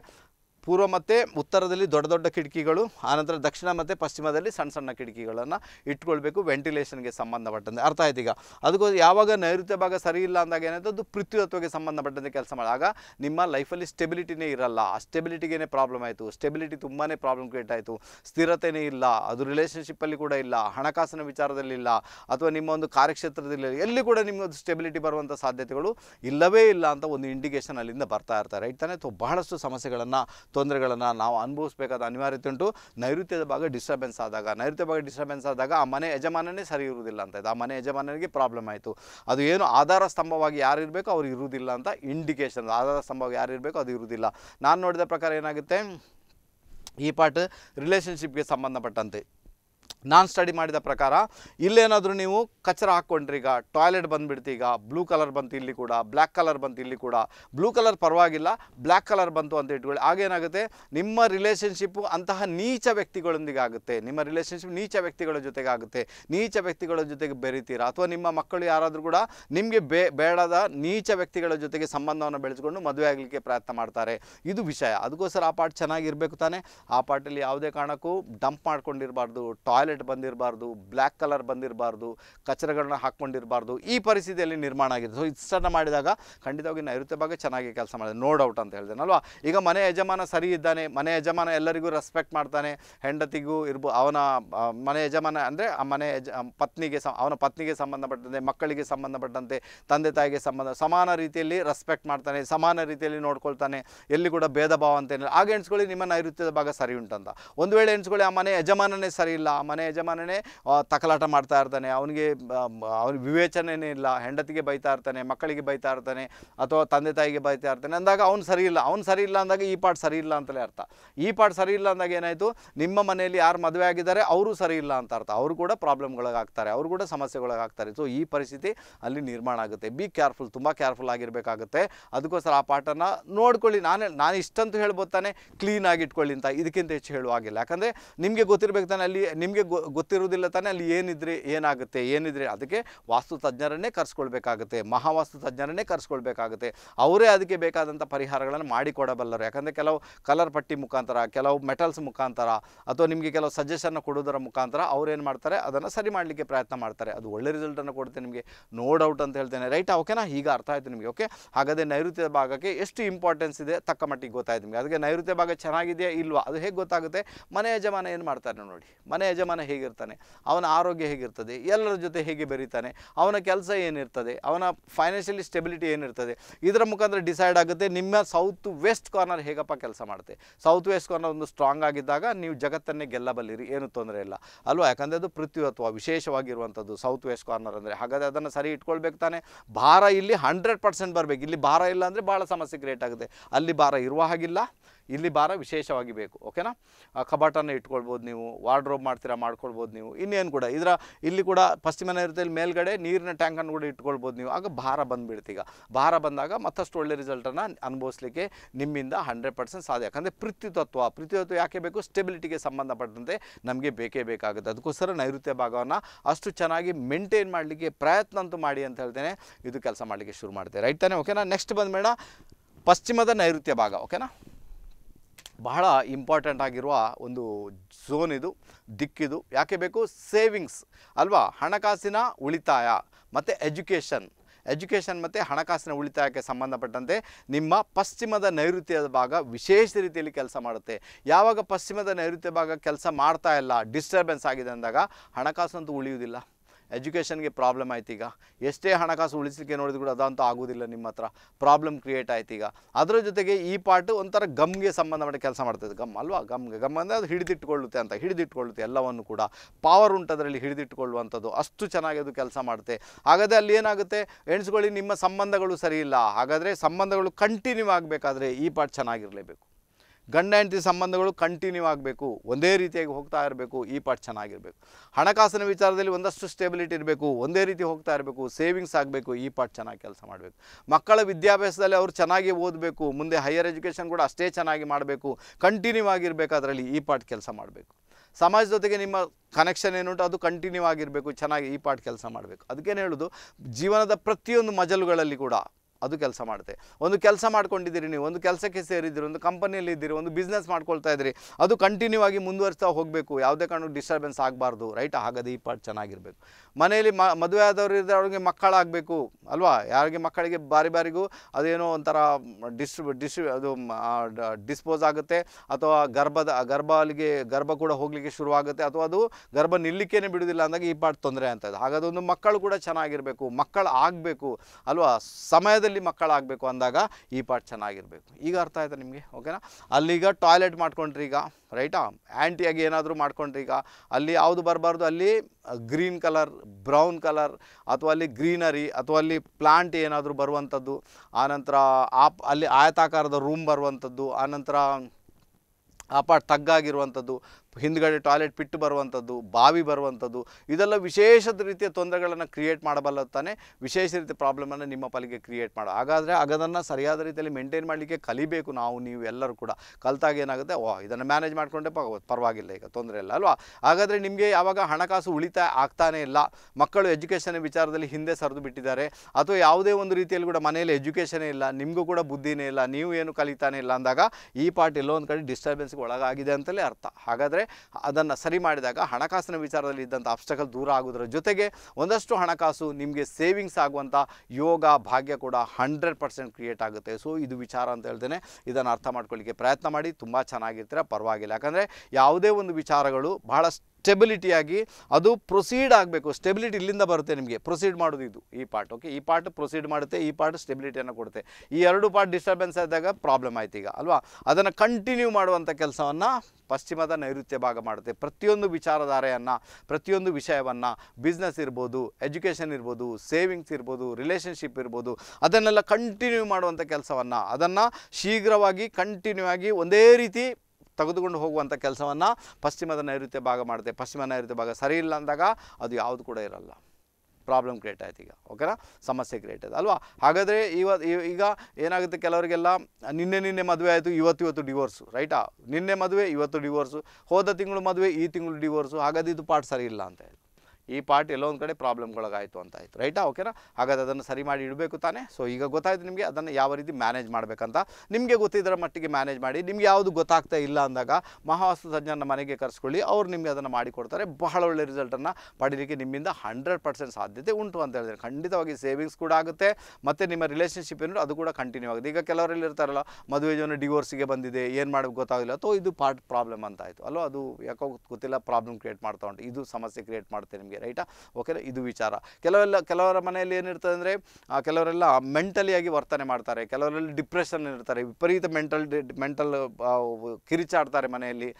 Speaker 1: ಪೂರ್ವ ಮತ್ತು ಉತ್ತರದಲ್ಲಿ ದೊಡ್ಡ ದೊಡ್ಡ ಕಿಟಕಿಗಳು ಆನಂತರ ದಕ್ಷಿಣ ಮತ್ತು ಪಶ್ಚಿಮದಲ್ಲಿ ಸಣ್ಣ ಸಣ್ಣ ಕಿಟಕಿಗಳನ್ನು ಇಟ್ಕೊಳ್ಬೇಕು ವೆಂಟಿಲೇಷನ್ಗೆ ಸಂಬಂಧಪಟ್ಟಂತೆ ಅರ್ಥ ಆಯ್ತು ಈಗ ಅದಕ್ಕೋಸ್ಕರ ಯಾವಾಗ ನೈಋತ್ಯ ಭಾಗ ಸರಿ ಇಲ್ಲ ಅಂದಾಗ ಏನಂತ ಅದು ಪೃಥ್ವಿತ್ವಕ್ಕೆ ಸಂಬಂಧಪಟ್ಟಂತೆ ಕೆಲಸ ಮಾಡಿದಾಗ ನಿಮ್ಮ ಲೈಫಲ್ಲಿ ಸ್ಟೆಬಿಲಿಟಿನೇ ಇರಲ್ಲ ಆ ಸ್ಟೆಬಿಲಿಟಿಗೇನೆ ಪ್ರಾಬ್ಲಮ್ ಆಯಿತು ಸ್ಟೆಬಿಲಿಟಿ ತುಂಬಾ ಪ್ರಾಬ್ಲಮ್ ಕ್ರಿಯೇಟ್ ಆಯಿತು ಸ್ಥಿರತೆಯೇ ಇಲ್ಲ ಅದು ರಿಲೇಷನ್ಶಿಪ್ಪಲ್ಲಿ ಕೂಡ ಇಲ್ಲ ಹಣಕಾಸಿನ ವಿಚಾರದಲ್ಲಿ ಇಲ್ಲ ಅಥವಾ ನಿಮ್ಮ ಒಂದು ಕಾರ್ಯಕ್ಷೇತ್ರದಲ್ಲಿ ಎಲ್ಲಿ ಕೂಡ ನಿಮ್ಮದು ಸ್ಟೆಬಿಲಿಟಿ ಬರುವಂಥ ಸಾಧ್ಯತೆಗಳು ಇಲ್ಲವೇ ಇಲ್ಲ ಅಂತ ಒಂದು ಇಂಡಿಕೇಶನ್ ಅಲ್ಲಿಂದ ಬರ್ತಾ ಇರ್ತಾರೆ ರೈಟ್ ತಾನೆ ಅಥವಾ ಬಹಳಷ್ಟು ಸಮಸ್ಯೆಗಳನ್ನು ತೊಂದರೆಗಳನ್ನು ನಾವು ಅನುಭವಿಸಬೇಕಾದ ಅನಿವಾರ್ಯತೆ ಉಂಟು ನೈಋತ್ಯದ ಭಾಗ ಡಿಸ್ಟರ್ಬೆನ್ಸ್ ಆದಾಗ ನೈಋತ್ಯ ಭಾಗ ಡಿಸ್ಟರ್ಬೆನ್ಸ್ ಆದಾಗ ಆ ಮನೆ ಯಜಮಾನನೇ ಸರಿ ಇರುವುದಿಲ್ಲ ಅಂತ ಇದೆ ಆ ಮನೆ ಯಜಮಾನನಿಗೆ ಪ್ರಾಬ್ಲಮ್ ಆಯಿತು ಅದು ಏನು ಆಧಾರ ಸ್ತಂಭವಾಗಿ ಯಾರು ಇರಬೇಕು ಅವ್ರು ಇರುವುದಿಲ್ಲ ಅಂತ ಇಂಡಿಕೇಶನ್ ಆಧಾರ ಸ್ತಂಭವಾಗಿ ಯಾರು ಇರಬೇಕು ಅದು ಇರುವುದಿಲ್ಲ ನಾನು ನೋಡಿದ ಪ್ರಕಾರ ಏನಾಗುತ್ತೆ ಈ ಪಾಠ ರಿಲೇಷನ್ಶಿಪ್ಗೆ ಸಂಬಂಧಪಟ್ಟಂತೆ ನಾನು ಸ್ಟಡಿ ಮಾಡಿದ ಪ್ರಕಾರ ಇಲ್ಲೇನಾದರೂ ನೀವು ಕಚರ ಹಾಕ್ಕೊಂಡ್ರಿ ಈಗ ಟಾಯ್ಲೆಟ್ ಬಂದುಬಿಡ್ತು ಈಗ ಬ್ಲೂ ಕಲರ್ ಬಂತು ಇಲ್ಲಿ ಕೂಡ ಬ್ಲ್ಯಾಕ್ ಕಲರ್ ಬಂತು ಇಲ್ಲಿ ಕೂಡ ಬ್ಲೂ ಕಲರ್ ಪರವಾಗಿಲ್ಲ ಬ್ಲ್ಯಾಕ್ ಕಲರ್ ಬಂತು ಅಂತ ಇಟ್ಕೊಳ್ಳಿ ಆಗೇನಾಗುತ್ತೆ ನಿಮ್ಮ ರಿಲೇಷನ್ಶಿಪ್ಪು ಅಂತಹ ನೀಚ ವ್ಯಕ್ತಿಗಳೊಂದಿಗೆ ಆಗುತ್ತೆ ನಿಮ್ಮ ರಿಲೇಷನ್ಶಿಪ್ ನೀಚ ವ್ಯಕ್ತಿಗಳ ಜೊತೆಗೆ ಆಗುತ್ತೆ ನೀಚ ವ್ಯಕ್ತಿಗಳ ಜೊತೆಗೆ ಬೆರಿತೀರಾ ಅಥವಾ ನಿಮ್ಮ ಮಕ್ಕಳು ಯಾರಾದರೂ ಕೂಡ ನಿಮಗೆ ಬೇ ಬೇಡದ ನೀಚ ವ್ಯಕ್ತಿಗಳ ಜೊತೆಗೆ ಸಂಬಂಧವನ್ನು ಬೆಳೆಸ್ಕೊಂಡು ಮದುವೆ ಆಗಲಿಕ್ಕೆ ಪ್ರಯತ್ನ ಮಾಡ್ತಾರೆ ಇದು ವಿಷಯ ಅದಕ್ಕೋಸ್ಕರ ಆ ಪಾರ್ಟ್ ಚೆನ್ನಾಗಿರಬೇಕು ತಾನೇ ಆ ಪಾರ್ಟಲ್ಲಿ ಯಾವುದೇ ಕಾರಣಕ್ಕೂ ಡಂಪ್ ಮಾಡ್ಕೊಂಡಿರಬಾರ್ದು ಟಾಯ್ಲೆಟ್ ಬಂದಿರಬಾರ್ದು ಬ್ಲ್ಯಾಕ್ ಕಲರ್ ಬಂದಿರಬಾರ್ದು ಕಚರಗಳನ್ನ ಹಾಕ್ಕೊಂಡಿರಬಾರ್ದು ಈ ಪರಿಸ್ಥಿತಿಯಲ್ಲಿ ನಿರ್ಮಾಣ ಆಗಿದೆ ಸೊ ಇಷ್ಟನ್ನು ಮಾಡಿದಾಗ ಖಂಡಿತವಾಗಿ ನೈರುತ್ಯ ಭಾಗ ಚೆನ್ನಾಗಿ ಕೆಲಸ ಮಾಡಿದೆ ನೋ ಡೌಟ್ ಅಂತ ಅಲ್ವಾ ಈಗ ಮನೆ ಯಜಮಾನ ಸರಿ ಇದ್ದಾನೆ ಮನೆ ಯಜಮಾನ ಎಲ್ಲರಿಗೂ ರೆಸ್ಪೆಕ್ಟ್ ಮಾಡ್ತಾನೆ ಹೆಂಡತಿಗೂ ಇರ್ಬೋ ಅವನ ಮನೆ ಯಜಮಾನ ಅಂದರೆ ಆ ಮನೆ ಯಜ ಪತ್ನಿಗೆ ಅವನ ಪತ್ನಿಗೆ ಸಂಬಂಧಪಟ್ಟಂತೆ ಮಕ್ಕಳಿಗೆ ಸಂಬಂಧಪಟ್ಟಂತೆ ತಂದೆ ತಾಯಿಗೆ ಸಂಬಂಧ ಸಮಾನ ರೀತಿಯಲ್ಲಿ ರೆಸ್ಪೆಕ್ಟ್ ಮಾಡ್ತಾನೆ ಸಮಾನ ರೀತಿಯಲ್ಲಿ ನೋಡ್ಕೊಳ್ತಾನೆ ಎಲ್ಲಿ ಕೂಡ ಭೇದ ಭಾವ ಹೇಳಿ ಆಗ ಎಣಿಸ್ಕೊಳ್ಳಿ ನಿಮ್ಮ ನೈರುತ್ಯದ ಭಾಗ ಸರಿ ಉಂಟಂತ ಒಂದು ವೇಳೆ ಎಣಿಸ್ಕೊಳ್ಳಿ ಆ ಮನೆ ಯಜಮಾನನೇ ಸರಿ ಇಲ್ಲ ಆ ಮನೆ ಯಜಮಾನನೇ ತಕಲಾಟ ಮಾಡ್ತಾ ಇರ್ತಾನೆ ಅವನಿಗೆ ಅವ್ನ ವಿವೇಚನೆಯೇ ಇಲ್ಲ ಹೆಂಡತಿಗೆ ಬೈತಾ ಇರ್ತಾನೆ ಮಕ್ಕಳಿಗೆ ಬೈತಾ ಇರ್ತಾನೆ ಅಥವಾ ತಂದೆ ತಾಯಿಗೆ ಬೈತಾ ಇರ್ತಾನೆ ಅಂದಾಗ ಅವ್ನು ಸರಿ ಇಲ್ಲ ಅವ್ನು ಸರಿ ಇಲ್ಲ ಅಂದಾಗ ಈ ಪಾಠ ಸರಿ ಇಲ್ಲ ಅಂತಲೇ ಅರ್ಥ ಈ ಪಾಠ ಸರಿ ಇಲ್ಲ ಅಂದಾಗ ಏನಾಯಿತು ನಿಮ್ಮ ಮನೆಯಲ್ಲಿ ಯಾರು ಮದುವೆ ಆಗಿದ್ದಾರೆ ಅವರು ಸರಿ ಇಲ್ಲ ಅಂತ ಅರ್ಥ ಅವರು ಕೂಡ ಪ್ರಾಬ್ಲಮ್ಗಳಾಗ್ತಾರೆ ಅವರು ಕೂಡ ಸಮಸ್ಯೆಗಳಾಗ್ತಾರೆ ಸೊ ಈ ಪರಿಸ್ಥಿತಿ ಅಲ್ಲಿ ನಿರ್ಮಾಣ ಆಗುತ್ತೆ ಬಿ ಕೇರ್ಫುಲ್ ತುಂಬ ಕೇರ್ಫುಲ್ ಆಗಿರಬೇಕಾಗುತ್ತೆ ಅದಕ್ಕೋಸ್ಕರ ಆ ಪಾಠನ ನೋಡ್ಕೊಳ್ಳಿ ನಾನೇ ನಾನು ಇಷ್ಟಂತೂ ಹೇಳ್ಬೋದು ತಾನೆ ಕ್ಲೀನಾಗಿ ಇಟ್ಕೊಳ್ಳಿ ಅಂತ ಇದಕ್ಕಿಂತ ಹೆಚ್ಚು ಹೇಳುವಾಗಿಲ್ಲ ಯಾಕಂದರೆ ನಿಮಗೆ ಗೊತ್ತಿರಬೇಕು ತಾನೆ ಅಲ್ಲಿ ನಿಮಗೆ ಗೊತ್ತಿರುವುದಿಲ್ಲ ತಾನೆ ಅಲ್ಲಿ ಏನಿದ್ರೆ ಏನಾಗುತ್ತೆ ಏನಿದ್ರೆ ಅದಕ್ಕೆ ವಾಸ್ತು ತಜ್ಞರನ್ನೇ ಕರ್ಸ್ಕೊಳ್ಬೇಕಾಗುತ್ತೆ ಮಹಾವಾಸ್ತು ತಜ್ಞರನ್ನೇ ಕರೆಸ್ಕೊಳ್ಬೇಕಾಗುತ್ತೆ ಅವರೇ ಅದಕ್ಕೆ ಬೇಕಾದಂಥ ಪರಿಹಾರಗಳನ್ನು ಮಾಡಿಕೊಡಬಲ್ಲರು ಯಾಕಂದರೆ ಕೆಲವು ಕಲರ್ ಪಟ್ಟಿ ಮುಖಾಂತರ ಕೆಲವು ಮೆಟಲ್ಸ್ ಮುಖಾಂತರ ಅಥವಾ ನಿಮಗೆ ಕೆಲವು ಸಜೆಷನ್ನ ಕೊಡೋದರ ಮುಖಾಂತರ ಅವ್ರೇನು ಮಾಡ್ತಾರೆ ಅದನ್ನು ಸರಿ ಮಾಡಲಿಕ್ಕೆ ಪ್ರಯತ್ನ ಮಾಡ್ತಾರೆ ಅದು ಒಳ್ಳೆ ರಿಸಲ್ಟನ್ನು ಕೊಡುತ್ತೆ ನಿಮಗೆ ನೋ ಡೌಟ್ ಅಂತ ಹೇಳ್ತೇನೆ ರೈಟ್ ಓಕೆನಾ ಈಗ ಅರ್ಥ ಆಯಿತು ನಿಮಗೆ ಓಕೆ ಹಾಗಾದರೆ ನೈಋತ್ಯ ಭಾಗಕ್ಕೆ ಎಷ್ಟು ಇಂಪಾರ್ಟೆನ್ಸ್ ಇದೆ ತಕ್ಕ ಮಟ್ಟಿಗೆ ಗೊತ್ತಾಯ್ತು ನಿಮಗೆ ಅದಕ್ಕೆ ನೈಋತ್ಯ ಭಾಗ ಚೆನ್ನಾಗಿದೆಯಾ ಇಲ್ವಾ ಅದು ಹೇಗೆ ಗೊತ್ತಾಗುತ್ತೆ ಮನೆ ಯಜಮಾನ ಏನು ಮಾಡ್ತಾರೆ ನೋಡಿ ಮನೆ ಯಜಮಾನ ಹೇಗಿರ್ತಾನೆ ಅವನ ಆರೋಗ್ಯ ಹೇಗಿರ್ತದೆ ಎಲ್ಲರ ಜೊತೆ ಹೇಗೆ ಬೆರೀತಾನೆ ಅವನ ಕೆಲಸ ಏನಿರ್ತದೆ ಅವನ ಫೈನಾನ್ಷಿಯಲಿ ಸ್ಟೆಬಿಲಿಟಿ ಏನಿರ್ತದೆ ಇದರ ಮುಖಾಂತರ ಡಿಸೈಡ್ ಆಗುತ್ತೆ ನಿಮ್ಮ ಸೌತ್ ವೆಸ್ಟ್ ಕಾರ್ನರ್ ಹೇಗಪ್ಪ ಕೆಲಸ ಮಾಡುತ್ತೆ ಸೌತ್ ವೆಸ್ಟ್ ಕಾರ್ನರ್ ಒಂದು ಸ್ಟ್ರಾಂಗ್ ಆಗಿದ್ದಾಗ ನೀವು ಜಗತ್ತನ್ನೇ ಗೆಲ್ಲಬಲ್ಲಿರಿ ಏನು ತೊಂದರೆ ಇಲ್ಲ ಅಲ್ವಾ ಯಾಕಂದರೆ ಅದು ಪೃಥ್ವಿತ್ವ ವಿಶೇಷವಾಗಿರುವಂಥದ್ದು ಸೌತ್ ವೆಸ್ಟ್ ಕಾರ್ನರ್ ಅಂದರೆ ಹಾಗಾದರೆ ಅದನ್ನು ಸರಿ ಇಟ್ಕೊಳ್ಬೇಕು ತಾನೆ ಭಾರ ಇಲ್ಲಿ ಹಂಡ್ರೆಡ್ ಪರ್ಸೆಂಟ್ ಬರಬೇಕು ಇಲ್ಲಿ ಭಾರ ಇಲ್ಲ ಅಂದರೆ ಭಾಳ ಸಮಸ್ಯೆ ಕ್ರಿಯೇಟ್ ಆಗುತ್ತೆ ಅಲ್ಲಿ ಭಾರ ಇರುವ ಹಾಗಿಲ್ಲ ಇಲ್ಲಿ ಭಾರ ವಿಶೇಷವಾಗಿ ಬೇಕು ಓಕೆನಾ ಕಬಾಟನ್ನು ಇಟ್ಕೊಳ್ಬೋದು ನೀವು ವಾರ್ಡ್ರೋಬ್ ಮಾಡ್ತೀರಾ ಮಾಡ್ಕೊಳ್ಬೋದು ನೀವು ಇನ್ನೇನು ಕೂಡ ಇದರ ಇಲ್ಲಿ ಕೂಡ ಪಶ್ಚಿಮ ನೈಋತ್ಯದಲ್ಲಿ ಮೇಲ್ಗಡೆ ನೀರಿನ ಟ್ಯಾಂಕನ್ನು ಕೂಡ ಇಟ್ಕೊಳ್ಬೋದು ನೀವು ಆಗ ಭಾರ ಬಂದುಬಿಡ್ತೀಗ ಈಗ ಭಾರ ಬಂದಾಗ ಮತ್ತಷ್ಟು ಒಳ್ಳೆ ರಿಸಲ್ಟನ್ನು ಅನುಭವಿಸ್ಲಿಕ್ಕೆ ನಿಮ್ಮಿಂದ ಹಂಡ್ರೆಡ್ ಪರ್ಸೆಂಟ್ ಸಾಧ್ಯ ಯಾಕಂದರೆ ಪೃಥ್ವಿತತ್ವ ಪೃಥ್ವಿತತ್ವ ಯಾಕೆ ಬೇಕು ಸ್ಟೆಬಿಲಿಟಿಗೆ ಸಂಬಂಧಪಟ್ಟಂತೆ ನಮಗೆ ಬೇಕೇ ಬೇಕಾಗುತ್ತೆ ಅದಕ್ಕೋಸ್ಕರ ನೈಋತ್ಯ ಭಾಗವನ್ನು ಅಷ್ಟು ಚೆನ್ನಾಗಿ ಮೇಂಟೈನ್ ಮಾಡಲಿಕ್ಕೆ ಪ್ರಯತ್ನ ಅಂತೂ ಮಾಡಿ ಅಂತ ಹೇಳ್ತೇನೆ ಇದು ಕೆಲಸ ಮಾಡಲಿಕ್ಕೆ ಶುರು ಮಾಡ್ತೇವೆ ರೈಟ್ ತಾನೆ ಓಕೆನಾ ನೆಕ್ಸ್ಟ್ ಬಂದಬೇಡ ಪಶ್ಚಿಮದ ನೈಋತ್ಯ ಭಾಗ ಓಕೆನಾ ಬಹಳ ಇಂಪಾರ್ಟೆಂಟ್ ಆಗಿರುವ ಒಂದು ಝೋನ್ ಇದು ದಿಕ್ಕಿದು ಯಾಕೆ ಬೇಕು ಸೇವಿಂಗ್ಸ್ ಅಲ್ವಾ ಹಣಕಾಸಿನ ಉಳಿತಾಯ ಮತ್ತು ಎಜುಕೇಷನ್ ಎಜುಕೇಷನ್ ಮತ್ತು ಹಣಕಾಸಿನ ಉಳಿತಾಯಕ್ಕೆ ಸಂಬಂಧಪಟ್ಟಂತೆ ನಿಮ್ಮ ಪಶ್ಚಿಮದ ನೈಋತ್ಯದ ಭಾಗ ವಿಶೇಷ ರೀತಿಯಲ್ಲಿ ಕೆಲಸ ಮಾಡುತ್ತೆ ಯಾವಾಗ ಪಶ್ಚಿಮದ ನೈಋತ್ಯ ಭಾಗ ಕೆಲಸ ಮಾಡ್ತಾ ಇಲ್ಲ ಡಿಸ್ಟರ್ಬೆನ್ಸ್ ಆಗಿದೆ ಅಂದಾಗ ಅಂತೂ ಉಳಿಯುವುದಿಲ್ಲ ಎಜುಕೇಷನ್ಗೆ ಪ್ರಾಬ್ಲಮ್ ಆಯ್ತೀಗ ಎಷ್ಟೇ ಹಣಕಾಸು ಉಳಿಸಲಿಕ್ಕೆ ನೋಡಿದ್ರು ಕೂಡ ಅದಂತೂ ಆಗೋದಿಲ್ಲ ನಿಮ್ಮ ಹತ್ರ ಪ್ರಾಬ್ಲಮ್ ಕ್ರಿಯೇಟ್ ಈಗ ಅದರ ಜೊತೆಗೆ ಈ ಪಾರ್ಟ್ ಒಂಥರ ಗಮ್ಗೆ ಸಂಬಂಧ ಮಾಡಿ ಕೆಲಸ ಮಾಡ್ತದೆ ಗಮ್ ಅಲ್ವಾ ಗಮ್ಗೆ ಗಮ್ ಅಂದರೆ ಅದು ಹಿಡಿದಿಟ್ಟುಕೊಳ್ಳುತ್ತೆ ಅಂತ ಹಿಡಿದಿಟ್ಕೊಳ್ಳುತ್ತೆ ಎಲ್ಲವನ್ನು ಕೂಡ ಪವರ್ ಉಂಟು ಅದರಲ್ಲಿ ಅಷ್ಟು ಚೆನ್ನಾಗಿ ಅದು ಕೆಲಸ ಮಾಡುತ್ತೆ ಹಾಗಾದರೆ ಅಲ್ಲಿ ಏನಾಗುತ್ತೆ ಎಣಿಸ್ಕೊಳ್ಳಿ ನಿಮ್ಮ ಸಂಬಂಧಗಳು ಸರಿ ಇಲ್ಲ ಹಾಗಾದರೆ ಸಂಬಂಧಗಳು ಕಂಟಿನ್ಯೂ ಆಗಬೇಕಾದ್ರೆ ಈ ಪಾರ್ಟ್ ಚೆನ್ನಾಗಿರಲೇಬೇಕು ಗಂಡ ಹೆಂಡತಿ ಸಂಬಂಧಗಳು ಕಂಟಿನ್ಯೂ ಆಗಬೇಕು ಒಂದೇ ರೀತಿಯಾಗಿ ಹೋಗ್ತಾ ಇರಬೇಕು ಈ ಪಾರ್ಟ್ ಚೆನ್ನಾಗಿರಬೇಕು ಹಣಕಾಸಿನ ವಿಚಾರದಲ್ಲಿ ಒಂದಷ್ಟು ಸ್ಟೇಬಿಲಿಟಿ ಇರಬೇಕು ಒಂದೇ ರೀತಿ ಹೋಗ್ತಾ ಇರಬೇಕು ಸೇವಿಂಗ್ಸ್ ಆಗಬೇಕು ಈ ಪಾರ್ಟ್ ಚೆನ್ನಾಗಿ ಕೆಲಸ ಮಾಡಬೇಕು ಮಕ್ಕಳ ವಿದ್ಯಾಭ್ಯಾಸದಲ್ಲಿ ಅವರು ಚೆನ್ನಾಗಿ ಓದಬೇಕು ಮುಂದೆ ಹೈಯರ್ ಎಜುಕೇಷನ್ ಕೂಡ ಅಷ್ಟೇ ಚೆನ್ನಾಗಿ ಮಾಡಬೇಕು ಕಂಟಿನ್ಯೂ ಆಗಿರಬೇಕು ಅದರಲ್ಲಿ ಈ ಪಾರ್ಟ್ ಕೆಲಸ ಮಾಡಬೇಕು ಸಮಾಜ ಜೊತೆಗೆ ನಿಮ್ಮ ಕನೆಕ್ಷನ್ ಏನುಂಟು ಅದು ಕಂಟಿನ್ಯೂ ಆಗಿರಬೇಕು ಚೆನ್ನಾಗಿ ಈ ಪಾರ್ಟ್ ಕೆಲಸ ಮಾಡಬೇಕು ಅದಕ್ಕೇನು ಹೇಳೋದು ಜೀವನದ ಪ್ರತಿಯೊಂದು ಮಜಲುಗಳಲ್ಲಿ ಕೂಡ ಅದು ಕೆಲಸ ಮಾಡುತ್ತೆ ಒಂದು ಕೆಲಸ ಮಾಡ್ಕೊಂಡಿದ್ದೀರಿ ನೀವು ಒಂದು ಕೆಲಸಕ್ಕೆ ಸೇರಿದ್ದೀರಿ ಒಂದು ಕಂಪನಿಯಲ್ಲಿ ಇದ್ದೀರಿ ಒಂದು ಬಿಸ್ನೆಸ್ ಮಾಡ್ಕೊಳ್ತಾ ಇದ್ದೀರಿ ಅದು ಕಂಟಿನ್ಯೂ ಆಗಿ ಮುಂದುವರಿಸ್ತಾ ಹೋಗಬೇಕು ಯಾವುದೇ ಕಾರಣಕ್ಕೂ ಡಿಸ್ಟರ್ಬೆನ್ಸ್ ಆಗಬಾರ್ದು ರೈಟ್ ಹಾಗಾದ ಈ ಪಾರ್ಟ್ ಚೆನ್ನಾಗಿರಬೇಕು ಮನೆಯಲ್ಲಿ ಮದುವೆ ಆದವರು ಇದ್ದರೆ ಅವ್ರಿಗೆ ಮಕ್ಕಳಾಗಬೇಕು ಅಲ್ವಾ ಯಾರಿಗೆ ಮಕ್ಕಳಿಗೆ ಬಾರಿ ಬಾರಿಗೂ ಅದೇನೋ ಒಂಥರ ಡಿಸ್ ಡಿಸ್ ಅದು ಡಿಸ್ಪೋಸ್ ಆಗುತ್ತೆ ಅಥವಾ ಗರ್ಭದ ಗರ್ಭ ಅಲ್ಲಿಗೆ ಗರ್ಭ ಕೂಡ ಹೋಗಲಿಕ್ಕೆ ಶುರುವಾಗುತ್ತೆ ಅಥವಾ ಅದು ಗರ್ಭ ನಿಲ್ಲಕ್ಕೇನೆ ಬಿಡುವುದಿಲ್ಲ ಅಂದಾಗ ಈ ಪಾರ್ಟ್ ತೊಂದರೆ ಅಂತ ಹಾಗಾದೊಂದು ಹಾಗಾದ ಒಂದು ಮಕ್ಕಳು ಕೂಡ ಚೆನ್ನಾಗಿರಬೇಕು ಮಕ್ಕಳು ಆಗಬೇಕು ಅಲ್ವಾ ಸಮಯದಲ್ಲಿ ಮನೆಯಲ್ಲಿ ಮಕ್ಕಳಾಗಬೇಕು ಅಂದಾಗ ಈ ಪಾರ್ಟ್ ಚೆನ್ನಾಗಿರಬೇಕು ಈಗ ಅರ್ಥ ಆಯಿತಾ ನಿಮಗೆ ಓಕೆನಾ ಅಲ್ಲಿಗ ಟಾಯ್ಲೆಟ್ ಮಾಡ್ಕೊಂಡ್ರಿ ಈಗ ರೈಟಾ ಆ್ಯಂಟಿಯಾಗಿ ಏನಾದರೂ ಮಾಡ್ಕೊಂಡ್ರಿ ಈಗ ಅಲ್ಲಿ ಯಾವುದು ಬರಬಾರ್ದು ಅಲ್ಲಿ ಗ್ರೀನ್ ಕಲರ್ ಬ್ರೌನ್ ಕಲರ್ ಅಥವಾ ಅಲ್ಲಿ ಗ್ರೀನರಿ ಅಥವಾ ಅಲ್ಲಿ ಪ್ಲಾಂಟ್ ಏನಾದರೂ ಬರುವಂಥದ್ದು ಆನಂತರ ಆಪ್ ಅಲ್ಲಿ ಆಯತಾಕಾರದ ರೂಮ್ ಬರುವಂಥದ್ದು ಆನಂತರ ಆ ಅಪಾರ್ಟ್ ತಗ್ಗಾಗಿರುವಂಥದ್ದು ಹಿಂದ್ಗಡೆ ಟಾಯ್ಲೆಟ್ ಪಿಟ್ಟು ಬರುವಂಥದ್ದು ಬಾವಿ ಬರುವಂಥದ್ದು ಇದೆಲ್ಲ ವಿಶೇಷದ ರೀತಿಯ ತೊಂದರೆಗಳನ್ನು ಕ್ರಿಯೇಟ್ ಮಾಡಬಲ್ಲತ್ತಾನೆ ವಿಶೇಷ ರೀತಿಯ ಪ್ರಾಬ್ಲಮನ್ನು ನಿಮ್ಮ ಪಾಲಿಗೆ ಕ್ರಿಯೇಟ್ ಮಾಡೋ ಹಾಗಾದರೆ ಅಗದನ್ನು ಸರಿಯಾದ ರೀತಿಯಲ್ಲಿ ಮೇಂಟೈನ್ ಮಾಡಲಿಕ್ಕೆ ಕಲಿಬೇಕು ನಾವು ನೀವು ಎಲ್ಲರೂ ಕೂಡ ಕಲಿತಾಗ ಏನಾಗುತ್ತೆ ಓ ಇದನ್ನು ಮ್ಯಾನೇಜ್ ಮಾಡಿಕೊಂಡೆ ಪರವಾಗಿಲ್ಲ ಈಗ ತೊಂದರೆ ಇಲ್ಲ ಅಲ್ವಾ ಹಾಗಾದರೆ ನಿಮಗೆ ಯಾವಾಗ ಹಣಕಾಸು ಉಳಿತಾಯ ಆಗ್ತಾನೇ ಇಲ್ಲ ಮಕ್ಕಳು ಎಜುಕೇಷನ್ ವಿಚಾರದಲ್ಲಿ ಹಿಂದೆ ಸರಿದು ಬಿಟ್ಟಿದ್ದಾರೆ ಅಥವಾ ಯಾವುದೇ ಒಂದು ರೀತಿಯಲ್ಲಿ ಕೂಡ ಮನೆಯಲ್ಲಿ ಎಜುಕೇಷನೇ ಇಲ್ಲ ನಿಮಗೂ ಕೂಡ ಬುದ್ಧಿನೇ ಇಲ್ಲ ನೀವು ಏನು ಕಲಿತಾನೆ ಇಲ್ಲ ಅಂದಾಗ ಈ ಪಾರ್ಟ್ ಎಲ್ಲೋ ಒಂದು ಕಡೆ ಡಿಸ್ಟರ್ಬೆನ್ಸ್ಗೆ ಒಳಗಾಗಿದೆ ಅಂತಲೇ ಅರ್ಥ ಹಾಗಾದರೆ ಅದನ್ನ ಅದನ್ನು ಸರಿ ಮಾಡಿದಾಗ ಹಣಕಾಸಿನ ವಿಚಾರದಲ್ಲಿ ಇದ್ದಂಥ ಅಬ್ಸ್ಟಕಲ್ ದೂರ ಆಗೋದ್ರ ಜೊತೆಗೆ ಒಂದಷ್ಟು ಹಣಕಾಸು ನಿಮಗೆ ಸೇವಿಂಗ್ಸ್ ಆಗುವಂಥ ಯೋಗ ಭಾಗ್ಯ ಕೂಡ ಹಂಡ್ರೆಡ್ ಪರ್ಸೆಂಟ್ ಕ್ರಿಯೇಟ್ ಆಗುತ್ತೆ ಸೊ ಇದು ವಿಚಾರ ಅಂತ ಹೇಳ್ತೇನೆ ಇದನ್ನು ಅರ್ಥ ಮಾಡ್ಕೊಳ್ಳಿಕ್ಕೆ ಪ್ರಯತ್ನ ಮಾಡಿ ತುಂಬ ಚೆನ್ನಾಗಿರ್ತೀರ ಪರವಾಗಿಲ್ಲ ಯಾಕಂದರೆ ಯಾವುದೇ ಒಂದು ವಿಚಾರಗಳು ಬಹಳಷ್ಟು ಸ್ಟೆಬಿಲಿಟಿಯಾಗಿ ಅದು ಪ್ರೊಸೀಡ್ ಆಗಬೇಕು ಸ್ಟೆಬಿಲಿಟಿ ಇಲ್ಲಿಂದ ಬರುತ್ತೆ ನಿಮಗೆ ಪ್ರೊಸೀಡ್ ಮಾಡೋದು ಇದು ಈ ಪಾರ್ಟ್ ಓಕೆ ಈ ಪಾರ್ಟ್ ಪ್ರೊಸೀಡ್ ಮಾಡುತ್ತೆ ಈ ಪಾರ್ಟ್ ಸ್ಟೆಬಿಲಿಟಿಯನ್ನು ಕೊಡುತ್ತೆ ಈ ಎರಡು ಪಾರ್ಟ್ ಡಿಸ್ಟರ್ಬೆನ್ಸ್ ಆದಾಗ ಪ್ರಾಬ್ಲಮ್ ಆಯ್ತು ಈಗ ಅಲ್ವಾ ಅದನ್ನು ಕಂಟಿನ್ಯೂ ಮಾಡುವಂಥ ಕೆಲಸವನ್ನು ಪಶ್ಚಿಮದ ನೈಋತ್ಯ ಭಾಗ ಮಾಡುತ್ತೆ ಪ್ರತಿಯೊಂದು ವಿಚಾರಧಾರೆಯನ್ನು ಪ್ರತಿಯೊಂದು ವಿಷಯವನ್ನು ಬಿಸ್ನೆಸ್ ಇರ್ಬೋದು ಎಜುಕೇಷನ್ ಇರ್ಬೋದು ಸೇವಿಂಗ್ಸ್ ಇರ್ಬೋದು ರಿಲೇಷನ್ಶಿಪ್ ಇರ್ಬೋದು ಅದನ್ನೆಲ್ಲ ಕಂಟಿನ್ಯೂ ಮಾಡುವಂಥ ಕೆಲಸವನ್ನು ಅದನ್ನು ಶೀಘ್ರವಾಗಿ ಕಂಟಿನ್ಯೂ ಆಗಿ ಒಂದೇ ರೀತಿ ತೆಗೆದುಕೊಂಡು ಹೋಗುವಂಥ ಕೆಲಸವನ್ನು ಪಶ್ಚಿಮದ ನೈಋತ್ಯ ಭಾಗ ಮಾಡುತ್ತೆ ಪಶ್ಚಿಮ ನೈಋತ್ಯ ಭಾಗ ಸರಿ ಇಲ್ಲ ಅಂದಾಗ ಅದು ಯಾವುದು ಕೂಡ ಇರಲ್ಲ ಪ್ರಾಬ್ಲಮ್ ಕ್ರಿಯೇಟ್ ಆಯ್ತು ಈಗ ಓಕೆನಾ ಸಮಸ್ಯೆ ಕ್ರಿಯೇಟ್ ಆಯ್ತು ಅಲ್ವಾ ಹಾಗಾದರೆ ಇವತ್ತು ಈಗ ಏನಾಗುತ್ತೆ ಕೆಲವರಿಗೆಲ್ಲ ನಿನ್ನೆ ನಿನ್ನೆ ಮದುವೆ ಆಯಿತು ಇವತ್ತು ಇವತ್ತು ಡಿವೋರ್ಸು ರೈಟಾ ನಿನ್ನೆ ಮದುವೆ ಇವತ್ತು ಡಿವೋರ್ಸು ಹೋದ ತಿಂಗಳು ಮದುವೆ ಈ ತಿಂಗಳು ಡಿವೋರ್ಸು ಹಾಗಾದ್ರೆ ಇದು ಪಾಠ ಸರಿ ಇಲ್ಲ ಅಂತ ಹೇಳಿ ಈ ಪಾರ್ಟ್ ಎಲ್ಲೋ ಒಂದು ಕಡೆ ಪ್ರಾಬ್ಲಮ್ಗಳಾಯಿತು ಅಂತ ಆಯಿತು ರೈಟಾ ಓಕೆನಾ ಹಾಗಾದ್ರೆ ಅದನ್ನು ಸರಿ ಮಾಡಿ ಇಡಬೇಕು ತಾನೇ ಸೊ ಈಗ ಗೊತ್ತಾಯಿತು ನಿಮಗೆ ಅದನ್ನು ಯಾವ ರೀತಿ ಮ್ಯಾನೇಜ್ ಮಾಡಬೇಕಂತ ನಿಮಗೆ ಗೊತ್ತಿದ್ದರ ಮಟ್ಟಿಗೆ ಮ್ಯಾನೇಜ್ ಮಾಡಿ ನಿಮ್ಗೆ ಯಾವುದು ಗೊತ್ತಾಗ್ತಾ ಇಲ್ಲ ಅಂದಾಗ ಮಹಾವಾಸ್ತು ತಜ್ಞರನ್ನ ಮನೆಗೆ ಕರೆಸ್ಕೊಳ್ಳಿ ಅವ್ರು ನಿಮಗೆ ಅದನ್ನು ಮಾಡಿಕೊಡ್ತಾರೆ ಬಹಳ ಒಳ್ಳೆ ರಿಸಲ್ಟನ್ನು ಪಡೀಲಿಕ್ಕೆ ನಿಮ್ಮಿಂದ ಹಂಡ್ರೆಡ್ ಪರ್ಸೆಂಟ್ ಸಾಧ್ಯತೆ ಉಂಟು ಅಂತ ಹೇಳ್ತೀನಿ ಖಂಡಿತವಾಗಿ ಸೇವಿಂಗ್ಸ್ ಕೂಡ ಆಗುತ್ತೆ ಮತ್ತು ನಿಮ್ಮ ರಿಲೇಷನ್ಶಿಪ್ ಏನಿರೋ ಅದು ಕೂಡ ಕಂಟಿನ್ಯೂ ಆಗುತ್ತೆ ಈಗ ಕೆಲವರಲ್ಲಿ ಇರ್ತಾರಲ್ಲ ಮದುವೆ ಜನ ಡಿವೋರ್ಸಿಗೆ ಬಂದಿದೆ ಏನು ಮಾಡೋದು ಗೊತ್ತಾಗಿಲ್ಲ ಅಥವಾ ಇದು ಪಾರ್ಟ್ ಪ್ರಾಬ್ಲಮ್ ಅಂತ ಆಯಿತು ಅಲ್ಲೋ ಅದು ಯಾಕೋ ಗೊತ್ತಿಲ್ಲ ಪ್ರಾಬ್ಲಮ್ ಕ್ರಿಯೇಟ್ ಮಾಡ್ತಾ ಉಂಟು ಇದು ಸಮಸ್ಯೆ ಕ್ರಿಯೇಟ್ ಮಾಡುತ್ತೆ ನಿಮಗೆ ಬಗ್ಗೆ ರೈಟಾ ಓಕೆ ಇದು ವಿಚಾರ ಕೆಲವೆಲ್ಲ ಕೆಲವರ ಮನೆಯಲ್ಲಿ ಏನಿರ್ತದೆ ಅಂದರೆ ಕೆಲವರೆಲ್ಲ ಮೆಂಟಲಿಯಾಗಿ ವರ್ತನೆ ಮಾಡ್ತಾರೆ ಕೆಲವರಲ್ಲಿ ಡಿಪ್ರೆಷನ್ ಇರ್ತಾರೆ ವಿಪರೀತ ಮೆಂಟಲ್ ಮೆಂಟಲ್ ಕಿರಿಚಾಡ್ತಾರೆ ಮನೆಯಲ್ಲಿ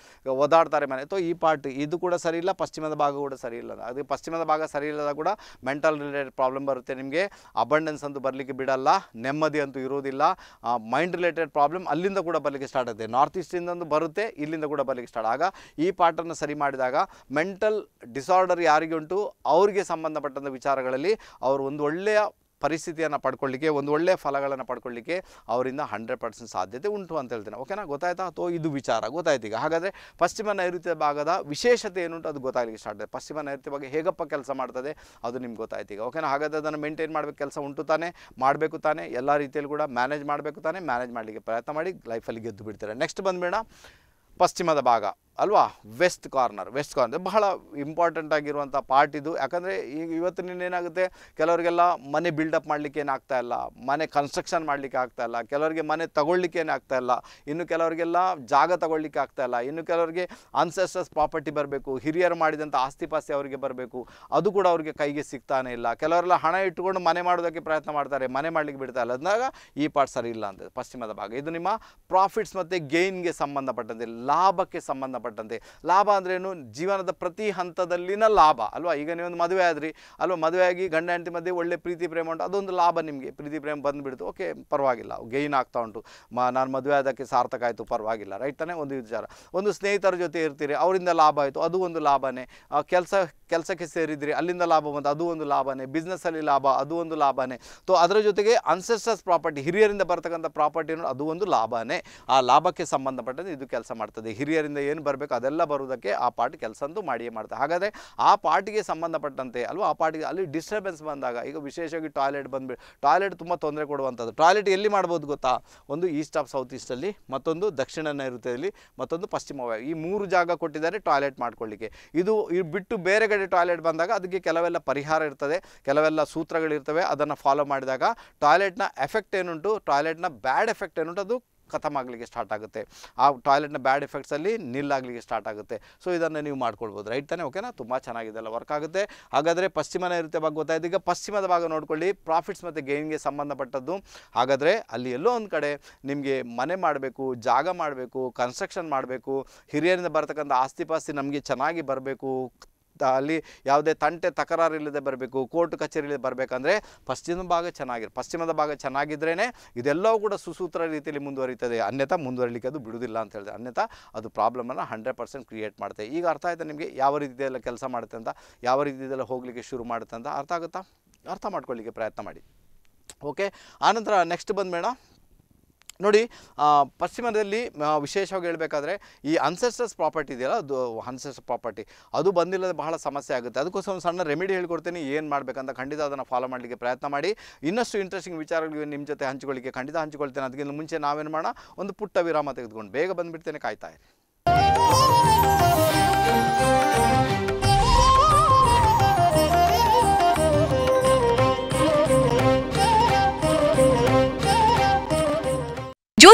Speaker 1: ಒದಾಡ್ತಾರೆ ಮನೆ ಅಥವಾ ಈ ಪಾರ್ಟ್ ಇದು ಕೂಡ ಸರಿ ಇಲ್ಲ ಪಶ್ಚಿಮದ ಭಾಗ ಕೂಡ ಸರಿ ಇಲ್ಲ ಅದು ಪಶ್ಚಿಮದ ಭಾಗ ಸರಿ ಇಲ್ಲದ ಕೂಡ ಮೆಂಟಲ್ ರಿಲೇಟೆಡ್ ಪ್ರಾಬ್ಲಮ್ ಬರುತ್ತೆ ನಿಮಗೆ ಅಬಂಡೆನ್ಸ್ ಅಂತೂ ಬರಲಿಕ್ಕೆ ಬಿಡಲ್ಲ ನೆಮ್ಮದಿ ಅಂತೂ ಇರೋದಿಲ್ಲ ಮೈಂಡ್ ರಿಲೇಟೆಡ್ ಪ್ರಾಬ್ಲಮ್ ಅಲ್ಲಿಂದ ಕೂಡ ಬರಲಿಕ್ಕೆ ಸ್ಟಾರ್ಟ್ ಆಗುತ್ತೆ ನಾರ್ತ್ ಈಸ್ಟಿಂದಂದು ಬರುತ್ತೆ ಇಲ್ಲಿಂದ ಕೂಡ ಬರಲಿಕ್ಕೆ ಸ್ಟಾರ್ಟ್ ಆಗ ಈ ಪಾರ್ಟನ್ನು ಸರಿ ಮಾಡಿದಾಗ ಮೆಂಟಲ್ ಡಿಸಾರ್ಡರ್ ಯಾರಿಗೆ ಉಂಟು ಅವ್ರಿಗೆ ಸಂಬಂಧಪಟ್ಟಂಥ ವಿಚಾರಗಳಲ್ಲಿ ಅವರು ಒಂದು ಒಳ್ಳೆಯ ಪರಿಸ್ಥಿತಿಯನ್ನು ಪಡ್ಕೊಳ್ಳಿಕ್ಕೆ ಒಂದು ಒಳ್ಳೆಯ ಫಲಗಳನ್ನು ಪಡ್ಕೊಳ್ಳಿಕ್ಕೆ ಅವರಿಂದ ಹಂಡ್ರೆಡ್ ಪರ್ಸೆಂಟ್ ಸಾಧ್ಯತೆ ಉಂಟು ಅಂತ ಹೇಳ್ತೇನೆ ಓಕೆನಾ ಗೊತ್ತಾಯ್ತಾ ಅಥವಾ ಇದು ವಿಚಾರ ಗೊತ್ತಾಯ್ತು ಈಗ ಹಾಗಾದರೆ ಪಶ್ಚಿಮ ನೈಋತ್ಯ ಭಾಗದ ವಿಶೇಷತೆ ಏನುಂಟು ಅದು ಗೊತ್ತಾಗಲಿಕ್ಕೆ ಸ್ಟಾರ್ಟ್ ಆಯಿತು ಪಶ್ಚಿಮ ನೈಋತ್ಯ ಭಾಗ ಹೇಗಪ್ಪ ಕೆಲಸ ಮಾಡ್ತದೆ ಅದು ನಿಮ್ಗೆ ಗೊತ್ತಾಯ್ತು ಈಗ ಓಕೆನಾ ಹಾಗಾದರೆ ಅದನ್ನು ಮೇಂಟೈನ್ ಮಾಡಬೇಕು ಕೆಲಸ ಉಂಟು ತಾನೇ ಮಾಡಬೇಕು ತಾನೇ ಎಲ್ಲ ರೀತಿಯಲ್ಲಿ ಕೂಡ ಮ್ಯಾನೇಜ್ ಮಾಡಬೇಕು ತಾನೇ ಮ್ಯಾನೇಜ್ ಮಾಡಲಿಕ್ಕೆ ಪ್ರಯತ್ನ ಮಾಡಿ ಲೈಫಲ್ಲಿ ಗೆದ್ದು ಬಿಡ್ತಾರೆ ನೆಕ್ಸ್ಟ್ ಬಂದುಬೇಡ ಪಶ್ಚಿಮದ ಭಾಗ ಅಲ್ವಾ ವೆಸ್ಟ್ ಕಾರ್ನರ್ ವೆಸ್ಟ್ ಕಾರ್ನರ್ ಬಹಳ ಇಂಪಾರ್ಟೆಂಟ್ ಆಗಿರುವಂಥ ಪಾರ್ಟ್ ಇದು ಯಾಕಂದರೆ ಈಗ ಇವತ್ತಿನ ಏನಾಗುತ್ತೆ ಕೆಲವರಿಗೆಲ್ಲ ಮನೆ ಬಿಲ್ಡಪ್ ಮಾಡಲಿಕ್ಕೆ ಏನಾಗ್ತಾ ಇಲ್ಲ ಮನೆ ಕನ್ಸ್ಟ್ರಕ್ಷನ್ ಮಾಡಲಿಕ್ಕೆ ಆಗ್ತಾ ಇಲ್ಲ ಕೆಲವರಿಗೆ ಮನೆ ತಗೊಳ್ಲಿಕ್ಕೆ ಏನಾಗ್ತಾ ಇಲ್ಲ ಇನ್ನು ಕೆಲವರಿಗೆಲ್ಲ ಜಾಗ ತಗೊಳ್ಳಿಕ್ಕೆ ಆಗ್ತಾ ಇಲ್ಲ ಇನ್ನು ಕೆಲವರಿಗೆ ಅನ್ಸೆಸ್ಟಸ್ ಪ್ರಾಪರ್ಟಿ ಬರಬೇಕು ಹಿರಿಯರು ಮಾಡಿದಂಥ ಆಸ್ತಿ ಪಾಸ್ತಿ ಅವರಿಗೆ ಬರಬೇಕು ಅದು ಕೂಡ ಅವರಿಗೆ ಕೈಗೆ ಸಿಗ್ತಾನೆ ಇಲ್ಲ ಕೆಲವರೆಲ್ಲ ಹಣ ಇಟ್ಟುಕೊಂಡು ಮನೆ ಮಾಡೋದಕ್ಕೆ ಪ್ರಯತ್ನ ಮಾಡ್ತಾರೆ ಮನೆ ಮಾಡಲಿಕ್ಕೆ ಬಿಡ್ತಾ ಇಲ್ಲ ಅಂದಾಗ ಈ ಪಾರ್ಟ್ ಸರಿ ಇಲ್ಲ ಅಂತ ಪಶ್ಚಿಮದ ಭಾಗ ಇದು ನಿಮ್ಮ ಪ್ರಾಫಿಟ್ಸ್ ಮತ್ತು ಗೇನ್ಗೆ ಸಂಬಂಧಪಟ್ಟಂತೆ ಲಾಭಕ್ಕೆ ಸಂಬಂಧಪಟ್ಟಂತೆ ಲಾಭ ಅಂದ್ರೇನು ಜೀವನದ ಪ್ರತಿ ಹಂತದಲ್ಲಿನ ಲಾಭ ಅಲ್ವಾ ಈಗ ನೀವೊಂದು ಮದುವೆ ಆದ್ರಿ ಅಲ್ವಾ ಮದುವೆ ಆಗಿ ಗಂಡ ಹೆಂಡತಿ ಮಧ್ಯೆ ಒಳ್ಳೆ ಪ್ರೀತಿ ಪ್ರೇಮ ಉಂಟು ಅದೊಂದು ಲಾಭ ನಿಮಗೆ ಪ್ರೀತಿ ಪ್ರೇಮ ಬಂದುಬಿಡ್ತು ಓಕೆ ಪರವಾಗಿಲ್ಲ ಗೈನ್ ಆಗ್ತಾ ಉಂಟು ಮ ನಾನು ಮದುವೆ ಆದಕ್ಕೆ ಸಾರ್ಥಕ ಆಯಿತು ಪರವಾಗಿಲ್ಲ ರೈಟ್ ತಾನೇ ಒಂದು ವಿಚಾರ ಒಂದು ಸ್ನೇಹಿತರ ಜೊತೆ ಇರ್ತೀರಿ ಅವರಿಂದ ಲಾಭ ಆಯಿತು ಅದು ಒಂದು ಲಾಭನೇ ಕೆಲಸ ಕೆಲಸಕ್ಕೆ ಸೇರಿದ್ರಿ ಅಲ್ಲಿಂದ ಲಾಭ ಬಂತು ಅದು ಒಂದು ಲಾಭನೇ ಬಿಸ್ನೆಸ್ಸಲ್ಲಿ ಲಾಭ ಅದು ಒಂದು ಲಾಭನೇ ತೊ ಅದರ ಜೊತೆಗೆ ಅನ್ಸೆಸ್ಟಸ್ ಪ್ರಾಪರ್ಟಿ ಹಿರಿಯರಿಂದ ಬರ್ತಕ್ಕಂಥ ಪ್ರಾಪರ್ಟಿ ಅದು ಒಂದು ಲಾಭನೇ ಆ ಲಾಭಕ್ಕೆ ಸಂಬಂಧಪಟ್ಟಂತೆ ಇದು ಕೆಲಸ ಮಾಡ್ತಾರೆ ಬರ್ತದೆ ಹಿರಿಯರಿಂದ ಏನು ಬರಬೇಕು ಅದೆಲ್ಲ ಬರುವುದಕ್ಕೆ ಆ ಪಾರ್ಟಿ ಕೆಲಸಂದು ಮಾಡಿಯೇ ಮಾಡ್ತಾರೆ ಹಾಗಾದರೆ ಆ ಪಾರ್ಟಿಗೆ ಸಂಬಂಧಪಟ್ಟಂತೆ ಅಲ್ವಾ ಆ ಪಾರ್ಟಿಗೆ ಅಲ್ಲಿ ಡಿಸ್ಟರ್ಬೆನ್ಸ್ ಬಂದಾಗ ಈಗ ವಿಶೇಷವಾಗಿ ಟಾಯ್ಲೆಟ್ ಬಂದ್ಬಿಟ್ಟು ಟಾಯ್ಲೆಟ್ ತುಂಬ ತೊಂದರೆ ಕೊಡುವಂಥದ್ದು ಟಾಯ್ಲೆಟ್ ಎಲ್ಲಿ ಮಾಡ್ಬೋದು ಗೊತ್ತಾ ಒಂದು ಈಸ್ಟ್ ಆಫ್ ಸೌತ್ ಈಸ್ಟಲ್ಲಿ ಮತ್ತೊಂದು ದಕ್ಷಿಣ ನೈಋತ್ಯದಲ್ಲಿ ಮತ್ತೊಂದು ಪಶ್ಚಿಮ ಈ ಮೂರು ಜಾಗ ಕೊಟ್ಟಿದ್ದಾರೆ ಟಾಯ್ಲೆಟ್ ಮಾಡ್ಕೊಳ್ಳಿಕ್ಕೆ ಇದು ಬಿಟ್ಟು ಬೇರೆ ಕಡೆ ಟಾಯ್ಲೆಟ್ ಬಂದಾಗ ಅದಕ್ಕೆ ಕೆಲವೆಲ್ಲ ಪರಿಹಾರ ಇರ್ತದೆ ಕೆಲವೆಲ್ಲ ಸೂತ್ರಗಳಿರ್ತವೆ ಅದನ್ನು ಫಾಲೋ ಮಾಡಿದಾಗ ಟಾಯ್ಲೆಟ್ನ ಎಫೆಕ್ಟ್ ಏನುಂಟು ಟಾಯ್ಲೆಟ್ನ ಬ್ಯಾಡ್ ಎಫೆಕ್ಟ್ ಏನುಂಟು ಅದು ಖತಮ್ ಆಗಲಿಕ್ಕೆ ಸ್ಟಾರ್ಟ್ ಆಗುತ್ತೆ ಆ ಟಾಯ್ಲೆಟ್ನ ಬ್ಯಾಡ್ ಎಫೆಕ್ಟ್ಸಲ್ಲಿ ನಿಲ್ಲಾಗಲಿಕ್ಕೆ ಸ್ಟಾರ್ಟ್ ಆಗುತ್ತೆ ಸೊ ಇದನ್ನು ನೀವು ಮಾಡ್ಕೊಳ್ಬೋದು ರೈಟ್ ತಾನೇ ಓಕೆನಾ ತುಂಬ ಚೆನ್ನಾಗಿದೆ ಅಲ್ಲ ವರ್ಕ್ ಆಗುತ್ತೆ ಹಾಗಾದರೆ ಪಶ್ಚಿಮ ನೈರುತ್ಯ ಭಾಗ ಗೊತ್ತಾಯ್ತು ಈಗ ಪಶ್ಚಿಮದ ಭಾಗ ನೋಡ್ಕೊಳ್ಳಿ ಪ್ರಾಫಿಟ್ಸ್ ಮತ್ತು ಗೇನ್ಗೆ ಸಂಬಂಧಪಟ್ಟದ್ದು ಹಾಗಾದರೆ ಅಲ್ಲಿ ಎಲ್ಲೋ ಒಂದು ಕಡೆ ನಿಮಗೆ ಮನೆ ಮಾಡಬೇಕು ಜಾಗ ಮಾಡಬೇಕು ಕನ್ಸ್ಟ್ರಕ್ಷನ್ ಮಾಡಬೇಕು ಹಿರಿಯರಿಂದ ಬರತಕ್ಕಂಥ ಆಸ್ತಿ ಪಾಸ್ತಿ ನಮಗೆ ಚೆನ್ನಾಗಿ ಬರಬೇಕು ಅಲ್ಲಿ ಯಾವುದೇ ತಂಟೆ ಇಲ್ಲದೆ ಬರಬೇಕು ಕೋರ್ಟ್ ಕಚೇರಿಯಲ್ಲಿ ಬರಬೇಕಂದ್ರೆ ಪಶ್ಚಿಮ ಭಾಗ ಚೆನ್ನಾಗಿರು ಪಶ್ಚಿಮದ ಭಾಗ ಚೆನ್ನಾಗಿದ್ರೇ ಇದೆಲ್ಲವೂ ಕೂಡ ಸುಸೂತ್ರ ರೀತಿಯಲ್ಲಿ ಮುಂದುವರಿತದೆ ಅನ್ಯಥಾ ಮುಂದುವರಿಲಿಕ್ಕೆ ಅದು ಬಿಡುವುದಿಲ್ಲ ಅಂತ ಹೇಳಿದೆ ಅನ್ಯಥಾ ಅದು ಪ್ರಾಬ್ಲಮನ್ನು ಹಂಡ್ರೆಡ್ ಪರ್ಸೆಂಟ್ ಕ್ರಿಯೇಟ್ ಮಾಡುತ್ತೆ ಈಗ ಅರ್ಥ ಆಯಿತಾ ನಿಮಗೆ ಯಾವ ರೀತಿಯೆಲ್ಲ ಕೆಲಸ ಮಾಡುತ್ತೆ ಅಂತ ಯಾವ ರೀತಿಯೆಲ್ಲ ಹೋಗಲಿಕ್ಕೆ ಶುರು ಮಾಡುತ್ತೆ ಅಂತ ಅರ್ಥ ಆಗುತ್ತಾ ಅರ್ಥ ಮಾಡ್ಕೊಳ್ಳಿಕ್ಕೆ ಪ್ರಯತ್ನ ಮಾಡಿ ಓಕೆ ಆನಂತರ ನೆಕ್ಸ್ಟ್ ಬಂದ ನೋಡಿ ಪಶ್ಚಿಮದಲ್ಲಿ ವಿಶೇಷವಾಗಿ ಹೇಳಬೇಕಾದ್ರೆ ಈ ಅನ್ಸೆಸ್ಟರ್ಸ್ ಪ್ರಾಪರ್ಟಿ ಇದೆಯಲ್ಲ ಅದು ಅನ್ಸೆಸ್ಟರ್ ಪ್ರಾಪರ್ಟಿ ಅದು ಬಂದಿಲ್ಲದ ಬಹಳ ಸಮಸ್ಯೆ ಆಗುತ್ತೆ ಅದಕ್ಕೋಸ್ಕರ ಒಂದು ಸಣ್ಣ ರೆಮಿಡಿ ಹೇಳ್ಕೊಡ್ತೀನಿ ಏನು ಮಾಡಬೇಕಂತ ಖಂಡಿತ ಅದನ್ನು ಫಾಲೋ ಮಾಡಲಿಕ್ಕೆ ಪ್ರಯತ್ನ ಮಾಡಿ ಇನ್ನಷ್ಟು ಇಂಟ್ರೆಸ್ಟಿಂಗ್ ವಿಚಾರಗಳು ನಿಮ್ಮ ಜೊತೆ ಹಂಚಿಕೊಳ್ಳಿಕ್ಕೆ ಖಂಡಿತ ಹಂಚಿಕೊಳ್ತೇನೆ ಅದಕ್ಕಿಂತ ಮುಂಚೆ ನಾವೇನು ಮಾಡೋಣ ಒಂದು ಪುಟ್ಟ ವಿರಾಮ ತೆಗೆದುಕೊಂಡು ಬೇಗ ಬಂದುಬಿಡ್ತೇನೆ ಕಾಯ್ತಾ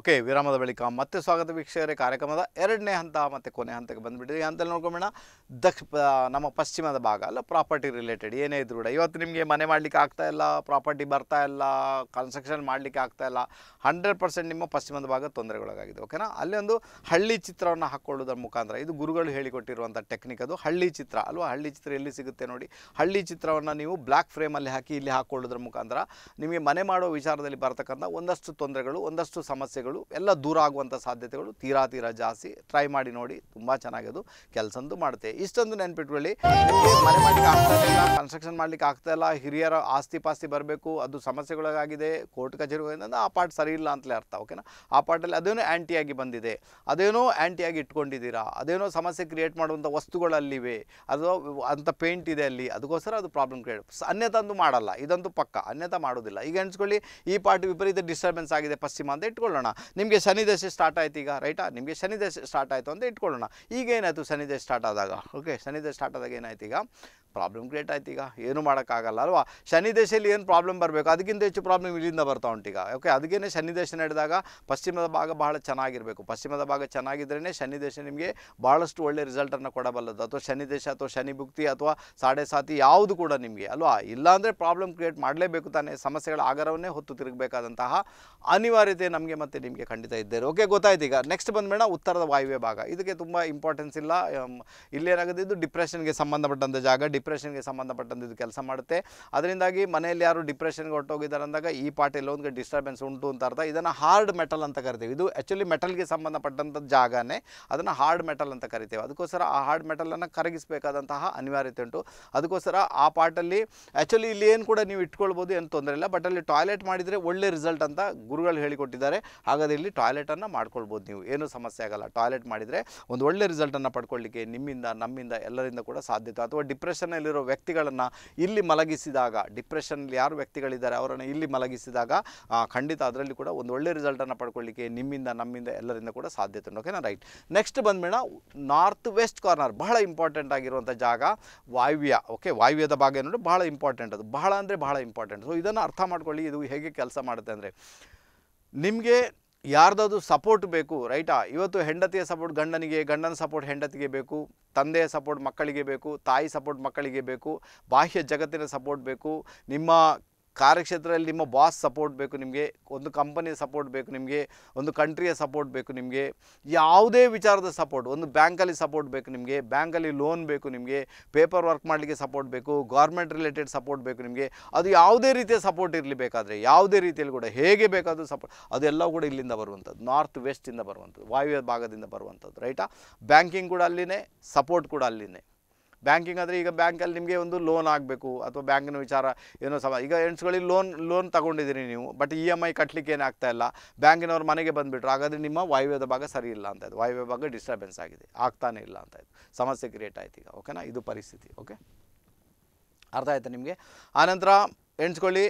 Speaker 1: ಓಕೆ ವಿರಾಮದ ಬಳಿಕ ಮತ್ತೆ ಸ್ವಾಗತ ವೀಕ್ಷಕರೇ ಕಾರ್ಯಕ್ರಮದ ಎರಡನೇ ಹಂತ ಮತ್ತು ಕೊನೆ ಹಂತಕ್ಕೆ ಬಂದುಬಿಟ್ಟಿದೆ ಈ ನೋಡ್ಕೊಂಬೋಣ ದಕ್ಷ ನಮ್ಮ ಪಶ್ಚಿಮದ ಭಾಗ ಅಲ್ಲ ಪ್ರಾಪರ್ಟಿ ರಿಲೇಟೆಡ್ ಏನೇ ಇದ್ರು ಕೂಡ ಇವತ್ತು ನಿಮಗೆ ಮನೆ ಮಾಡಲಿಕ್ಕೆ ಆಗ್ತಾ ಇಲ್ಲ ಪ್ರಾಪರ್ಟಿ ಬರ್ತಾ ಇಲ್ಲ ಕನ್ಸ್ಟ್ರಕ್ಷನ್ ಮಾಡಲಿಕ್ಕೆ ಆಗ್ತಾ ಇಲ್ಲ ಹಂಡ್ರೆಡ್ ಪರ್ಸೆಂಟ್ ನಿಮ್ಮ ಪಶ್ಚಿಮದ ಭಾಗ ತೊಂದರೆಗೊಳಗಾಗಿದೆ ಓಕೆನಾ ಅಲ್ಲಿ ಒಂದು ಹಳ್ಳಿ ಚಿತ್ರವನ್ನು ಹಾಕ್ಕೊಳ್ಳೋದ್ರ ಮುಖಾಂತರ ಇದು ಗುರುಗಳು ಹೇಳಿಕೊಟ್ಟಿರುವಂಥ ಟೆಕ್ನಿಕ್ ಅದು ಹಳ್ಳಿ ಚಿತ್ರ ಅಲ್ವಾ ಹಳ್ಳಿ ಚಿತ್ರ ಎಲ್ಲಿ ಸಿಗುತ್ತೆ ನೋಡಿ ಹಳ್ಳಿ ಚಿತ್ರವನ್ನು ನೀವು ಬ್ಲ್ಯಾಕ್ ಫ್ರೇಮಲ್ಲಿ ಹಾಕಿ ಇಲ್ಲಿ ಹಾಕ್ಕೊಳ್ಳೋದ್ರ ಮುಖಾಂತರ ನಿಮಗೆ ಮನೆ ಮಾಡೋ ವಿಚಾರದಲ್ಲಿ ಬರ್ತಕ್ಕಂಥ ಒಂದಷ್ಟು ತೊಂದರೆಗಳು ಒಂದಷ್ಟು ಸಮಸ್ಯೆಗಳು ಸಮಸ್ಯೆಗಳು ಎಲ್ಲ ದೂರ ಆಗುವಂಥ ಸಾಧ್ಯತೆಗಳು ತೀರಾ ತೀರಾ ಜಾಸ್ತಿ ಟ್ರೈ ಮಾಡಿ ನೋಡಿ ತುಂಬ ಅದು ಕೆಲಸಂದು ಮಾಡುತ್ತೆ ಇಷ್ಟೊಂದು ನೆನಪಿಟ್ಕೊಳ್ಳಿ ಮನೆ ಕನ್ಸ್ಟ್ರಕ್ಷನ್ ಮಾಡ್ಲಿಕ್ಕೆ ಆಗ್ತಾ ಇಲ್ಲ ಹಿರಿಯರ ಆಸ್ತಿ ಪಾಸ್ತಿ ಬರಬೇಕು ಅದು ಸಮಸ್ಯೆಗಳಾಗಿದೆ ಕೋರ್ಟ್ ಕಚೇರಿ ಆ ಪಾರ್ಟ್ ಸರಿ ಇಲ್ಲ ಅಂತಲೇ ಅರ್ಥ ಓಕೆನಾ ಆ ಪಾರ್ಟಲ್ಲಿ ಅದೇನೋ ಆ್ಯಂಟಿಯಾಗಿ ಬಂದಿದೆ ಅದೇನೋ ಆ್ಯಂಟಿಯಾಗಿ ಇಟ್ಕೊಂಡಿದ್ದೀರಾ ಅದೇನೋ ಸಮಸ್ಯೆ ಕ್ರಿಯೇಟ್ ಮಾಡುವಂಥ ವಸ್ತುಗಳಲ್ಲಿವೆ ಅದು ಅಂಥ ಪೇಂಟ್ ಇದೆ ಅಲ್ಲಿ ಅದಕ್ಕೋಸ್ಕರ ಅದು ಪ್ರಾಬ್ಲಮ್ ಕ್ರಿಯೇಟ್ ಅನ್ಯತಂದು ಮಾಡಲ್ಲ ಇದಂತೂ ಪಕ್ಕ ಅನ್ಯತಾ ಮಾಡೋದಿಲ್ಲ ಈಗ ಎಣಿಸ್ಕೊಳ್ಳಿ ಈ ಪಾರ್ಟ್ ವಿಪರೀತ ಡಿಸ್ಟರ್ಬೆನ್ಸ್ ಆಗಿದೆ ಪಶ್ಚಿಮ ಅಂತ ಇಟ್ಕೊಳ್ಳೋಣ ನಿಮಗೆ ಶನಿದಶೆ ಸ್ಟಾರ್ಟ್ ಆಯ್ತು ಈಗ ರೈಟಾ ನಿಮಗೆ ಶನಿದಶೆ ಸ್ಟಾರ್ಟ್ ಆಯಿತು ಅಂತ ಇಟ್ಕೊಳ್ಳೋಣ ಈಗ ಏನಾಯಿತು ಶನಿದಶೆ ಸ್ಟಾರ್ಟ್ ಆದಾಗ ಓಕೆ ಶನಿದಶೆ ಸ್ಟಾರ್ಟ್ ಆದಾಗ ಏನಾಯ್ತು ಈಗ ಪ್ರಾಬ್ಲಮ್ ಕ್ರಿಯೇಟ್ ಆಯ್ತು ಈಗ ಏನೂ ಮಾಡೋಕ್ಕಾಗಲ್ಲ ಅಲ್ವಾ ಶನಿ ಏನು ಪ್ರಾಬ್ಲಮ್ ಬರಬೇಕು ಅದಕ್ಕಿಂತ ಹೆಚ್ಚು ಪ್ರಾಬ್ಲಮ್ ಇಲ್ಲಿಂದ ಬರ್ತಾ ಈಗ ಓಕೆ ಅದಕ್ಕೇ ಶನಿ ನಡೆದಾಗ ಪಶ್ಚಿಮದ ಭಾಗ ಬಹಳ ಚೆನ್ನಾಗಿರಬೇಕು ಪಶ್ಚಿಮದ ಭಾಗ ಚೆನ್ನಾಗಿದ್ರೇ ಶನಿ ನಿಮಗೆ ಭಾಳಷ್ಟು ಒಳ್ಳೆ ರಿಸಲ್ಟನ್ನು ಕೊಡಬಲ್ಲದು ಅಥವಾ ಶನಿ ಅಥವಾ ಶನಿ ಭುಕ್ತಿ ಅಥವಾ ಸಾಡೆ ಸಾತಿ ಯಾವುದು ಕೂಡ ನಿಮಗೆ ಅಲ್ವಾ ಇಲ್ಲಾಂದರೆ ಪ್ರಾಬ್ಲಮ್ ಕ್ರಿಯೇಟ್ ಮಾಡಲೇಬೇಕು ತಾನೇ ಸಮಸ್ಯೆಗಳ ಆಗರವನ್ನೇ ಹೊತ್ತು ತಿರುಗಬೇಕಾದಂತಹ ಅನಿವಾರ್ಯತೆ ನಮಗೆ ಮತ್ತೆ ನಿಮಗೆ ಖಂಡಿತ ಇದ್ದೇವೆ ಓಕೆ ಗೊತ್ತಾಯ್ತು ಈಗ ನೆಕ್ಸ್ಟ್ ಮೇಡಮ್ ಉತ್ತರದ ವಾಯುವ್ಯ ಭಾಗ ಇದಕ್ಕೆ ತುಂಬ ಇಂಪಾರ್ಟೆನ್ಸ್ ಇಲ್ಲ ಇಲ್ಲೇನಾಗೋದು ಇದು ಡಿಪ್ರೆಷನ್ಗೆ ಸಂಬಂಧಪಟ್ಟಂಥ ಜಾಗ ಡಿಪ್ರೆಷನ್ಗೆ ಸಂಬಂಧಪಟ್ಟಂತೆ ಇದು ಕೆಲಸ ಮಾಡುತ್ತೆ ಅದರಿಂದಾಗಿ ಮನೆಯಲ್ಲಿ ಯಾರು ಡಿಪ್ರೆಷನ್ಗೆ ಹೊಟ್ಟೋಗಿದ್ದಾರೆ ಅಂದಾಗ ಈ ಪಾರ್ಟ್ ಒಂದು ಡಿಸ್ಟರ್ಬೆನ್ಸ್ ಉಂಟು ಅಂತ ಅರ್ಥ ಇದನ್ನು ಹಾರ್ಡ್ ಮೆಟಲ್ ಅಂತ ಕರಿತೀವಿ ಇದು ಆ್ಯಕ್ಚುಲಿ ಮೆಟಲ್ಗೆ ಸಂಬಂಧಪಟ್ಟಂಥ ಜಾಗನೇ ಅದನ್ನು ಹಾರ್ಡ್ ಮೆಟಲ್ ಅಂತ ಕರಿತೇವೆ ಅದಕ್ಕೋಸ್ಕರ ಆ ಹಾರ್ಡ್ ಮೆಟಲನ್ನು ಕರಗಿಸಬೇಕಾದಂತಹ ಅನಿವಾರ್ಯತೆ ಉಂಟು ಅದಕ್ಕೋಸ್ಕರ ಆ ಪಾಟಲ್ಲಿ ಆ್ಯಕ್ಚುಲಿ ಇಲ್ಲಿ ಏನು ಕೂಡ ನೀವು ಇಟ್ಕೊಳ್ಬೋದು ಏನು ತೊಂದರೆ ಇಲ್ಲ ಬಟ್ ಅಲ್ಲಿ ಟಾಯ್ಲೆಟ್ ಮಾಡಿದರೆ ಒಳ್ಳೆ ರಿಸಲ್ಟ್ ಅಂತ ಗುರುಗಳು ಹೇಳಿಕೊಟ್ಟಿದ್ದಾರೆ ಹಾಗಾದರೆ ಇಲ್ಲಿ ಟಾಯ್ಲೆಟನ್ನು ಮಾಡ್ಕೊಳ್ಬೋದು ನೀವು ಏನೂ ಸಮಸ್ಯೆ ಆಗಲ್ಲ ಟಾಯ್ಲೆಟ್ ಮಾಡಿದರೆ ಒಂದು ಒಳ್ಳೆ ರಿಸಲ್ಟನ್ನು ಪಡ್ಕೊಳ್ಳಿಕ್ಕೆ ನಿಮ್ಮಿಂದ ನಮ್ಮಿಂದ ಎಲ್ಲರಿಂದ ಕೂಡ ಸಾಧ್ಯತೆ ಅಥವಾ ಡಿಪ್ರೆಷನ್ ಡಿಪ್ರೆಷನ್ನಲ್ಲಿರೋ ವ್ಯಕ್ತಿಗಳನ್ನು ಇಲ್ಲಿ ಮಲಗಿಸಿದಾಗ ಡಿಪ್ರೆಷನ್ನಲ್ಲಿ ಯಾರು ವ್ಯಕ್ತಿಗಳಿದ್ದಾರೆ ಅವರನ್ನು ಇಲ್ಲಿ ಮಲಗಿಸಿದಾಗ ಖಂಡಿತ ಅದರಲ್ಲಿ ಕೂಡ ಒಂದು ಒಳ್ಳೆ ರಿಸಲ್ಟನ್ನು ಪಡ್ಕೊಳ್ಳಿಕ್ಕೆ ನಿಮ್ಮಿಂದ ನಮ್ಮಿಂದ ಎಲ್ಲರಿಂದ ಕೂಡ ಸಾಧ್ಯತೆ ಓಕೆನಾ ರೈಟ್ ನೆಕ್ಸ್ಟ್ ಬಂದ್ಬೇಡ ನಾರ್ತ್ ವೆಸ್ಟ್ ಕಾರ್ನರ್ ಬಹಳ ಇಂಪಾರ್ಟೆಂಟ್ ಆಗಿರುವಂಥ ಜಾಗ ವಾಯುವ್ಯ ಓಕೆ ವಾಯುವ್ಯದ ಭಾಗ ಏನಂದರೆ ಬಹಳ ಇಂಪಾರ್ಟೆಂಟ್ ಅದು ಬಹಳ ಅಂದರೆ ಬಹಳ ಇಂಪಾರ್ಟೆಂಟ್ ಸೊ ಇದನ್ನು ಅರ್ಥ ಮಾಡ್ಕೊಳ್ಳಿ ಇದು ಹೇಗೆ ಕೆಲಸ ಮಾಡುತ್ತೆ ಅಂದರೆ ನಿಮಗೆ ಯಾರ್ದಾದ್ರು ಸಪೋರ್ಟ್ ಬೇಕು ರೈಟಾ ಇವತ್ತು ಹೆಂಡತಿಯ ಸಪೋರ್ಟ್ ಗಂಡನಿಗೆ ಗಂಡನ ಸಪೋರ್ಟ್ ಹೆಂಡತಿಗೆ ಬೇಕು ತಂದೆಯ ಸಪೋರ್ಟ್ ಮಕ್ಕಳಿಗೆ ಬೇಕು ತಾಯಿ ಸಪೋರ್ಟ್ ಮಕ್ಕಳಿಗೆ ಬೇಕು ಬಾಹ್ಯ ಜಗತ್ತಿನ ಸಪೋರ್ಟ್ ಬೇಕು ನಿಮ್ಮ ಕಾರ್ಯಕ್ಷೇತ್ರದಲ್ಲಿ ನಿಮ್ಮ ಬಾಸ್ ಸಪೋರ್ಟ್ ಬೇಕು ನಿಮಗೆ ಒಂದು ಕಂಪನಿಯ ಸಪೋರ್ಟ್ ಬೇಕು ನಿಮಗೆ ಒಂದು ಕಂಟ್ರಿಯ ಸಪೋರ್ಟ್ ಬೇಕು ನಿಮಗೆ ಯಾವುದೇ ವಿಚಾರದ ಸಪೋರ್ಟ್ ಒಂದು ಬ್ಯಾಂಕಲ್ಲಿ ಸಪೋರ್ಟ್ ಬೇಕು ನಿಮಗೆ ಬ್ಯಾಂಕಲ್ಲಿ ಲೋನ್ ಬೇಕು ನಿಮಗೆ ಪೇಪರ್ ವರ್ಕ್ ಮಾಡಲಿಕ್ಕೆ ಸಪೋರ್ಟ್ ಬೇಕು ಗೌರ್ಮೆಂಟ್ ರಿಲೇಟೆಡ್ ಸಪೋರ್ಟ್ ಬೇಕು ನಿಮಗೆ ಅದು ಯಾವುದೇ ರೀತಿಯ ಸಪೋರ್ಟ್ ಇರಲಿ ಬೇಕಾದರೆ ಯಾವುದೇ ರೀತಿಯಲ್ಲಿ ಕೂಡ ಹೇಗೆ ಬೇಕಾದರೂ ಸಪೋರ್ಟ್ ಅದೆಲ್ಲ ಕೂಡ ಇಲ್ಲಿಂದ ಬರುವಂಥದ್ದು ನಾರ್ತ್ ವೆಸ್ಟಿಂದ ಬರುವಂಥದ್ದು ವಾಯುವ್ಯ ಭಾಗದಿಂದ ಬರುವಂಥದ್ದು ರೈಟಾ ಬ್ಯಾಂಕಿಂಗ್ ಕೂಡ ಅಲ್ಲಿನೇ ಸಪೋರ್ಟ್ ಕೂಡ ಅಲ್ಲಿನೇ ಬ್ಯಾಂಕಿಂಗ್ ಅಂದರೆ ಈಗ ಬ್ಯಾಂಕಲ್ಲಿ ನಿಮಗೆ ಒಂದು ಲೋನ್ ಆಗಬೇಕು ಅಥವಾ ಬ್ಯಾಂಕಿನ ವಿಚಾರ ಏನೋ ಸಮ ಈಗ ಹೆಣ್ಸುಗಳಿಗೆ ಲೋನ್ ಲೋನ್ ತಗೊಂಡಿದ್ದೀರಿ ನೀವು but E e M I ಕಟ್ಟಲಿಕ್ಕೆ ಏನಾಗ್ತಾ ಇಲ್ಲ ಬ್ಯಾಂಕಿನವ್ರ ಮನೆಗೆ ಬಂದುಬಿಟ್ರು ಹಾಗಾದರೆ ನಿಮ್ಮ ವಾಯುವ್ಯದ ಭಾಗ ಸರಿ ಇಲ್ಲ ಅಂತ ಇದು ವಾಯುವ್ಯ ಭಾಗ ಡಿಸ್ಟರ್ಬೆನ್ಸ್ ಆಗಿದೆ ಆಗ್ತಾನೇ ಇಲ್ಲ ಅಂತ ಇದು ಸಮಸ್ಯೆ ಕ್ರಿಯೇಟ್ ಆಯ್ತು ಈಗ ಓಕೆನಾ ಇದು ಪರಿಸ್ಥಿತಿ ಓಕೆ ಅರ್ಥ ಆಯಿತು ನಿಮಗೆ ಆನಂತರ ಎಣಿಸ್ಕೊಳ್ಳಿ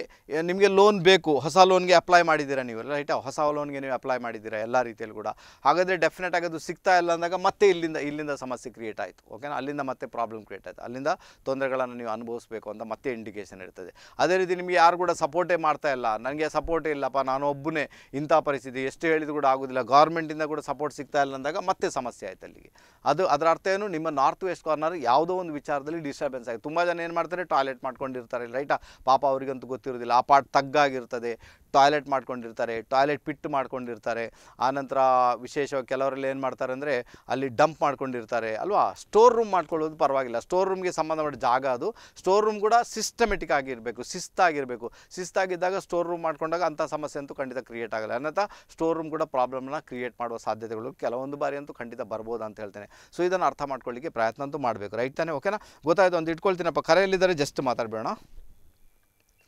Speaker 1: ನಿಮಗೆ ಲೋನ್ ಬೇಕು ಹೊಸ ಲೋನ್ಗೆ ಅಪ್ಲೈ ಮಾಡಿದ್ದೀರಾ ನೀವು ರೈಟಾ ಹೊಸ ಲೋನ್ಗೆ ನೀವು ಅಪ್ಲೈ ಮಾಡಿದ್ದೀರಾ ಎಲ್ಲ ರೀತಿಯಲ್ಲಿ ಕೂಡ ಹಾಗಾದರೆ ಡೆಫಿನೆಟ್ ಆಗಿ ಅದು ಸಿಗ್ತಾ ಇಲ್ಲ ಅಂದಾಗ ಮತ್ತೆ ಇಲ್ಲಿಂದ ಇಲ್ಲಿಂದ ಸಮಸ್ಯೆ ಕ್ರಿಯೇಟ್ ಆಯಿತು ಓಕೆನಾ ಅಲ್ಲಿಂದ ಮತ್ತೆ ಪ್ರಾಬ್ಲಮ್ ಕ್ರಿಯೇಟ್ ಆಯಿತು ಅಲ್ಲಿಂದ ತೊಂದರೆಗಳನ್ನು ನೀವು ಅನುಭವಿಸಬೇಕು ಅಂತ ಮತ್ತೆ ಇಂಡಿಕೇಷನ್ ಇರ್ತದೆ ಅದೇ ರೀತಿ ನಿಮಗೆ ಯಾರು ಕೂಡ ಸಪೋರ್ಟೇ ಮಾಡ್ತಾ ಇಲ್ಲ ನನಗೆ ಸಪೋರ್ಟೇ ಇಲ್ಲಪ್ಪ ನಾನು ಒಬ್ಬನೇ ಇಂಥ ಪರಿಸ್ಥಿತಿ ಎಷ್ಟು ಹೇಳಿದ್ರು ಕೂಡ ಆಗೋದಿಲ್ಲ ಗೌರ್ಮೆಂಟಿಂದ ಕೂಡ ಸಪೋರ್ಟ್ ಸಿಗ್ತಾ ಇಲ್ಲ ಅಂದಾಗ ಮತ್ತೆ ಸಮಸ್ಯೆ ಆಯಿತು ಅಲ್ಲಿಗೆ ಅದು ಅದರ ಅರ್ಥ ಏನು ನಿಮ್ಮ ನಾರ್ತ್ ವೆಸ್ಟ್ ಕಾರ್ನರ್ ಯಾವುದೋ ಒಂದು ವಿಚಾರದಲ್ಲಿ ಡಿಸ್ಟರ್ಬೆನ್ಸ್ ಆಗಿದೆ ತುಂಬ ಜನ ಏನು ಮಾಡ್ತಾರೆ ಟಾಯ್ಲೆಟ್ ಮಾಡ್ಕೊಂಡಿರ್ತಾರೆ ರೈಟಾ ಪಾಪ ಅವರು ಅವ್ರಿಗಂತೂ ಗೊತ್ತಿರೋದಿಲ್ಲ ಆ ಪಾಟ್ ತಗ್ಗಾಗಿರ್ತದೆ ಟಾಯ್ಲೆಟ್ ಮಾಡ್ಕೊಂಡಿರ್ತಾರೆ ಟಾಯ್ಲೆಟ್ ಪಿಟ್ ಮಾಡ್ಕೊಂಡಿರ್ತಾರೆ ಆನಂತರ ವಿಶೇಷವಾಗಿ ಕೆಲವರಲ್ಲಿ ಏನು ಮಾಡ್ತಾರೆ ಅಂದರೆ ಅಲ್ಲಿ ಡಂಪ್ ಮಾಡ್ಕೊಂಡಿರ್ತಾರೆ ಅಲ್ವಾ ಸ್ಟೋರ್ ರೂಮ್ ಮಾಡ್ಕೊಳ್ಳೋದು ಪರವಾಗಿಲ್ಲ ಸ್ಟೋರ್ ರೂಮ್ಗೆ ಸಂಬಂಧಪಟ್ಟ ಜಾಗ ಅದು ಸ್ಟೋರ್ ರೂಮ್ ಕೂಡ ಸಿಸ್ಟಮೆಟಿಕ್ ಆಗಿರಬೇಕು ಶಿಸ್ತಾಗಿರಬೇಕು ಶಿಸ್ತಾಗಿದ್ದಾಗ ಸ್ಟೋರ್ ರೂಮ್ ಮಾಡ್ಕೊಂಡಾಗ ಅಂಥ ಸಮಸ್ಯೆ ಅಂತೂ ಖಂಡಿತ ಕ್ರಿಯೇಟ್ ಆಗಲ್ಲ ಅನ್ನತ ಸ್ಟೋರ್ ರೂಮ್ ಕೂಡ ಪ್ರಾಬ್ಲಮ್ನ ಕ್ರಿಯೇಟ್ ಮಾಡುವ ಸಾಧ್ಯತೆಗಳು ಕೆಲವೊಂದು ಬಾರಿ ಅಂತೂ ಖಂಡಿತ ಬರ್ಬೋದು ಅಂತ ಹೇಳ್ತೇನೆ ಸೊ ಇದನ್ನು ಅರ್ಥ ಮಾಡ್ಕೊಳ್ಳಿಕ್ಕೆ ಪ್ರಯತ್ನ ಅಂತೂ ಮಾಡಬೇಕು ರೈಟ್ ತಾನೇ ಓಕೆನಾ ಗೊತ್ತಾಯಿತು ಒಂದು ಇಟ್ಕೊಳ್ತೀನಪ್ಪ ಕರೆಯಲ್ಲಿದ್ದರೆ ಜಸ್ಟ್ ಮಾತಾಡಬೇಡ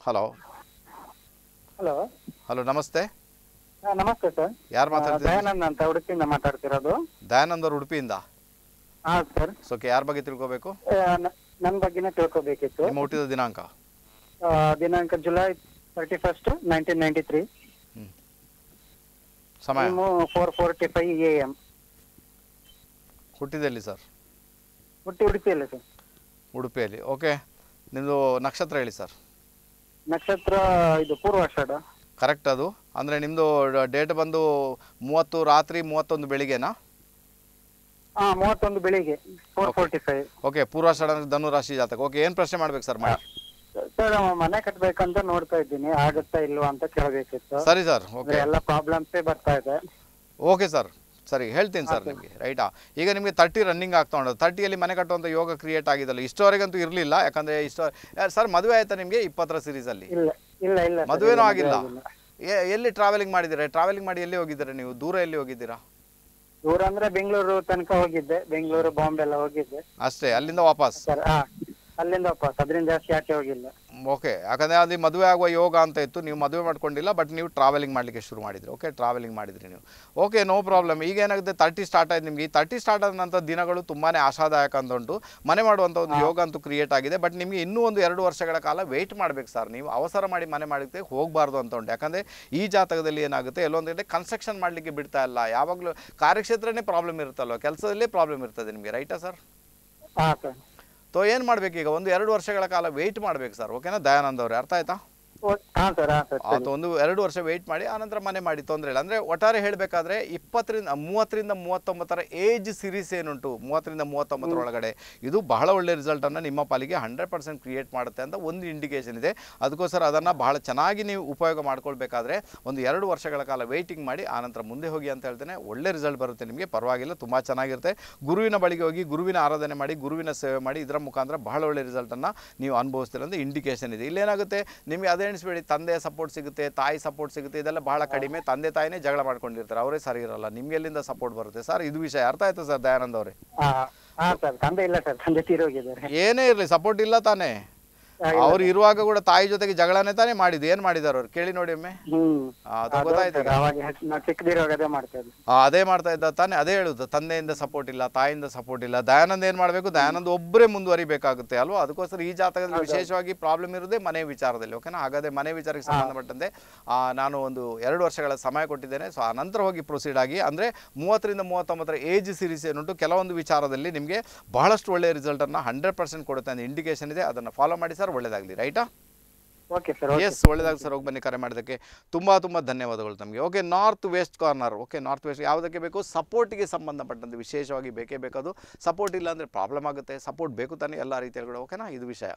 Speaker 1: ಹಲೋ ಹಲೋ ಹಲೋ ನಮಸ್ತೆ ನಮಸ್ತೆ ಸರ್ ಯಾರು ಮಾತಾಡ್ತೀರಾ ದಯಾನಂದ್ ಅಂತ ಉಡುಪಿಯಿಂದ ಮಾತಾಡ್ತಿರೋದು ದಯಾನಂದ್ ಅವರು ಉಡುಪಿಯಿಂದ ಹಾ ಸರ್ ಸೊ ಯಾರ ಬಗ್ಗೆ ತಿಳ್ಕೋಬೇಕು ನನ್ನ ಬಗ್ಗೆನೇ ತಿಳ್ಕೋಬೇಕಿತ್ತು ನಿಮ್ಮ ಹುಟ್ಟಿದ ದಿನಾಂಕ ದಿನಾಂಕ July thirty first nineteen ninety three ಸಮಯ four forty five A M ಹುಟ್ಟಿದಲ್ಲಿ ಸರ್ ಹುಟ್ಟಿ ಉಡುಪಿಯಲ್ಲಿ ಸರ್ ಉಡುಪಿಯಲ್ಲಿ ಓಕೆ ನಿಮ್ಮದು ನಕ್ಷತ್ರ ಹೇಳಿ ಸರ್ ನಕ್ಷತ್ರ ಇದು ಪೂರ್ವ ಪೂರ್ವಾಷಾಢ ಕರೆಕ್ಟ್ ಅದು ಅಂದ್ರೆ ನಿಮ್ಮದು ಡೇಟ್ ಬಂದು ಮೂವತ್ತು ರಾತ್ರಿ ಮೂವತ್ತೊಂದು ಬೆಳಿಗ್ಗೆನಾ ಆ ಮೂವತ್ತೊಂದು ಬೆಳಿಗ್ಗೆ ಫೋರ್ ಫೋರ್ಟಿ ಫೈವ್ ಓಕೆ ಪೂರ್ವಾಷಾಢ ಅಂದ್ರೆ ಧನುರಾಶಿ ಜಾತಕ ಓಕೆ ಏನು ಪ್ರಶ್ನೆ ಮಾಡ್ಬೇಕು ಸರ್ ಸರ್ ಮನೆ ಕಟ್ಟಬೇಕಂತ ನೋಡ್ತಾ ಇದ್ದೀನಿ ಆಗುತ್ತಾ ಇಲ್ವಾ ಅಂತ ಕೇಳಬೇಕಿತ್ತು ಸರಿ ಸರ್ ಓಕೆ ಎಲ್ಲ ಪ್ರಾಬ್ಲಮ್ಸೇ ಬರ್ತಾ ಇದೆ ಓಕೆ ಸರ್ ಸರಿ ಹೇಳ್ತೀನಿ ಸರ್ ನಿಮಗೆ ರೈಟಾ ಈಗ ನಿಮಗೆ ತರ್ಟಿ ರನ್ನಿಂಗ್ ಆಗ್ತಾ ಉಂಟು ತರ್ಟಿಯಲ್ಲಿ ಮನೆ ಕಟ್ಟುವಂಥ ಯೋಗ ಕ್ರಿಯೇಟ್ ಆಗಿದಲ್ಲ ಇಷ್ಟೋರೆಗಂತೂ ಇರಲಿಲ್ಲ ಯಾಕಂದರೆ ಇಷ್ಟೋ ಸರ್ ಮದುವೆ ಆಯ್ತಾ ನಿಮಗೆ ಇಪ್ಪತ್ತರ ಸೀರೀಸಲ್ಲಿ ಮದುವೆನೂ ಆಗಿಲ್ಲ ಎಲ್ಲಿ ಟ್ರಾವೆಲಿಂಗ್ ಮಾಡಿದ್ದೀರಾ ಟ್ರಾವೆಲಿಂಗ್ ಮಾಡಿ ಎಲ್ಲಿ ಹೋಗಿದ್ದೀರಾ ನೀವು ದೂರ ಎಲ್ಲಿ ಹೋಗಿದ್ದೀರಾ ದೂರ ಅಂದ್ರೆ ಬೆಂಗಳೂರು ತನಕ ಹೋಗಿದ್ದೆ ಬೆಂಗಳೂರು ಬಾಂಬೆ ಹೋಗಿದ್ದೆ ಅಷ್ಟೇ ಅಲ್ಲಿಂದ ವಾಪಸ್ ಓಕೆ ಯಾಕಂದ್ರೆ ಅಲ್ಲಿ ಮದುವೆ ಆಗುವ ಯೋಗ ಅಂತ ಇತ್ತು ನೀವು ಮದುವೆ ಮಾಡ್ಕೊಂಡಿಲ್ಲ ಬಟ್ ನೀವು ಟ್ರಾವೆಲಿಂಗ್ ಮಾಡಲಿಕ್ಕೆ ಶುರು ಮಾಡಿದ್ರಿ ಓಕೆ ಟ್ರಾವೆಲಿಂಗ್ ಮಾಡಿದ್ರಿ ನೀವು ಓಕೆ ನೋ ಪ್ರಾಬ್ಲಮ್ ಈಗ ಏನಾಗುತ್ತೆ ತರ್ಟಿ ಸ್ಟಾರ್ಟ್ ಆಯ್ತು ನಿಮಗೆ ಈ ತರ್ಟಿ ಸ್ಟಾರ್ಟ್ ಆದಂಥ ದಿನಗಳು ತುಂಬಾನೇ ಆಶಾದಾಯಕ ಅಂತ ಉಂಟು ಮನೆ ಮಾಡುವಂತ ಒಂದು ಯೋಗ ಅಂತೂ ಕ್ರಿಯೇಟ್ ಆಗಿದೆ ಬಟ್ ನಿಮಗೆ ಇನ್ನೂ ಒಂದು ಎರಡು ವರ್ಷಗಳ ಕಾಲ ವೆಯ್ಟ್ ಮಾಡಬೇಕು ಸರ್ ನೀವು ಅವಸರ ಮಾಡಿ ಮನೆ ಮಾಡಲಿಕ್ಕೆ ಹೋಗಬಾರ್ದು ಅಂತ ಉಂಟು ಯಾಕಂದ್ರೆ ಈ ಜಾತಕದಲ್ಲಿ ಏನಾಗುತ್ತೆ ಎಲ್ಲೊಂದು ಕಡೆ ಕನ್ಸ್ಟ್ರಕ್ಷನ್ ಮಾಡ್ಲಿಕ್ಕೆ ಬಿಡ್ತಾ ಇಲ್ಲ ಯಾವಾಗಲೂ ಕಾರ್ಯಕ್ಷೇತ್ರನೇ ಪ್ರಾಬ್ಲಮ್ ಇರುತ್ತಲ್ವ ಕೆಲಸದಲ್ಲೇ ಪ್ರಾಬ್ಲಮ್ ಇರ್ತದೆ ನಿಮಗೆ ರೈಟಾ ಸರ್ ಸರ್ ಸೊ ಏನು ಮಾಡಬೇಕು ಈಗ ಒಂದು ಎರಡು ವರ್ಷಗಳ ಕಾಲ ವೆಯ್ಟ್ ಮಾಡಬೇಕು ಸರ್ ಓಕೆನಾ ದಯಾನಂದ ಅವರೇ ಅರ್ಥ ಆಯಿತಾ ಒಂದು ಎರಡು ವರ್ಷ ವೆಯ್ಟ್ ಮಾಡಿ ಆನಂತರ ಮನೆ ಮಾಡಿ ತೊಂದರೆ ಇಲ್ಲ ಅಂದ್ರೆ ಒಟ್ಟಾರೆ ಹೇಳಬೇಕಾದ್ರೆ ಇಪ್ಪತ್ತರಿಂದ ಮೂವತ್ತರಿಂದ ಮೂವತ್ತೊಂಬತ್ತರ ಏಜ್ ಸಿರೀಸ್ ಏನುಂಟು ಮೂವತ್ತರಿಂದ ಮೂವತ್ತೊಂಬತ್ತರ ಒಳಗಡೆ ಇದು ಬಹಳ ಒಳ್ಳೆ ರಿಸಲ್ಟ್ ಅನ್ನ ನಿಮ್ಮ ಪಾಲಿಗೆ ಹಂಡ್ರೆಡ್ ಪರ್ಸೆಂಟ್ ಕ್ರಿಯೇಟ್ ಮಾಡುತ್ತೆ ಅಂತ ಒಂದು ಇಂಡಿಕೇಶನ್ ಇದೆ ಅದಕ್ಕೋಸ್ಕರ ಅದನ್ನ ಬಹಳ ಚೆನ್ನಾಗಿ ನೀವು ಉಪಯೋಗ ಮಾಡ್ಕೊಳ್ಬೇಕಾದ್ರೆ ಒಂದು ಎರಡು ವರ್ಷಗಳ ಕಾಲ ವೇಟಿಂಗ್ ಮಾಡಿ ಆನಂತರ ಮುಂದೆ ಹೋಗಿ ಅಂತ ಹೇಳ್ತೇನೆ ಒಳ್ಳೆ ರಿಸಲ್ಟ್ ಬರುತ್ತೆ ನಿಮಗೆ ಪರವಾಗಿಲ್ಲ ತುಂಬಾ ಚೆನ್ನಾಗಿರುತ್ತೆ ಗುರುವಿನ ಬಳಿಗೆ ಹೋಗಿ ಗುರುವಿನ ಆರಾಧನೆ ಮಾಡಿ ಗುರುವಿನ ಸೇವೆ ಮಾಡಿ ಇದರ ಮುಖಾಂತರ ಬಹಳ ಒಳ್ಳೆ ರಿಸಲ್ಟ್ ಅನ್ನ ನೀವು ಅನುಭವಿಸ್ತೀರ ಅಂತ ಇಂಡಿಕೇಶನ್ ಇದೆ ಇಲ್ಲೇನಾಗುತ್ತೆ ನಿಮಗೆ ಅದೇ ನೆನೆಸ್ಬೇಡಿ ತಂದೆ ಸಪೋರ್ಟ್ ಸಿಗುತ್ತೆ ತಾಯಿ ಸಪೋರ್ಟ್ ಸಿಗುತ್ತೆ ಇದೆಲ್ಲ ಬಹಳ ಕಡಿಮೆ ತಂದೆ ತಾಯಿನೇ ಜಗಳ ಮಾಡ್ಕೊಂಡಿರ್ತಾರೆ ಅವರೇ ಸರಿ ಇರಲ್ಲ ನಿಮ್ಗೆ ಎಲ್ಲಿಂದ ಸಪೋರ್ಟ್ ಬರುತ್ತೆ ಸರ್ ಇದು ವಿಷಯ ಅರ್ಥ ಆಯ್ತು ಸರ್ ದಯಾನಂದ್ ಅವರೇ ಏನೇ ಇರಲಿ ಸಪೋರ್ಟ್ ಇಲ್ಲ ತಾನೇ ಅವ್ರು ಇರುವಾಗ ಕೂಡ ತಾಯಿ ಜೊತೆಗೆ ಜಗಳನೇ ತಾನೇ ಮಾಡಿದ್ದು ಏನ್ ಮಾಡಿದಾರ ಅವ್ರು ಕೇಳಿ ನೋಡಿ ಒಮ್ಮೆ ಅದೇ ಮಾಡ್ತಾ ಇದ್ದ ತಾನೇ ಅದೇ ಹೇಳುದು ತಂದೆಯಿಂದ ಸಪೋರ್ಟ್ ಇಲ್ಲ ತಾಯಿಂದ ಸಪೋರ್ಟ್ ಇಲ್ಲ ದಯಾನಂದ್ ಏನ್ ಮಾಡ್ಬೇಕು ದಯಾನಂದ್ ಒಬ್ಬರೇ ಮುಂದುವರಿಬೇಕಾಗುತ್ತೆ ಅಲ್ವಾ ಅದಕ್ಕೋಸ್ಕರ ಈ ಜಾತಕದಲ್ಲಿ ವಿಶೇಷವಾಗಿ ಪ್ರಾಬ್ಲಮ್ ಇರೋದೇ ಮನೆ ವಿಚಾರದಲ್ಲಿ ಓಕೆನಾ ಹಾಗಾದ್ರೆ ಮನೆ ವಿಚಾರಕ್ಕೆ ಸಂಬಂಧಪಟ್ಟಂತೆ ಆ ನಾನು ಒಂದು ಎರಡು ವರ್ಷಗಳ ಸಮಯ ಕೊಟ್ಟಿದ್ದೇನೆ ಸೊ ಆ ನಂತರ ಹೋಗಿ ಪ್ರೊಸೀಡ್ ಆಗಿ ಅಂದ್ರೆ ಮೂವತ್ತರಿಂದ ಮೂವತ್ತೊಂಬತ್ತರ ಏಜ್ ಸೀರೀಸ್ ಏನುಂಟು ಕೆಲವೊಂದು ವಿಚಾರದಲ್ಲಿ ನಿಮಗೆ ಬಹಳಷ್ಟು ಒಳ್ಳೆ ರಿಸಲ್ಟ್ ಅನ್ನ ಹಂಡ್ರೆಡ್ ಪರ್ಸೆಂಟ್ ಕೊಡುತ್ತೆ ಅಂತ ಇಂಡಿಕೇಶನ್ ಇದೆ ಅದನ್ನ ಫಾಲೋ ಮಾಡಿ ಸರ್ ಒಳ್ಳೇದಾಗಲಿ ರೈಟಾ ಓಕೆ ಸರ್ ಎಸ್ ಒಳ್ಳೇದಾಗ ಸರ್ ಹೋಗಿ ಬನ್ನಿ ಕರೆ ಮಾಡೋದಕ್ಕೆ ತುಂಬ ತುಂಬ ಧನ್ಯವಾದಗಳು ತಮಗೆ okay north west corner okay north west ಯಾವುದಕ್ಕೆ ಬೇಕು ಸಪೋರ್ಟಿಗೆ ಸಂಬಂಧಪಟ್ಟಂತೆ ವಿಶೇಷವಾಗಿ ಬೇಕೇ ಅದು ಸಪೋರ್ಟ್ ಇಲ್ಲ ಪ್ರಾಬ್ಲಮ್ ಆಗುತ್ತೆ ಸಪೋರ್ಟ್ ಬೇಕು ತಾನೇ ಎಲ್ಲ ಕೂಡ ಓಕೆನಾ ಇದು ವಿಷಯ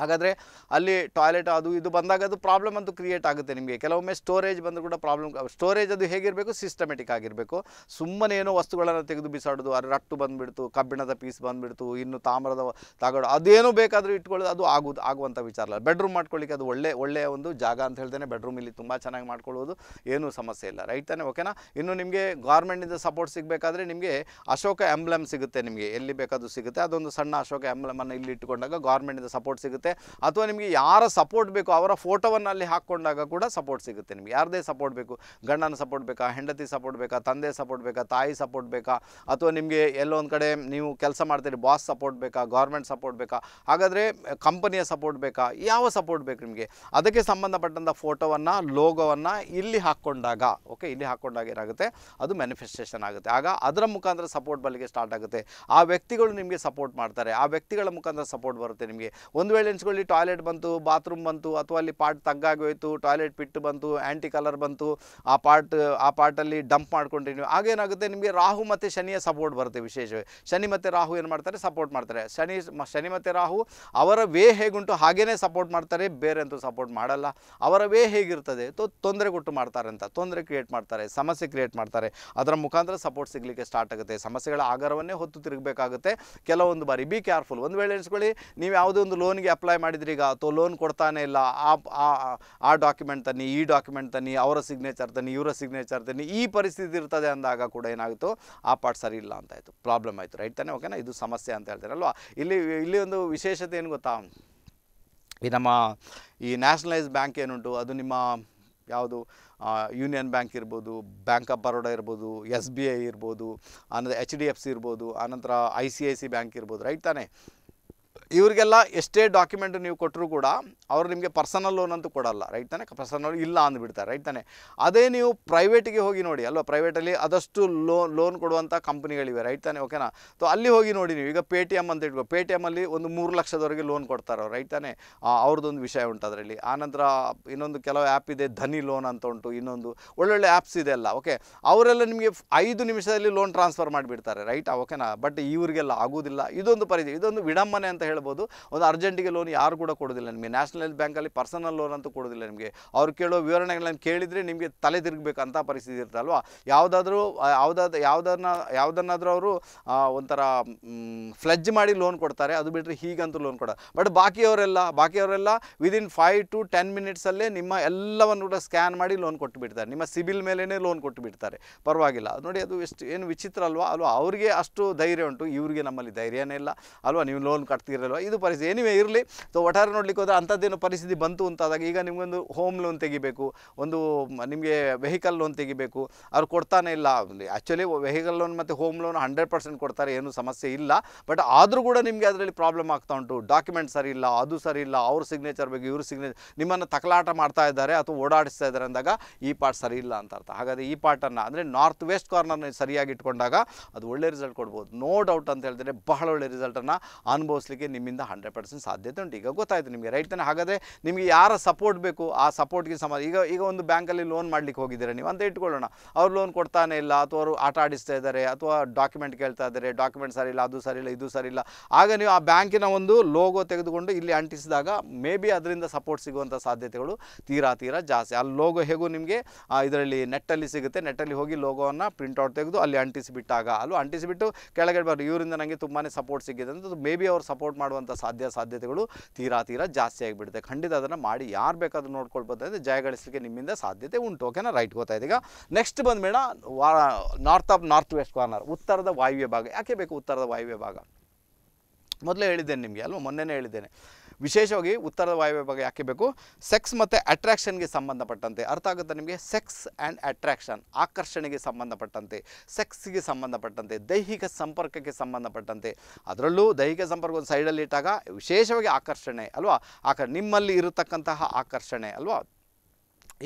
Speaker 1: ಹಾಗಾದರೆ ಅಲ್ಲಿ ಟಾಯ್ಲೆಟ್ ಅದು ಇದು ಬಂದಾಗ ಅದು ಪ್ರಾಬ್ಲಮ್ ಅಂತೂ ಕ್ರಿಯೇಟ್ ಆಗುತ್ತೆ ನಿಮಗೆ ಕೆಲವೊಮ್ಮೆ ಸ್ಟೋರೇಜ್ ಬಂದರೂ ಕೂಡ ಪ್ರಾಬ್ಲಮ್ ಸ್ಟೋರೇಜ್ ಅದು ಹೇಗಿರಬೇಕು ಸಿಸ್ಟಮೆಟಿಕ್ ಆಗಿರಬೇಕು ಸುಮ್ಮನೆ ಏನೋ ವಸ್ತುಗಳನ್ನು ತೆಗೆದು ಬಿಸಾಡೋದು ಅದು ರಟ್ಟು ಬಂದುಬಿಡ್ತು ಕಬ್ಬಿಣದ ಪೀಸ್ ಬಂದುಬಿಡ್ತು ಇನ್ನು ತಾಮ್ರದ ತಗೋಡು ಅದೇನು ಬೇಕಾದರೂ ಇಟ್ಕೊಳ್ಳೋದು ಅದು ಆಗೋದು ಆಗುವಂಥ ವಿಚಾರ ಅಲ್ಲ ಬೆಡ್ರೂಮ್ ಮಾಡ್ಕೊಳ್ಳಿಕ್ಕೆ ಅದು ಒಳ್ಳೆ ಒಳ್ಳೆಯ ಒಂದು ಜಾಗ ಅಂತ ಹೇಳ್ತೇನೆ ಬೆಡ್ರೂಮ್ ಇಲ್ಲಿ ತುಂಬ ಚೆನ್ನಾಗಿ ಮಾಡ್ಕೊಳ್ಳೋದು ಏನೂ ಸಮಸ್ಯೆ ಇಲ್ಲ ರೈಟ್ ತಾನೆ ಓಕೆನಾ ಇನ್ನು ನಿಮಗೆ ಗೌರ್ಮೆಂಟಿಂದ ಸಪೋರ್ಟ್ ಸಿಗಬೇಕಾದ್ರೆ ನಿಮಗೆ ಅಶೋಕ ಎಂಬ್ಲಮ್ ಸಿಗುತ್ತೆ ನಿಮಗೆ ಎಲ್ಲಿ ಬೇಕಾದರೂ ಸಿಗುತ್ತೆ ಅದೊಂದು ಸಣ್ಣ ಅಶೋಕ ಎಂಬ್ಲಮನ್ನು ಇಲ್ಲಿ ಇಟ್ಟುಕೊಂಡಾಗ ಗೌರ್ಮೆಂಟಿಂದ ಸಪೋರ್ಟ್ ಸಿಗುತ್ತೆ ಸಿಗುತ್ತೆ ಅಥವಾ ನಿಮಗೆ ಯಾರ ಸಪೋರ್ಟ್ ಬೇಕು ಅವರ ಫೋಟೋವನ್ನು ಅಲ್ಲಿ ಹಾಕ್ಕೊಂಡಾಗ ಕೂಡ ಸಪೋರ್ಟ್ ಸಿಗುತ್ತೆ ನಿಮಗೆ ಯಾರದೇ ಸಪೋರ್ಟ್ ಬೇಕು ಗಂಡನ ಸಪೋರ್ಟ್ ಬೇಕಾ ಹೆಂಡತಿ ಸಪೋರ್ಟ್ ಬೇಕಾ ತಂದೆ ಸಪೋರ್ಟ್ ಬೇಕಾ ತಾಯಿ ಸಪೋರ್ಟ್ ಬೇಕಾ ಅಥವಾ ನಿಮಗೆ ಎಲ್ಲೊಂದು ಕಡೆ ನೀವು ಕೆಲಸ ಮಾಡ್ತೀರಿ ಬಾಸ್ ಸಪೋರ್ಟ್ ಬೇಕಾ ಗೌರ್ಮೆಂಟ್ ಸಪೋರ್ಟ್ ಬೇಕಾ ಹಾಗಾದರೆ ಕಂಪನಿಯ ಸಪೋರ್ಟ್ ಬೇಕಾ ಯಾವ ಸಪೋರ್ಟ್ ಬೇಕು ನಿಮಗೆ ಅದಕ್ಕೆ ಸಂಬಂಧಪಟ್ಟಂಥ ಫೋಟೋವನ್ನು ಲೋಗೋವನ್ನು ಇಲ್ಲಿ ಹಾಕ್ಕೊಂಡಾಗ ಓಕೆ ಇಲ್ಲಿ ಹಾಕ್ಕೊಂಡಾಗ ಏನಾಗುತ್ತೆ ಅದು ಮ್ಯಾನಿಫೆಸ್ಟೇಷನ್ ಆಗುತ್ತೆ ಆಗ ಅದರ ಮುಖಾಂತರ ಸಪೋರ್ಟ್ ಬಲ್ಲಿಗೆ ಸ್ಟಾರ್ಟ್ ಆಗುತ್ತೆ ಆ ವ್ಯಕ್ತಿಗಳು ನಿಮಗೆ ಸಪೋರ್ಟ್ ಮಾಡ್ತಾರೆ ಆ ವ್ಯಕ್ತಿಗಳ ಮುಖಾಂತರ ಸಪೋರ್ಟ್ ಬರುತ್ತೆ ನಿಮಗೆ ಒಂದು ವೇಳೆ ಬ್ಯಾಲೆನ್ಸ್ಗಳಲ್ಲಿ ಟಾಯ್ಲೆಟ್ ಬಂತು ಬಾತ್ರೂಮ್ ಬಂತು ಅಥವಾ ಅಲ್ಲಿ ಪಾರ್ಟ್ ತಗ್ಗಾಗೋಯ್ತು ಟಾಯ್ಲೆಟ್ ಪಿಟ್ಟು ಬಂತು ಆ್ಯಂಟಿ ಕಲರ್ ಬಂತು ಆ ಪಾರ್ಟ್ ಆ ಪಾರ್ಟಲ್ಲಿ ಡಂಪ್ ನೀವು ಆಗೇನಾಗುತ್ತೆ ನಿಮಗೆ ರಾಹು ಮತ್ತು ಶನಿಯ ಸಪೋರ್ಟ್ ಬರುತ್ತೆ ವಿಶೇಷವಾಗಿ ಶನಿ ಮತ್ತು ರಾಹು ಏನು ಮಾಡ್ತಾರೆ ಸಪೋರ್ಟ್ ಮಾಡ್ತಾರೆ ಶನಿ ಶನಿ ಮತ್ತು ರಾಹು ಅವರ ವೇ ಹೇಗುಂಟು ಹಾಗೇ ಸಪೋರ್ಟ್ ಮಾಡ್ತಾರೆ ಬೇರೆ ಅಂತೂ ಸಪೋರ್ಟ್ ಮಾಡಲ್ಲ ಅವರ ವೇ ಹೇಗಿರ್ತದೆ ತೊಂದರೆ ಕೊಟ್ಟು ಮಾಡ್ತಾರೆ ಅಂತ ತೊಂದರೆ ಕ್ರಿಯೇಟ್ ಮಾಡ್ತಾರೆ ಸಮಸ್ಯೆ ಕ್ರಿಯೇಟ್ ಮಾಡ್ತಾರೆ ಅದರ ಮುಖಾಂತರ ಸಪೋರ್ಟ್ ಸಿಗಲಿಕ್ಕೆ ಸ್ಟಾರ್ಟ್ ಆಗುತ್ತೆ ಸಮಸ್ಯೆಗಳ ಆಗರವನ್ನೇ ಹೊತ್ತು ತಿರುಗಬೇಕಾಗುತ್ತೆ ಕೆಲವೊಂದು ಬಾರಿ ಬಿ ಕೇರ್ಫುಲ್ ಒಂದು ವೇಳೆ ಎಣಿಸ್ಕೊಳ್ಳಿ ನೀವು ಯಾವುದೇ ಒಂದು ಲೋನ್ಗೆ ಅಪ್ಲೈ ಮಾಡಿದ್ರಿ ಈಗ ಅಥವಾ ಲೋನ್ ಕೊಡ್ತಾನೆ ಇಲ್ಲ ಆ ಡಾಕ್ಯುಮೆಂಟ್ ತನ್ನಿ ಈ ಡಾಕ್ಯುಮೆಂಟ್ ತನ್ನಿ ಅವರ ಸಿಗ್ನೇಚರ್ ತನ್ನಿ ಇವರ ಸಿಗ್ನೇಚರ್ ತನ್ನಿ ಈ ಪರಿಸ್ಥಿತಿ ಇರ್ತದೆ ಅಂದಾಗ ಕೂಡ ಏನಾಗುತ್ತೋ ಆ ಪಾರ್ಟ್ ಸರಿ ಇಲ್ಲ ಅಂತ ಪ್ರಾಬ್ಲಮ್ ಆಯಿತು ರೈಟ್ ತಾನೆ ಓಕೆನಾ ಇದು ಸಮಸ್ಯೆ ಅಂತ ಹೇಳ್ತಾರೆ ಅಲ್ವಾ ಇಲ್ಲಿ ಇಲ್ಲಿ ಒಂದು ವಿಶೇಷತೆ ಏನು ಗೊತ್ತಾ ಈ ನಮ್ಮ ಈ ನ್ಯಾಷನಲೈಸ್ ಬ್ಯಾಂಕ್ ಏನುಂಟು ಅದು ನಿಮ್ಮ ಯಾವುದು ಯೂನಿಯನ್ ಬ್ಯಾಂಕ್ ಇರ್ಬೋದು ಬ್ಯಾಂಕ್ ಆಫ್ ಬರೋಡಾ ಇರ್ಬೋದು ಎಸ್ ಬಿ ಐ ಇರ್ಬೋದು ಆನಂತರ ಎಚ್ ಡಿ ಎಫ್ ಸಿ ಇರ್ಬೋದು ಆನಂತರ I C I C bank ಇರ್ಬೋದು ರೈಟ್ ತಾನೆ ಇವರಿಗೆಲ್ಲ ಎಷ್ಟೇ ಡಾಕ್ಯುಮೆಂಟ್ ನೀವು ಕೊಟ್ಟರು ಕೂಡ ಅವರು ನಿಮಗೆ ಪರ್ಸನಲ್ ಲೋನ್ ಅಂತೂ ಕೊಡಲ್ಲ ರೈಟ್ ತಾನೆ ಪರ್ಸನಲ್ ಇಲ್ಲ ಅಂದ್ಬಿಡ್ತಾರೆ ರೈಟ್ ತಾನೆ ಅದೇ ನೀವು ಪ್ರೈವೇಟಿಗೆ ಹೋಗಿ ನೋಡಿ ಅಲ್ವಾ ಪ್ರೈವೇಟಲ್ಲಿ ಆದಷ್ಟು ಲೋನ್ ಲೋನ್ ಕೊಡುವಂಥ ಕಂಪ್ನಿಗಳಿವೆ ರೈಟ್ ತಾನೆ ಓಕೆನಾ ಸೊ ಅಲ್ಲಿ ಹೋಗಿ ನೋಡಿ ನೀವು ಈಗ ಪೇ ಟಿ ಎಮ್ ಅಂತ ಇಟ್ಕೋ ಪೇ ಟಿ ಎಮ್ಮಲ್ಲಿ ಒಂದು ಮೂರು ಲಕ್ಷದವರೆಗೆ ಲೋನ್ ಕೊಡ್ತಾರೆ ರೈಟ್ ತಾನೆ ಅವ್ರದ್ದೊಂದು ವಿಷಯ ಉಂಟು ಅದರಲ್ಲಿ ಆನಂತರ ಇನ್ನೊಂದು ಕೆಲವು ಆ್ಯಪ್ ಇದೆ ಧನಿ ಲೋನ್ ಅಂತ ಉಂಟು ಇನ್ನೊಂದು ಒಳ್ಳೊಳ್ಳೆ ಆ್ಯಪ್ಸ್ ಇದೆ ಅಲ್ಲ ಓಕೆ ಅವರೆಲ್ಲ ನಿಮಗೆ ಐದು ನಿಮಿಷದಲ್ಲಿ ಲೋನ್ ಟ್ರಾನ್ಸ್ಫರ್ ಮಾಡಿಬಿಡ್ತಾರೆ ರೈಟಾ ಓಕೆನಾ ಬಟ್ ಇವರಿಗೆಲ್ಲ ಆಗೋದಿಲ್ಲ ಇದೊಂದು ಪರಿಧಿ ಇದೊಂದು ವಿಡಂಬನೆ ಅಂತ ಹೇಳಿ ಹೇಳ್ಬೋದು ಒಂದು ಅರ್ಜೆಂಟಿಗೆ ಲೋನ್ ಯಾರು ಕೂಡ ಕೊಡೋದಿಲ್ಲ ನಿಮಗೆ ನ್ಯಾಷನಲ್ ಬ್ಯಾಂಕಲ್ಲಿ ಪರ್ಸನಲ್ ಲೋನ್ ಅಂತೂ ಕೊಡೋದಿಲ್ಲ ನಿಮಗೆ ಅವ್ರು ಕೇಳೋ ವಿವರಣೆಗಳನ್ನು ಕೇಳಿದರೆ ನಿಮಗೆ ತಲೆ ತಿರುಗಬೇಕಂತ ಪರಿಸ್ಥಿತಿ ಇರ್ತಲ್ವಾ ಯಾವುದಾದ್ರೂ ಯಾವುದಾದ ಯಾವುದನ್ನ ಯಾವುದನ್ನಾದರೂ ಅವರು ಒಂಥರ ಫ್ಲೆಜ್ ಮಾಡಿ ಲೋನ್ ಕೊಡ್ತಾರೆ ಅದು ಬಿಟ್ಟರೆ ಹೀಗಂತೂ ಲೋನ್ ಕೊಡ ಬಟ್ ಬಾಕಿಯವರೆಲ್ಲ ಬಾಕಿಯವರೆಲ್ಲ ವಿದಿನ್ ಫೈವ್ ಟು ಟೆನ್ ಮಿನಿಟ್ಸಲ್ಲೇ ನಿಮ್ಮ ಎಲ್ಲವನ್ನು ಕೂಡ ಸ್ಕ್ಯಾನ್ ಮಾಡಿ ಲೋನ್ ಕೊಟ್ಟು ಬಿಡ್ತಾರೆ ನಿಮ್ಮ ಸಿಬಿಲ್ ಮೇಲೇ ಲೋನ್ ಕೊಟ್ಟು ಬಿಡ್ತಾರೆ ಪರವಾಗಿಲ್ಲ ನೋಡಿ ಅದು ಎಷ್ಟು ಏನು ವಿಚಿತ್ರ ಅಲ್ವಾ ಅಲ್ವಾ ಅವರಿಗೆ ಅಷ್ಟು ಧೈರ್ಯ ಉಂಟು ಇವರಿಗೆ ನಮ್ಮಲ್ಲಿ ಧೈರ್ಯನೇ ಇಲ್ಲ ಅಲ್ವಾ ನೀವು ಲೋನ್ ಕಟ್ತೀರ ಇದು ಪರಿಸ್ಥಿತಿ ಏನಿವೆ ಇರಲಿ ಸೊ ಒಟ್ಟಾರೆ ನೋಡಲಿಕ್ಕೆ ಹೋದರೆ ಅಂಥದ್ದೇನು ಪರಿಸ್ಥಿತಿ ಬಂತು ಅಂತಾದಾಗ ಈಗ ನಿಮಗೊಂದು ಹೋಮ್ ಲೋನ್ ತೆಗಿಬೇಕು ಒಂದು ನಿಮಗೆ ವೆಹಿಕಲ್ ಲೋನ್ ತೆಗಿಬೇಕು ಅವ್ರು ಕೊಡ್ತಾನೆ ಇಲ್ಲ ಆ್ಯಕ್ಚುಲಿ ವೆಹಿಕಲ್ ಲೋನ್ ಮತ್ತು ಹೋಮ್ ಲೋನ್ ಹಂಡ್ರೆಡ್ ಪರ್ಸೆಂಟ್ ಕೊಡ್ತಾರೆ ಏನೂ ಸಮಸ್ಯೆ ಇಲ್ಲ ಬಟ್ ಆದರೂ ಕೂಡ ನಿಮಗೆ ಅದರಲ್ಲಿ ಪ್ರಾಬ್ಲಮ್ ಆಗ್ತಾ ಉಂಟು ಡಾಕ್ಯುಮೆಂಟ್ ಸರಿ ಇಲ್ಲ ಅದು ಸರಿ ಇಲ್ಲ ಅವ್ರ ಸಿಗ್ನೇಚರ್ ಬೇಕು ಇವ್ರ ಸಿಗ್ನೇಚರ್ ನಿಮ್ಮನ್ನು ತಕಲಾಟ ಮಾಡ್ತಾ ಇದ್ದಾರೆ ಅಥವಾ ಓಡಾಡಿಸ್ತಾ ಇದ್ದಾರೆ ಅಂದಾಗ ಈ ಪಾರ್ಟ್ ಸರಿ ಇಲ್ಲ ಅಂತ ಅರ್ಥ ಹಾಗಾದರೆ ಈ ಪಾರ್ಟನ್ನು ಅಂದರೆ ನಾರ್ತ್ ವೆಸ್ಟ್ ಕಾರ್ನರ್ನ ಸರಿಯಾಗಿ ಇಟ್ಕೊಂಡಾಗ ಅದು ಒಳ್ಳೆ ರಿಸಲ್ಟ್ ಕೊಡ್ಬೋದು ನೋ ಡೌಟ್ ಅಂತ ಹೇಳಿದ್ರೆ ಬಹಳ ಒಳ್ಳೆ ರಿಸಲ್ಟನ್ನು ಅನುಭವಿಸಲಿಕ್ಕೆ ನಿಮ್ಮಿಂದ ಹಂಡ್ರೆಡ್ ಪರ್ಸೆಂಟ್ ಸಾಧ್ಯತೆ ಉಂಟು ಈಗ ಗೊತ್ತಾಯಿತು ನಿಮಗೆ ರೈಟ್ ತಾನೆ ಹಾಗಾದರೆ ನಿಮಗೆ ಯಾರ ಸಪೋರ್ಟ್ ಬೇಕು ಆ ಸಪೋರ್ಟ್ಗೆ ಸಮ ಈಗ ಈಗ ಒಂದು ಬ್ಯಾಂಕಲ್ಲಿ ಲೋನ್ ಮಾಡಲಿಕ್ಕೆ ಹೋಗಿದ್ದೀರಾ ನೀವು ಅಂತ ಇಟ್ಕೊಳ್ಳೋಣ ಅವ್ರು ಲೋನ್ ಕೊಡ್ತಾನೆ ಇಲ್ಲ ಅಥವಾ ಅವರು ಆಟ ಆಡಿಸ್ತಾ ಇದ್ದಾರೆ ಅಥವಾ ಡಾಕ್ಯುಮೆಂಟ್ ಕೇಳ್ತಾ ಇದ್ದಾರೆ ಡಾಕ್ಯುಮೆಂಟ್ ಸರಿ ಇಲ್ಲ ಅದು ಸರಿ ಇಲ್ಲ ಇದು ಸರಿ ಇಲ್ಲ ಆಗ ನೀವು ಆ ಬ್ಯಾಂಕಿನ ಒಂದು ಲೋಗೋ ತೆಗೆದುಕೊಂಡು ಇಲ್ಲಿ ಅಂಟಿಸಿದಾಗ ಮೇ ಬಿ ಅದರಿಂದ ಸಪೋರ್ಟ್ ಸಿಗುವಂಥ ಸಾಧ್ಯತೆಗಳು ತೀರಾ ತೀರಾ ಜಾಸ್ತಿ ಅಲ್ಲಿ ಲೋಗೋ ಹೇಗೂ ನಿಮಗೆ ಇದರಲ್ಲಿ ನೆಟ್ಟಲ್ಲಿ ಸಿಗುತ್ತೆ ನೆಟ್ಟಲ್ಲಿ ಹೋಗಿ ಲೋಗೋವನ್ನು ಪ್ರಿಂಟ್ಔಟ್ ತೆಗೆದು ಅಲ್ಲಿ ಅಂಟಿಸಿಬಿಟ್ಟಾಗ ಅಲ್ಲೂ ಅಂಟಿಸಿಬಿಟ್ಟು ಕೆಳಗಡೆ ಬರೋದು ಇವರಿಂದ ನನಗೆ ತುಂಬಾ ಸಪೋರ್ಟ್ ಸಿಗಿದೆ ಅಂತ ಮೇ ಬಿ ಅವ್ರು ಸಪೋರ್ಟ್ ಮಾಡುವಂಥ ಸಾಧ್ಯ ಸಾಧ್ಯತೆಗಳು ತೀರಾ ತೀರಾ ಜಾಸ್ತಿ ಆಗಿಬಿಡುತ್ತೆ ಖಂಡಿತ ಅದನ್ನು ಮಾಡಿ ಯಾರು ಬೇಕಾದರೂ ಜಯ ಗಳಿಸಲಿಕ್ಕೆ ನಿಮ್ಮಿಂದ ಸಾಧ್ಯತೆ ಉಂಟು ಓಕೆನಾ ರೈಟ್ ಗೊತ್ತಾಯ್ತು ಈಗ ನೆಕ್ಸ್ಟ್ ಬಂದ್ಬೇಡ north of north west corner ಉತ್ತರದ ವಾಯುವ್ಯ ಭಾಗ ಯಾಕೆ ಬೇಕು ಉತ್ತರದ ವಾಯುವ್ಯ ಭಾಗ ಮೊದಲೇ ಹೇಳಿದ್ದೇನೆ ನಿಮಗೆ ಅಲ್ವಾ ಮೊನ್ನೆನೇ ಹೇಳಿದ್ದೇನೆ ವಿಶೇಷವಾಗಿ ಉತ್ತರದ ವಾಯುವ್ಯ ಭಾಗ ಯಾಕೆ ಬೇಕು ಸೆಕ್ಸ್ ಮತ್ತು ಅಟ್ರಾಕ್ಷನ್ಗೆ ಸಂಬಂಧಪಟ್ಟಂತೆ ಅರ್ಥ ಆಗುತ್ತೆ ನಿಮಗೆ ಸೆಕ್ಸ್ ಆ್ಯಂಡ್ ಅಟ್ರಾಕ್ಷನ್ ಆಕರ್ಷಣೆಗೆ ಸಂಬಂಧಪಟ್ಟಂತೆ ಸೆಕ್ಸ್ಗೆ ಸಂಬಂಧಪಟ್ಟಂತೆ ದೈಹಿಕ ಸಂಪರ್ಕಕ್ಕೆ ಸಂಬಂಧಪಟ್ಟಂತೆ ಅದರಲ್ಲೂ ದೈಹಿಕ ಸಂಪರ್ಕ ಒಂದು ಸೈಡಲ್ಲಿ ಇಟ್ಟಾಗ ವಿಶೇಷವಾಗಿ ಆಕರ್ಷಣೆ ಅಲ್ವಾ ಆಕರ್ ನಿಮ್ಮಲ್ಲಿ ಇರತಕ್ಕಂತಹ ಆಕರ್ಷಣೆ ಅಲ್ವಾ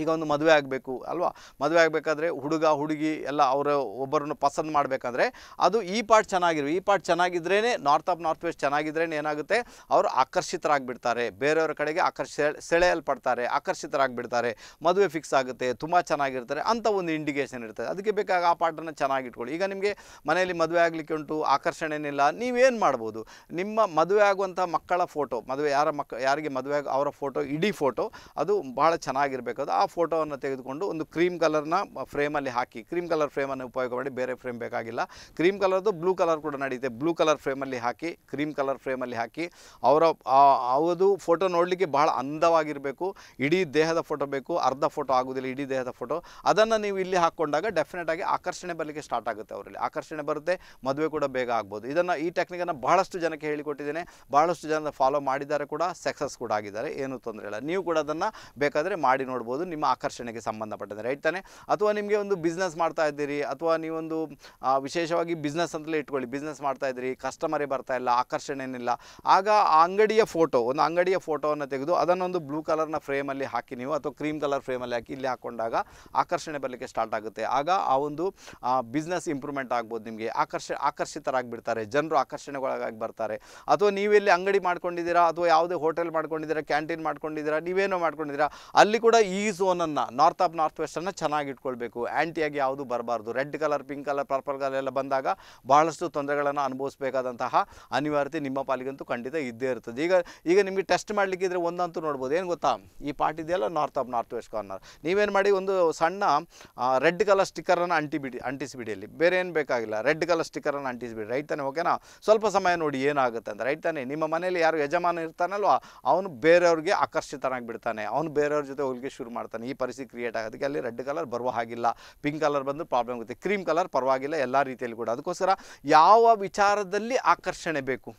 Speaker 1: ಈಗ ಒಂದು ಮದುವೆ ಆಗಬೇಕು ಅಲ್ವಾ ಮದುವೆ ಆಗಬೇಕಾದ್ರೆ ಹುಡುಗ ಹುಡುಗಿ ಎಲ್ಲ ಅವರ ಒಬ್ಬರನ್ನು ಪಸಂದ್ ಮಾಡಬೇಕಂದ್ರೆ ಅದು ಈ ಪಾರ್ಟ್ ಚೆನ್ನಾಗಿರು ಈ ಪಾರ್ಟ್ ಚೆನ್ನಾಗಿದ್ರೇ ನಾರ್ತ್ ಆಫ್ ನಾರ್ತ್ ವೆಸ್ಟ್ ಚೆನ್ನಾಗಿದ್ರೇ ಏನಾಗುತ್ತೆ ಅವರು ಆಕರ್ಷಿತರಾಗಿಬಿಡ್ತಾರೆ ಬೇರೆಯವ್ರ ಕಡೆಗೆ ಆಕರ್ಷ ಸೆಳೆಯಲ್ಪಡ್ತಾರೆ ಆಕರ್ಷಿತರಾಗಿಬಿಡ್ತಾರೆ ಮದುವೆ ಫಿಕ್ಸ್ ಆಗುತ್ತೆ ತುಂಬ ಚೆನ್ನಾಗಿರ್ತಾರೆ ಅಂತ ಒಂದು ಇಂಡಿಕೇಷನ್ ಇರ್ತದೆ ಅದಕ್ಕೆ ಬೇಕಾಗಿ ಆ ಪಾರ್ಟನ್ನು ಚೆನ್ನಾಗಿಟ್ಕೊಳ್ಳಿ ಈಗ ನಿಮಗೆ ಮನೆಯಲ್ಲಿ ಮದುವೆ ಆಗಲಿಕ್ಕೆ ಉಂಟು ಆಕರ್ಷಣೆನಿಲ್ಲ ನೀವೇನು ಮಾಡ್ಬೋದು ನಿಮ್ಮ ಮದುವೆ ಆಗುವಂಥ ಮಕ್ಕಳ ಫೋಟೋ ಮದುವೆ ಯಾರ ಮಕ್ಕ ಯಾರಿಗೆ ಮದುವೆ ಅವರ ಫೋಟೋ ಇಡೀ ಫೋಟೋ ಅದು ಭಾಳ ಚೆನ್ನಾಗಿರಬೇಕು ಅದು ಆ ಫೋಟೋವನ್ನು ತೆಗೆದುಕೊಂಡು ಒಂದು ಕ್ರೀಮ್ ಕಲರ್ನ ಫ್ರೇಮಲ್ಲಿ ಹಾಕಿ ಕ್ರೀಮ್ ಕಲರ್ ಫ್ರೇಮನ್ನು ಉಪಯೋಗ ಮಾಡಿ ಬೇರೆ ಫ್ರೇಮ್ ಬೇಕಾಗಿಲ್ಲ ಕ್ರೀಮ್ ಕಲರ್ದು ಬ್ಲೂ ಕಲರ್ ಕೂಡ ನಡೆಯುತ್ತೆ ಬ್ಲೂ ಕಲರ್ ಫ್ರೇಮಲ್ಲಿ ಹಾಕಿ ಕ್ರೀಮ್ ಕಲರ್ ಫ್ರೇಮಲ್ಲಿ ಹಾಕಿ ಅವರ ಅವದು ಫೋಟೋ ನೋಡಲಿಕ್ಕೆ ಬಹಳ ಅಂದವಾಗಿರಬೇಕು ಇಡೀ ದೇಹದ ಫೋಟೋ ಬೇಕು ಅರ್ಧ ಫೋಟೋ ಆಗೋದಿಲ್ಲ ಇಡೀ ದೇಹದ ಫೋಟೋ ಅದನ್ನು ನೀವು ಇಲ್ಲಿ ಹಾಕ್ಕೊಂಡಾಗ ಡೆಫಿನೆಟಾಗಿ ಆಕರ್ಷಣೆ ಬರಲಿಕ್ಕೆ ಸ್ಟಾರ್ಟ್ ಆಗುತ್ತೆ ಅವರಲ್ಲಿ ಆಕರ್ಷಣೆ ಬರುತ್ತೆ ಮದುವೆ ಕೂಡ ಬೇಗ ಆಗ್ಬೋದು ಇದನ್ನು ಈ ಟೆಕ್ನಿಕನ್ನು ಬಹಳಷ್ಟು ಜನಕ್ಕೆ ಹೇಳಿಕೊಟ್ಟಿದ್ದೇನೆ ಬಹಳಷ್ಟು ಜನ ಫಾಲೋ ಮಾಡಿದ್ದಾರೆ ಕೂಡ ಸಕ್ಸಸ್ ಕೂಡ ಆಗಿದ್ದಾರೆ ಏನೂ ತೊಂದರೆ ಇಲ್ಲ ನೀವು ಕೂಡ ಅದನ್ನು ಬೇಕಾದರೆ ಮಾಡಿ ನೋಡ್ಬೋದು ನಿಮ್ಮ ಆಕರ್ಷಣೆಗೆ ಸಂಬಂಧಪಟ್ಟಿದೆ ರೈಟ್ ತಾನೆ ಅಥವಾ ನಿಮಗೆ ಒಂದು ಬಿಸ್ನೆಸ್ ಮಾಡ್ತಾ ಇದ್ದೀರಿ ಅಥವಾ ನೀವೊಂದು ವಿಶೇಷವಾಗಿ ಬಿಸ್ನೆಸ್ ಅಂತಲೇ ಇಟ್ಕೊಳ್ಳಿ ಬಿಸ್ನೆಸ್ ಮಾಡ್ತಾ ಇದ್ದೀರಿ ಕಸ್ಟಮರೇ ಬರ್ತಾ ಇಲ್ಲ ಆಕರ್ಷಣೆ ಏನಿಲ್ಲ ಆಗ ಆ ಅಂಗಡಿಯ ಫೋಟೋ ಒಂದು ಅಂಗಡಿಯ ಫೋಟೋವನ್ನು ತೆಗೆದು ಅದನ್ನೊಂದು ಬ್ಲೂ ಕಲರ್ನ ಫ್ರೇಮಲ್ಲಿ ಹಾಕಿ ನೀವು ಅಥವಾ ಕ್ರೀಮ್ ಕಲರ್ ಫ್ರೇಮಲ್ಲಿ ಹಾಕಿ ಇಲ್ಲಿ ಹಾಕೊಂಡಾಗ ಆಕರ್ಷಣೆ ಬರಲಿಕ್ಕೆ ಸ್ಟಾರ್ಟ್ ಆಗುತ್ತೆ ಆಗ ಆ ಒಂದು ಬಿಸ್ನೆಸ್ ಇಂಪ್ರೂವ್ಮೆಂಟ್ ಆಗ್ಬೋದು ನಿಮಗೆ ಆಕರ್ಷ ಬಿಡ್ತಾರೆ ಜನರು ಆಕರ್ಷಣೆಗೊಳಗಾಗಿ ಬರ್ತಾರೆ ಅಥವಾ ನೀವು ಇಲ್ಲಿ ಅಂಗಡಿ ಮಾಡ್ಕೊಂಡಿದ್ದೀರಾ ಅಥವಾ ಯಾವುದೇ ಹೋಟೆಲ್ ಮಾಡ್ಕೊಂಡಿದ್ದೀರಾ ಕ್ಯಾಂಟೀನ್ ಮಾಡ್ಕೊಂಡಿದ್ದೀರಾ ನೀವೇನೋ ಮಾಡ್ಕೊಂಡಿದ್ದೀರಾ ಅಲ್ಲಿ ಕೂಡ ಈ ಝೋನನ್ನು ನಾರ್ತ್ ಆಫ್ ನಾರ್ತ್ ವೆಸ್ಟನ್ನು ಚೆನ್ನಾಗಿ ಇಟ್ಕೊಳ್ಬೇಕು ಆ್ಯಂಟಿಯಾಗಿ ಯಾವುದು ಬರಬಾರ್ದು red colour pink colour purple colour ಎಲ್ಲ ಬಂದಾಗ ಬಹಳಷ್ಟು ತೊಂದರೆಗಳನ್ನು ಅನುಭವಿಸಬೇಕಾದಂತಹ ಅನಿವಾರ್ಯತೆ ನಿಮ್ಮ ಪಾಲಿಗಂತೂ ಖಂಡಿತ ಇದ್ದೇ ಇರ್ತದೆ ಈಗ ಈಗ ನಿಮಗೆ ಟೆಸ್ಟ್ ಮಾಡಲಿಕ್ಕಿದ್ರೆ ಒಂದಂತೂ ನೋಡ್ಬೋದು ಏನು ಗೊತ್ತಾ ಈ ಪಾರ್ಟ್ ಇದೆಯಲ್ಲ north of north west corner ನೀವೇನು ಮಾಡಿ ಒಂದು ಸಣ್ಣ ರೆಡ್ ಕಲರ್ ಸ್ಟಿಕ್ಕರನ್ನು ಅಂಟಿಬಿಡಿ ಅಂಟಿಸಿಬಿಡಿ ಅಲ್ಲಿ ಬೇರೆ ಏನು ಬೇಕಾಗಿಲ್ಲ ರೆಡ್ ಕಲರ್ ಸ್ಟಿಕ್ಕರನ್ನು ಅಂಟಿಸಿಬಿಡಿ ರೈಟ್ ತಾನೆ ಓಕೆನಾ ಸ್ವಲ್ಪ ಸಮಯ ನೋಡಿ ಏನಾಗುತ್ತೆ ಅಂತ ರೈಟ್ ತಾನೆ ನಿಮ್ಮ ಮನೆಯಲ್ಲಿ ಯಾರು ಯಜಮಾನ ಇರ್ತಾನಲ್ವಾ ಅವನು ಬೇರೆಯವ್ರಿಗೆ ಆಕರ್ಷಿತನಾಗಿ ಬಿಡ್ತಾನೆ ಅವನು ಬೇರೆಯವ್ರ ಜೊತೆ ಹೋಗಲಿಕ್ಕೆ ಶುರು ಮಾಡ್ತಾನೆ ಮಾಡ್ತಾನೆ ಈ ಪರಿಸ್ಥಿತಿ ಕ್ರಿಯೇಟ್ ಆಗೋದಕ್ಕೆ ಅಲ್ಲಿ ರೆಡ್ ಕಲರ್ ಬರುವ ಹಾಗಿಲ್ಲ ಪಿಂಕ್ ಕಲರ್ ಬಂದು ಪ್ರಾಬ್ಲಮ್ ಆಗುತ್ತೆ ಕ್ರೀಮ್ ಕಲರ್ ಪರವಾಗಿಲ್ಲ ಎಲ್ಲ ರೀತಿಯಲ್ಲಿ ಕೂಡ ಅದಕ್ಕೋಸ್ಕರ ಯಾವ ವಿಚಾರದಲ್ಲಿ ಆಕರ್ಷಣೆ ಬೇಕು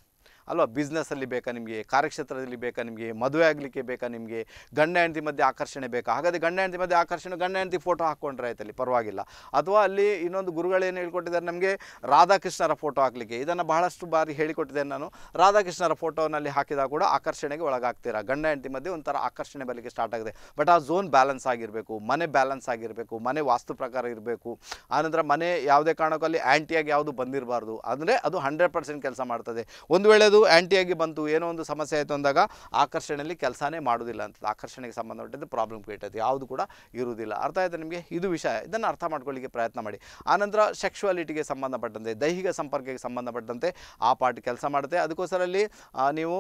Speaker 1: ಅಲ್ವಾ ಬಿಸ್ನೆಸ್ಸಲ್ಲಿ ಬೇಕಾ ನಿಮಗೆ ಕಾರ್ಯಕ್ಷೇತ್ರದಲ್ಲಿ ಬೇಕಾ ನಿಮಗೆ ಮದುವೆ ಆಗಲಿಕ್ಕೆ ಬೇಕಾ ನಿಮಗೆ ಗಂಡ ಹೆಂಡತಿ ಮಧ್ಯೆ ಆಕರ್ಷಣೆ ಬೇಕಾ ಹಾಗಾದರೆ ಗಂಡ ಹೆಂಡತಿ ಮಧ್ಯೆ ಆಕರ್ಷಣೆ ಗಂಡ ಹೆಂಡತಿ ಫೋಟೋ ಹಾಕ್ಕೊಂಡ್ರೆ ಆಯ್ತಲ್ಲಿ ಪರವಾಗಿಲ್ಲ ಅಥವಾ ಅಲ್ಲಿ ಇನ್ನೊಂದು ಗುರುಗಳೇನು ಹೇಳ್ಕೊಟ್ಟಿದ್ದಾರೆ ನಮಗೆ ರಾಧಾಕೃಷ್ಣರ ಫೋಟೋ ಹಾಕಲಿಕ್ಕೆ ಇದನ್ನು ಬಹಳಷ್ಟು ಬಾರಿ ಹೇಳಿಕೊಟ್ಟಿದ್ದೇನೆ ನಾನು ರಾಧಾಕೃಷ್ಣರ ಫೋಟೋನಲ್ಲಿ ಹಾಕಿದಾಗ ಕೂಡ ಆಕರ್ಷಣೆಗೆ ಒಳಗಾಗ್ತೀರಾ ಗಂಡ ಹೆಂಡತಿ ಮಧ್ಯೆ ಒಂಥರ ಆಕರ್ಷಣೆ ಬರಲಿಕ್ಕೆ ಸ್ಟಾರ್ಟ್ ಆಗಿದೆ ಬಟ್ ಆ ಝೋನ್ ಬ್ಯಾಲೆನ್ಸ್ ಆಗಿರಬೇಕು ಮನೆ ಬ್ಯಾಲೆನ್ಸ್ ಆಗಿರಬೇಕು ಮನೆ ವಾಸ್ತು ಪ್ರಕಾರ ಇರಬೇಕು ಆನಂತರ ಮನೆ ಯಾವುದೇ ಕಾರಣಕ್ಕೂ ಅಲ್ಲಿ ಆ್ಯಂಟಿಯಾಗಿ ಯಾವುದು ಬಂದಿರಬಾರ್ದು ಅಂದರೆ ಅದು ಹಂಡ್ರೆಡ್ ಪರ್ಸೆಂಟ್ ಕೆಲಸ ಮಾಡ್ತದೆ ಒಂದು ವೇಳೆ ಅದು ಆ್ಯಂಟಿಯಾಗಿ ಬಂತು ಏನೋ ಒಂದು ಸಮಸ್ಯೆ ಆಯಿತು ಅಂದಾಗ ಆಕರ್ಷಣೆಯಲ್ಲಿ ಕೆಲಸನೇ ಮಾಡೋದಿಲ್ಲ ಅಂತ ಆಕರ್ಷಣೆಗೆ ಸಂಬಂಧಪಟ್ಟಂತೆ ಪ್ರಾಬ್ಲಮ್ ಕ್ರಿಯೇಟ್ ಆಯಿತು ಯಾವುದು ಕೂಡ ಇರುವುದಿಲ್ಲ ಅರ್ಥ ಆಯಿತು ನಿಮಗೆ ಇದು ವಿಷಯ ಇದನ್ನು ಅರ್ಥ ಮಾಡ್ಕೊಳ್ಳಿಕ್ಕೆ ಪ್ರಯತ್ನ ಮಾಡಿ ಆನಂತರ ಸೆಕ್ಷುವಾಲಿಟಿಗೆ ಸಂಬಂಧಪಟ್ಟಂತೆ ದೈಹಿಕ ಸಂಪರ್ಕಕ್ಕೆ ಸಂಬಂಧಪಟ್ಟಂತೆ ಆ ಪಾರ್ಟ್ ಕೆಲಸ ಮಾಡುತ್ತೆ ಅದಕ್ಕೋಸ್ಕರಲ್ಲಿ ನೀವು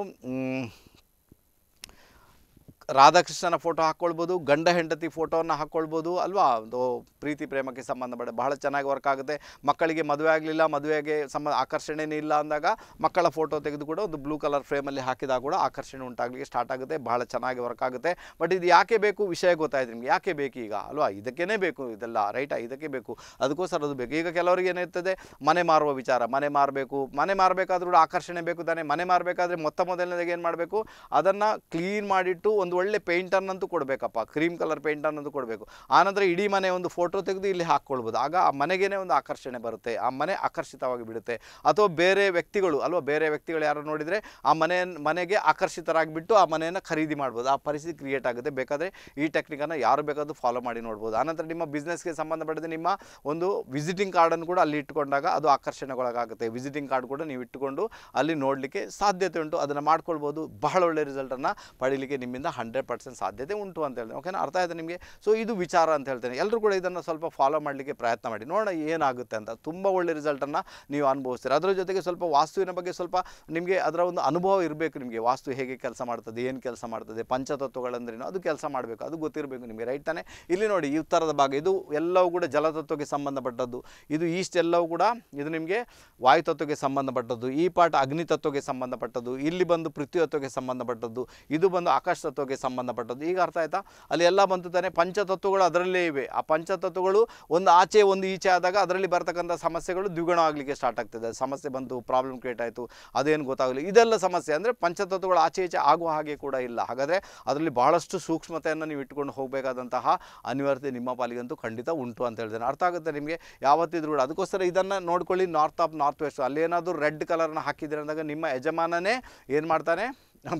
Speaker 1: ರಾಧಾಕೃಷ್ಣನ ಫೋಟೋ ಹಾಕ್ಕೊಳ್ಬೋದು ಗಂಡ ಹೆಂಡತಿ ಫೋಟೋವನ್ನು ಹಾಕ್ಕೊಳ್ಬೋದು ಅಲ್ವಾ ಒಂದು ಪ್ರೀತಿ ಪ್ರೇಮಕ್ಕೆ ಸಂಬಂಧಪಟ್ಟ ಬಹಳ ಚೆನ್ನಾಗಿ ವರ್ಕ್ ಆಗುತ್ತೆ ಮಕ್ಕಳಿಗೆ ಮದುವೆ ಆಗಲಿಲ್ಲ ಮದುವೆಗೆ ಸಂಬಂಧ ಆಕರ್ಷಣೆನೇ ಇಲ್ಲ ಅಂದಾಗ ಮಕ್ಕಳ ಫೋಟೋ ತೆಗೆದು ಕೂಡ ಒಂದು ಬ್ಲೂ ಕಲರ್ ಫ್ರೇಮಲ್ಲಿ ಹಾಕಿದಾಗ ಕೂಡ ಆಕರ್ಷಣೆ ಉಂಟಾಗಲಿಕ್ಕೆ ಸ್ಟಾರ್ಟ್ ಆಗುತ್ತೆ ಬಹಳ ಚೆನ್ನಾಗಿ ವರ್ಕ್ ಆಗುತ್ತೆ ಬಟ್ ಇದು ಯಾಕೆ ಬೇಕು ವಿಷಯ ಗೊತ್ತಾಯಿತು ನಿಮಗೆ ಯಾಕೆ ಬೇಕು ಈಗ ಅಲ್ವಾ ಇದಕ್ಕೇ ಬೇಕು ಇದೆಲ್ಲ ರೈಟಾ ಇದಕ್ಕೆ ಬೇಕು ಅದಕ್ಕೋಸ್ಕರ ಅದು ಬೇಕು ಈಗ ಕೆಲವರಿಗೆ ಏನಿರ್ತದೆ ಮನೆ ಮಾರುವ ವಿಚಾರ ಮನೆ ಮಾರಬೇಕು ಮನೆ ಮಾರಬೇಕಾದ್ರೂ ಆಕರ್ಷಣೆ ಬೇಕು ತಾನೇ ಮನೆ ಮಾರಬೇಕಾದ್ರೆ ಮೊತ್ತ ಮೊದಲನೇದಾಗ ಏನು ಮಾಡಬೇಕು ಅದನ್ನು ಕ್ಲೀನ್ ಮಾಡಿಟ್ಟು ಒಂದು ಒಂದು ಒಳ್ಳೆ ಪೇಂಟರ್ನಂತೂ ಕೊಡಬೇಕಪ್ಪ ಕ್ರೀಮ್ ಕಲರ್ ಪೇಂಟರ್ನಂತೂ ಕೊಡಬೇಕು ಆನಂತರ ಇಡೀ ಮನೆ ಒಂದು ಫೋಟೋ ತೆಗೆದು ಇಲ್ಲಿ ಹಾಕ್ಕೊಳ್ಬೋದು ಆಗ ಆ ಮನೆಗೇನೆ ಒಂದು ಆಕರ್ಷಣೆ ಬರುತ್ತೆ ಆ ಮನೆ ಆಕರ್ಷಿತವಾಗಿ ಬಿಡುತ್ತೆ ಅಥವಾ ಬೇರೆ ವ್ಯಕ್ತಿಗಳು ಅಲ್ವಾ ಬೇರೆ ವ್ಯಕ್ತಿಗಳು ಯಾರು ನೋಡಿದರೆ ಆ ಮನೆ ಮನೆಗೆ ಆಕರ್ಷಿತರಾಗಿಬಿಟ್ಟು ಆ ಮನೆಯನ್ನು ಖರೀದಿ ಮಾಡ್ಬೋದು ಆ ಪರಿಸ್ಥಿತಿ ಕ್ರಿಯೇಟ್ ಆಗುತ್ತೆ ಬೇಕಾದರೆ ಈ ಟೆಕ್ನಿಕನ್ನು ಯಾರು ಬೇಕಾದರೂ ಫಾಲೋ ಮಾಡಿ ನೋಡ್ಬೋದು ಆನಂತರ ನಿಮ್ಮ ಬಿಸ್ನೆಸ್ಗೆ ಸಂಬಂಧಪಟ್ಟಿದ ನಿಮ್ಮ ಒಂದು ವಿಸಿಟಿಂಗ್ ಕಾರ್ಡನ್ನು ಕೂಡ ಅಲ್ಲಿ ಇಟ್ಟುಕೊಂಡಾಗ ಅದು ಆಕರ್ಷಣೆಗೊಳಗಾಗುತ್ತೆ ವಿಸಿಟಿಂಗ್ ಕಾರ್ಡ್ ಕೂಡ ನೀವು ಇಟ್ಟುಕೊಂಡು ಅಲ್ಲಿ ನೋಡಲಿಕ್ಕೆ ಸಾಧ್ಯತೆ ಉಂಟು ಅದನ್ನು ಮಾಡ್ಕೊಳ್ಬೋದು ಬಹಳ ಒಳ್ಳೆಯ ರಿಸಲ್ಟನ್ನು ಪಡೀಲಿಕ್ಕೆ ನಿಮ್ಮಿಂದ ಹಂಡ್ರೆಡ್ ಪರ್ಸೆಂಟ್ ಸಾಧ್ಯತೆ ಉಂಟು ಅಂತ ಹೇಳ್ತೇನೆ ಓಕೆನಾ ಅರ್ಥ ಆಯಿತು ನಿಮಗೆ ಸೊ ಇದು ವಿಚಾರ ಅಂತ ಹೇಳ್ತೇನೆ ಎಲ್ಲರೂ ಕೂಡ ಇದನ್ನು ಸ್ವಲ್ಪ ಫಾಲೋ ಮಾಡಲಿಕ್ಕೆ ಪ್ರಯತ್ನ ಮಾಡಿ ನೋಡೋಣ ಏನಾಗುತ್ತೆ ಅಂತ ತುಂಬ ಒಳ್ಳೆ ರಿಸಲ್ಟನ್ನು ನೀವು ಅನುಭವಿಸ್ತೀರ ಅದರ ಜೊತೆಗೆ ಸ್ವಲ್ಪ ವಾಸ್ತುವಿನ ಬಗ್ಗೆ ಸ್ವಲ್ಪ ನಿಮಗೆ ಅದರ ಒಂದು ಅನುಭವ ಇರಬೇಕು ನಿಮಗೆ ವಾಸ್ತು ಹೇಗೆ ಕೆಲಸ ಮಾಡ್ತದೆ ಏನು ಕೆಲಸ ಮಾಡ್ತದೆ ಪಂಚತತ್ವಗಳಂದ್ರೇನು ಅದು ಕೆಲಸ ಮಾಡಬೇಕು ಅದು ಗೊತ್ತಿರಬೇಕು ನಿಮಗೆ ರೈಟ್ ತಾನೆ ಇಲ್ಲಿ ನೋಡಿ ಈ ಉತ್ತರದ ಭಾಗ ಇದು ಎಲ್ಲವೂ ಕೂಡ ಜಲತತ್ವಕ್ಕೆ ಸಂಬಂಧಪಟ್ಟದ್ದು ಇದು ಈಸ್ಟ್ ಎಲ್ಲವೂ ಕೂಡ ಇದು ನಿಮಗೆ ವಾಯುತತ್ವಕ್ಕೆ ಸಂಬಂಧಪಟ್ಟದ್ದು ಈ ಪಾಠ ಅಗ್ನಿತತ್ವಕ್ಕೆ ಸಂಬಂಧಪಟ್ಟದ್ದು ಇಲ್ಲಿ ಬಂದು ಪೃಥ್ವಿತ್ವಕ್ಕೆ ಸಂಬಂಧಪಟ್ಟದ್ದು ಇದು ಬಂದು ಆಕಾಶ ತತ್ವಕ್ಕೆ ಸಂಬಂಧಪಟ್ಟದ್ದು ಈಗ ಅರ್ಥ ಆಯ್ತಾ ಅಲ್ಲಿ ಎಲ್ಲ ಬಂತು ತಾನೆ ಪಂಚತತ್ವಗಳು ಅದರಲ್ಲೇ ಇವೆ ಆ ಪಂಚತತ್ವಗಳು ಒಂದು ಆಚೆ ಒಂದು ಈಚೆ ಆದಾಗ ಅದರಲ್ಲಿ ಬರ್ತಕ್ಕಂಥ ಸಮಸ್ಯೆಗಳು ದ್ವಿಗುಣ ಆಗಲಿಕ್ಕೆ ಸ್ಟಾರ್ಟ್ ಆಗ್ತದೆ ಸಮಸ್ಯೆ ಬಂತು ಪ್ರಾಬ್ಲಮ್ ಕ್ರಿಯೇಟ್ ಆಯಿತು ಅದೇನು ಗೊತ್ತಾಗಲಿ ಇದೆಲ್ಲ ಸಮಸ್ಯೆ ಅಂದರೆ ಪಂಚತತ್ವಗಳು ಆಚೆ ಈಚೆ ಆಗುವ ಹಾಗೆ ಕೂಡ ಇಲ್ಲ ಹಾಗಾದರೆ ಅದರಲ್ಲಿ ಬಹಳಷ್ಟು ಸೂಕ್ಷ್ಮತೆಯನ್ನು ನೀವು ಇಟ್ಕೊಂಡು ಹೋಗಬೇಕಾದಂತಹ ಅನಿವಾರ್ಯತೆ ನಿಮ್ಮ ಪಾಲಿಗಂತೂ ಖಂಡಿತ ಉಂಟು ಅಂತ ಹೇಳ್ತೇನೆ ಅರ್ಥ ಆಗುತ್ತೆ ನಿಮಗೆ ಯಾವತ್ತಿದ್ರು ಕೂಡ ಅದಕ್ಕೋಸ್ಕರ ಇದನ್ನು ನೋಡ್ಕೊಳ್ಳಿ ನಾರ್ತ್ ಆಫ್ ನಾರ್ತ್ ವೆಸ್ಟ್ ಅಲ್ಲಿ ಏನಾದರೂ ರೆಡ್ ಕಲರ್ನ ಹಾಕಿದ್ರೆ ಅಂದಾಗ ನಿಮ್ಮ ಯಜಮಾನನೇ ಏನು ಮಾಡ್ತಾನೆ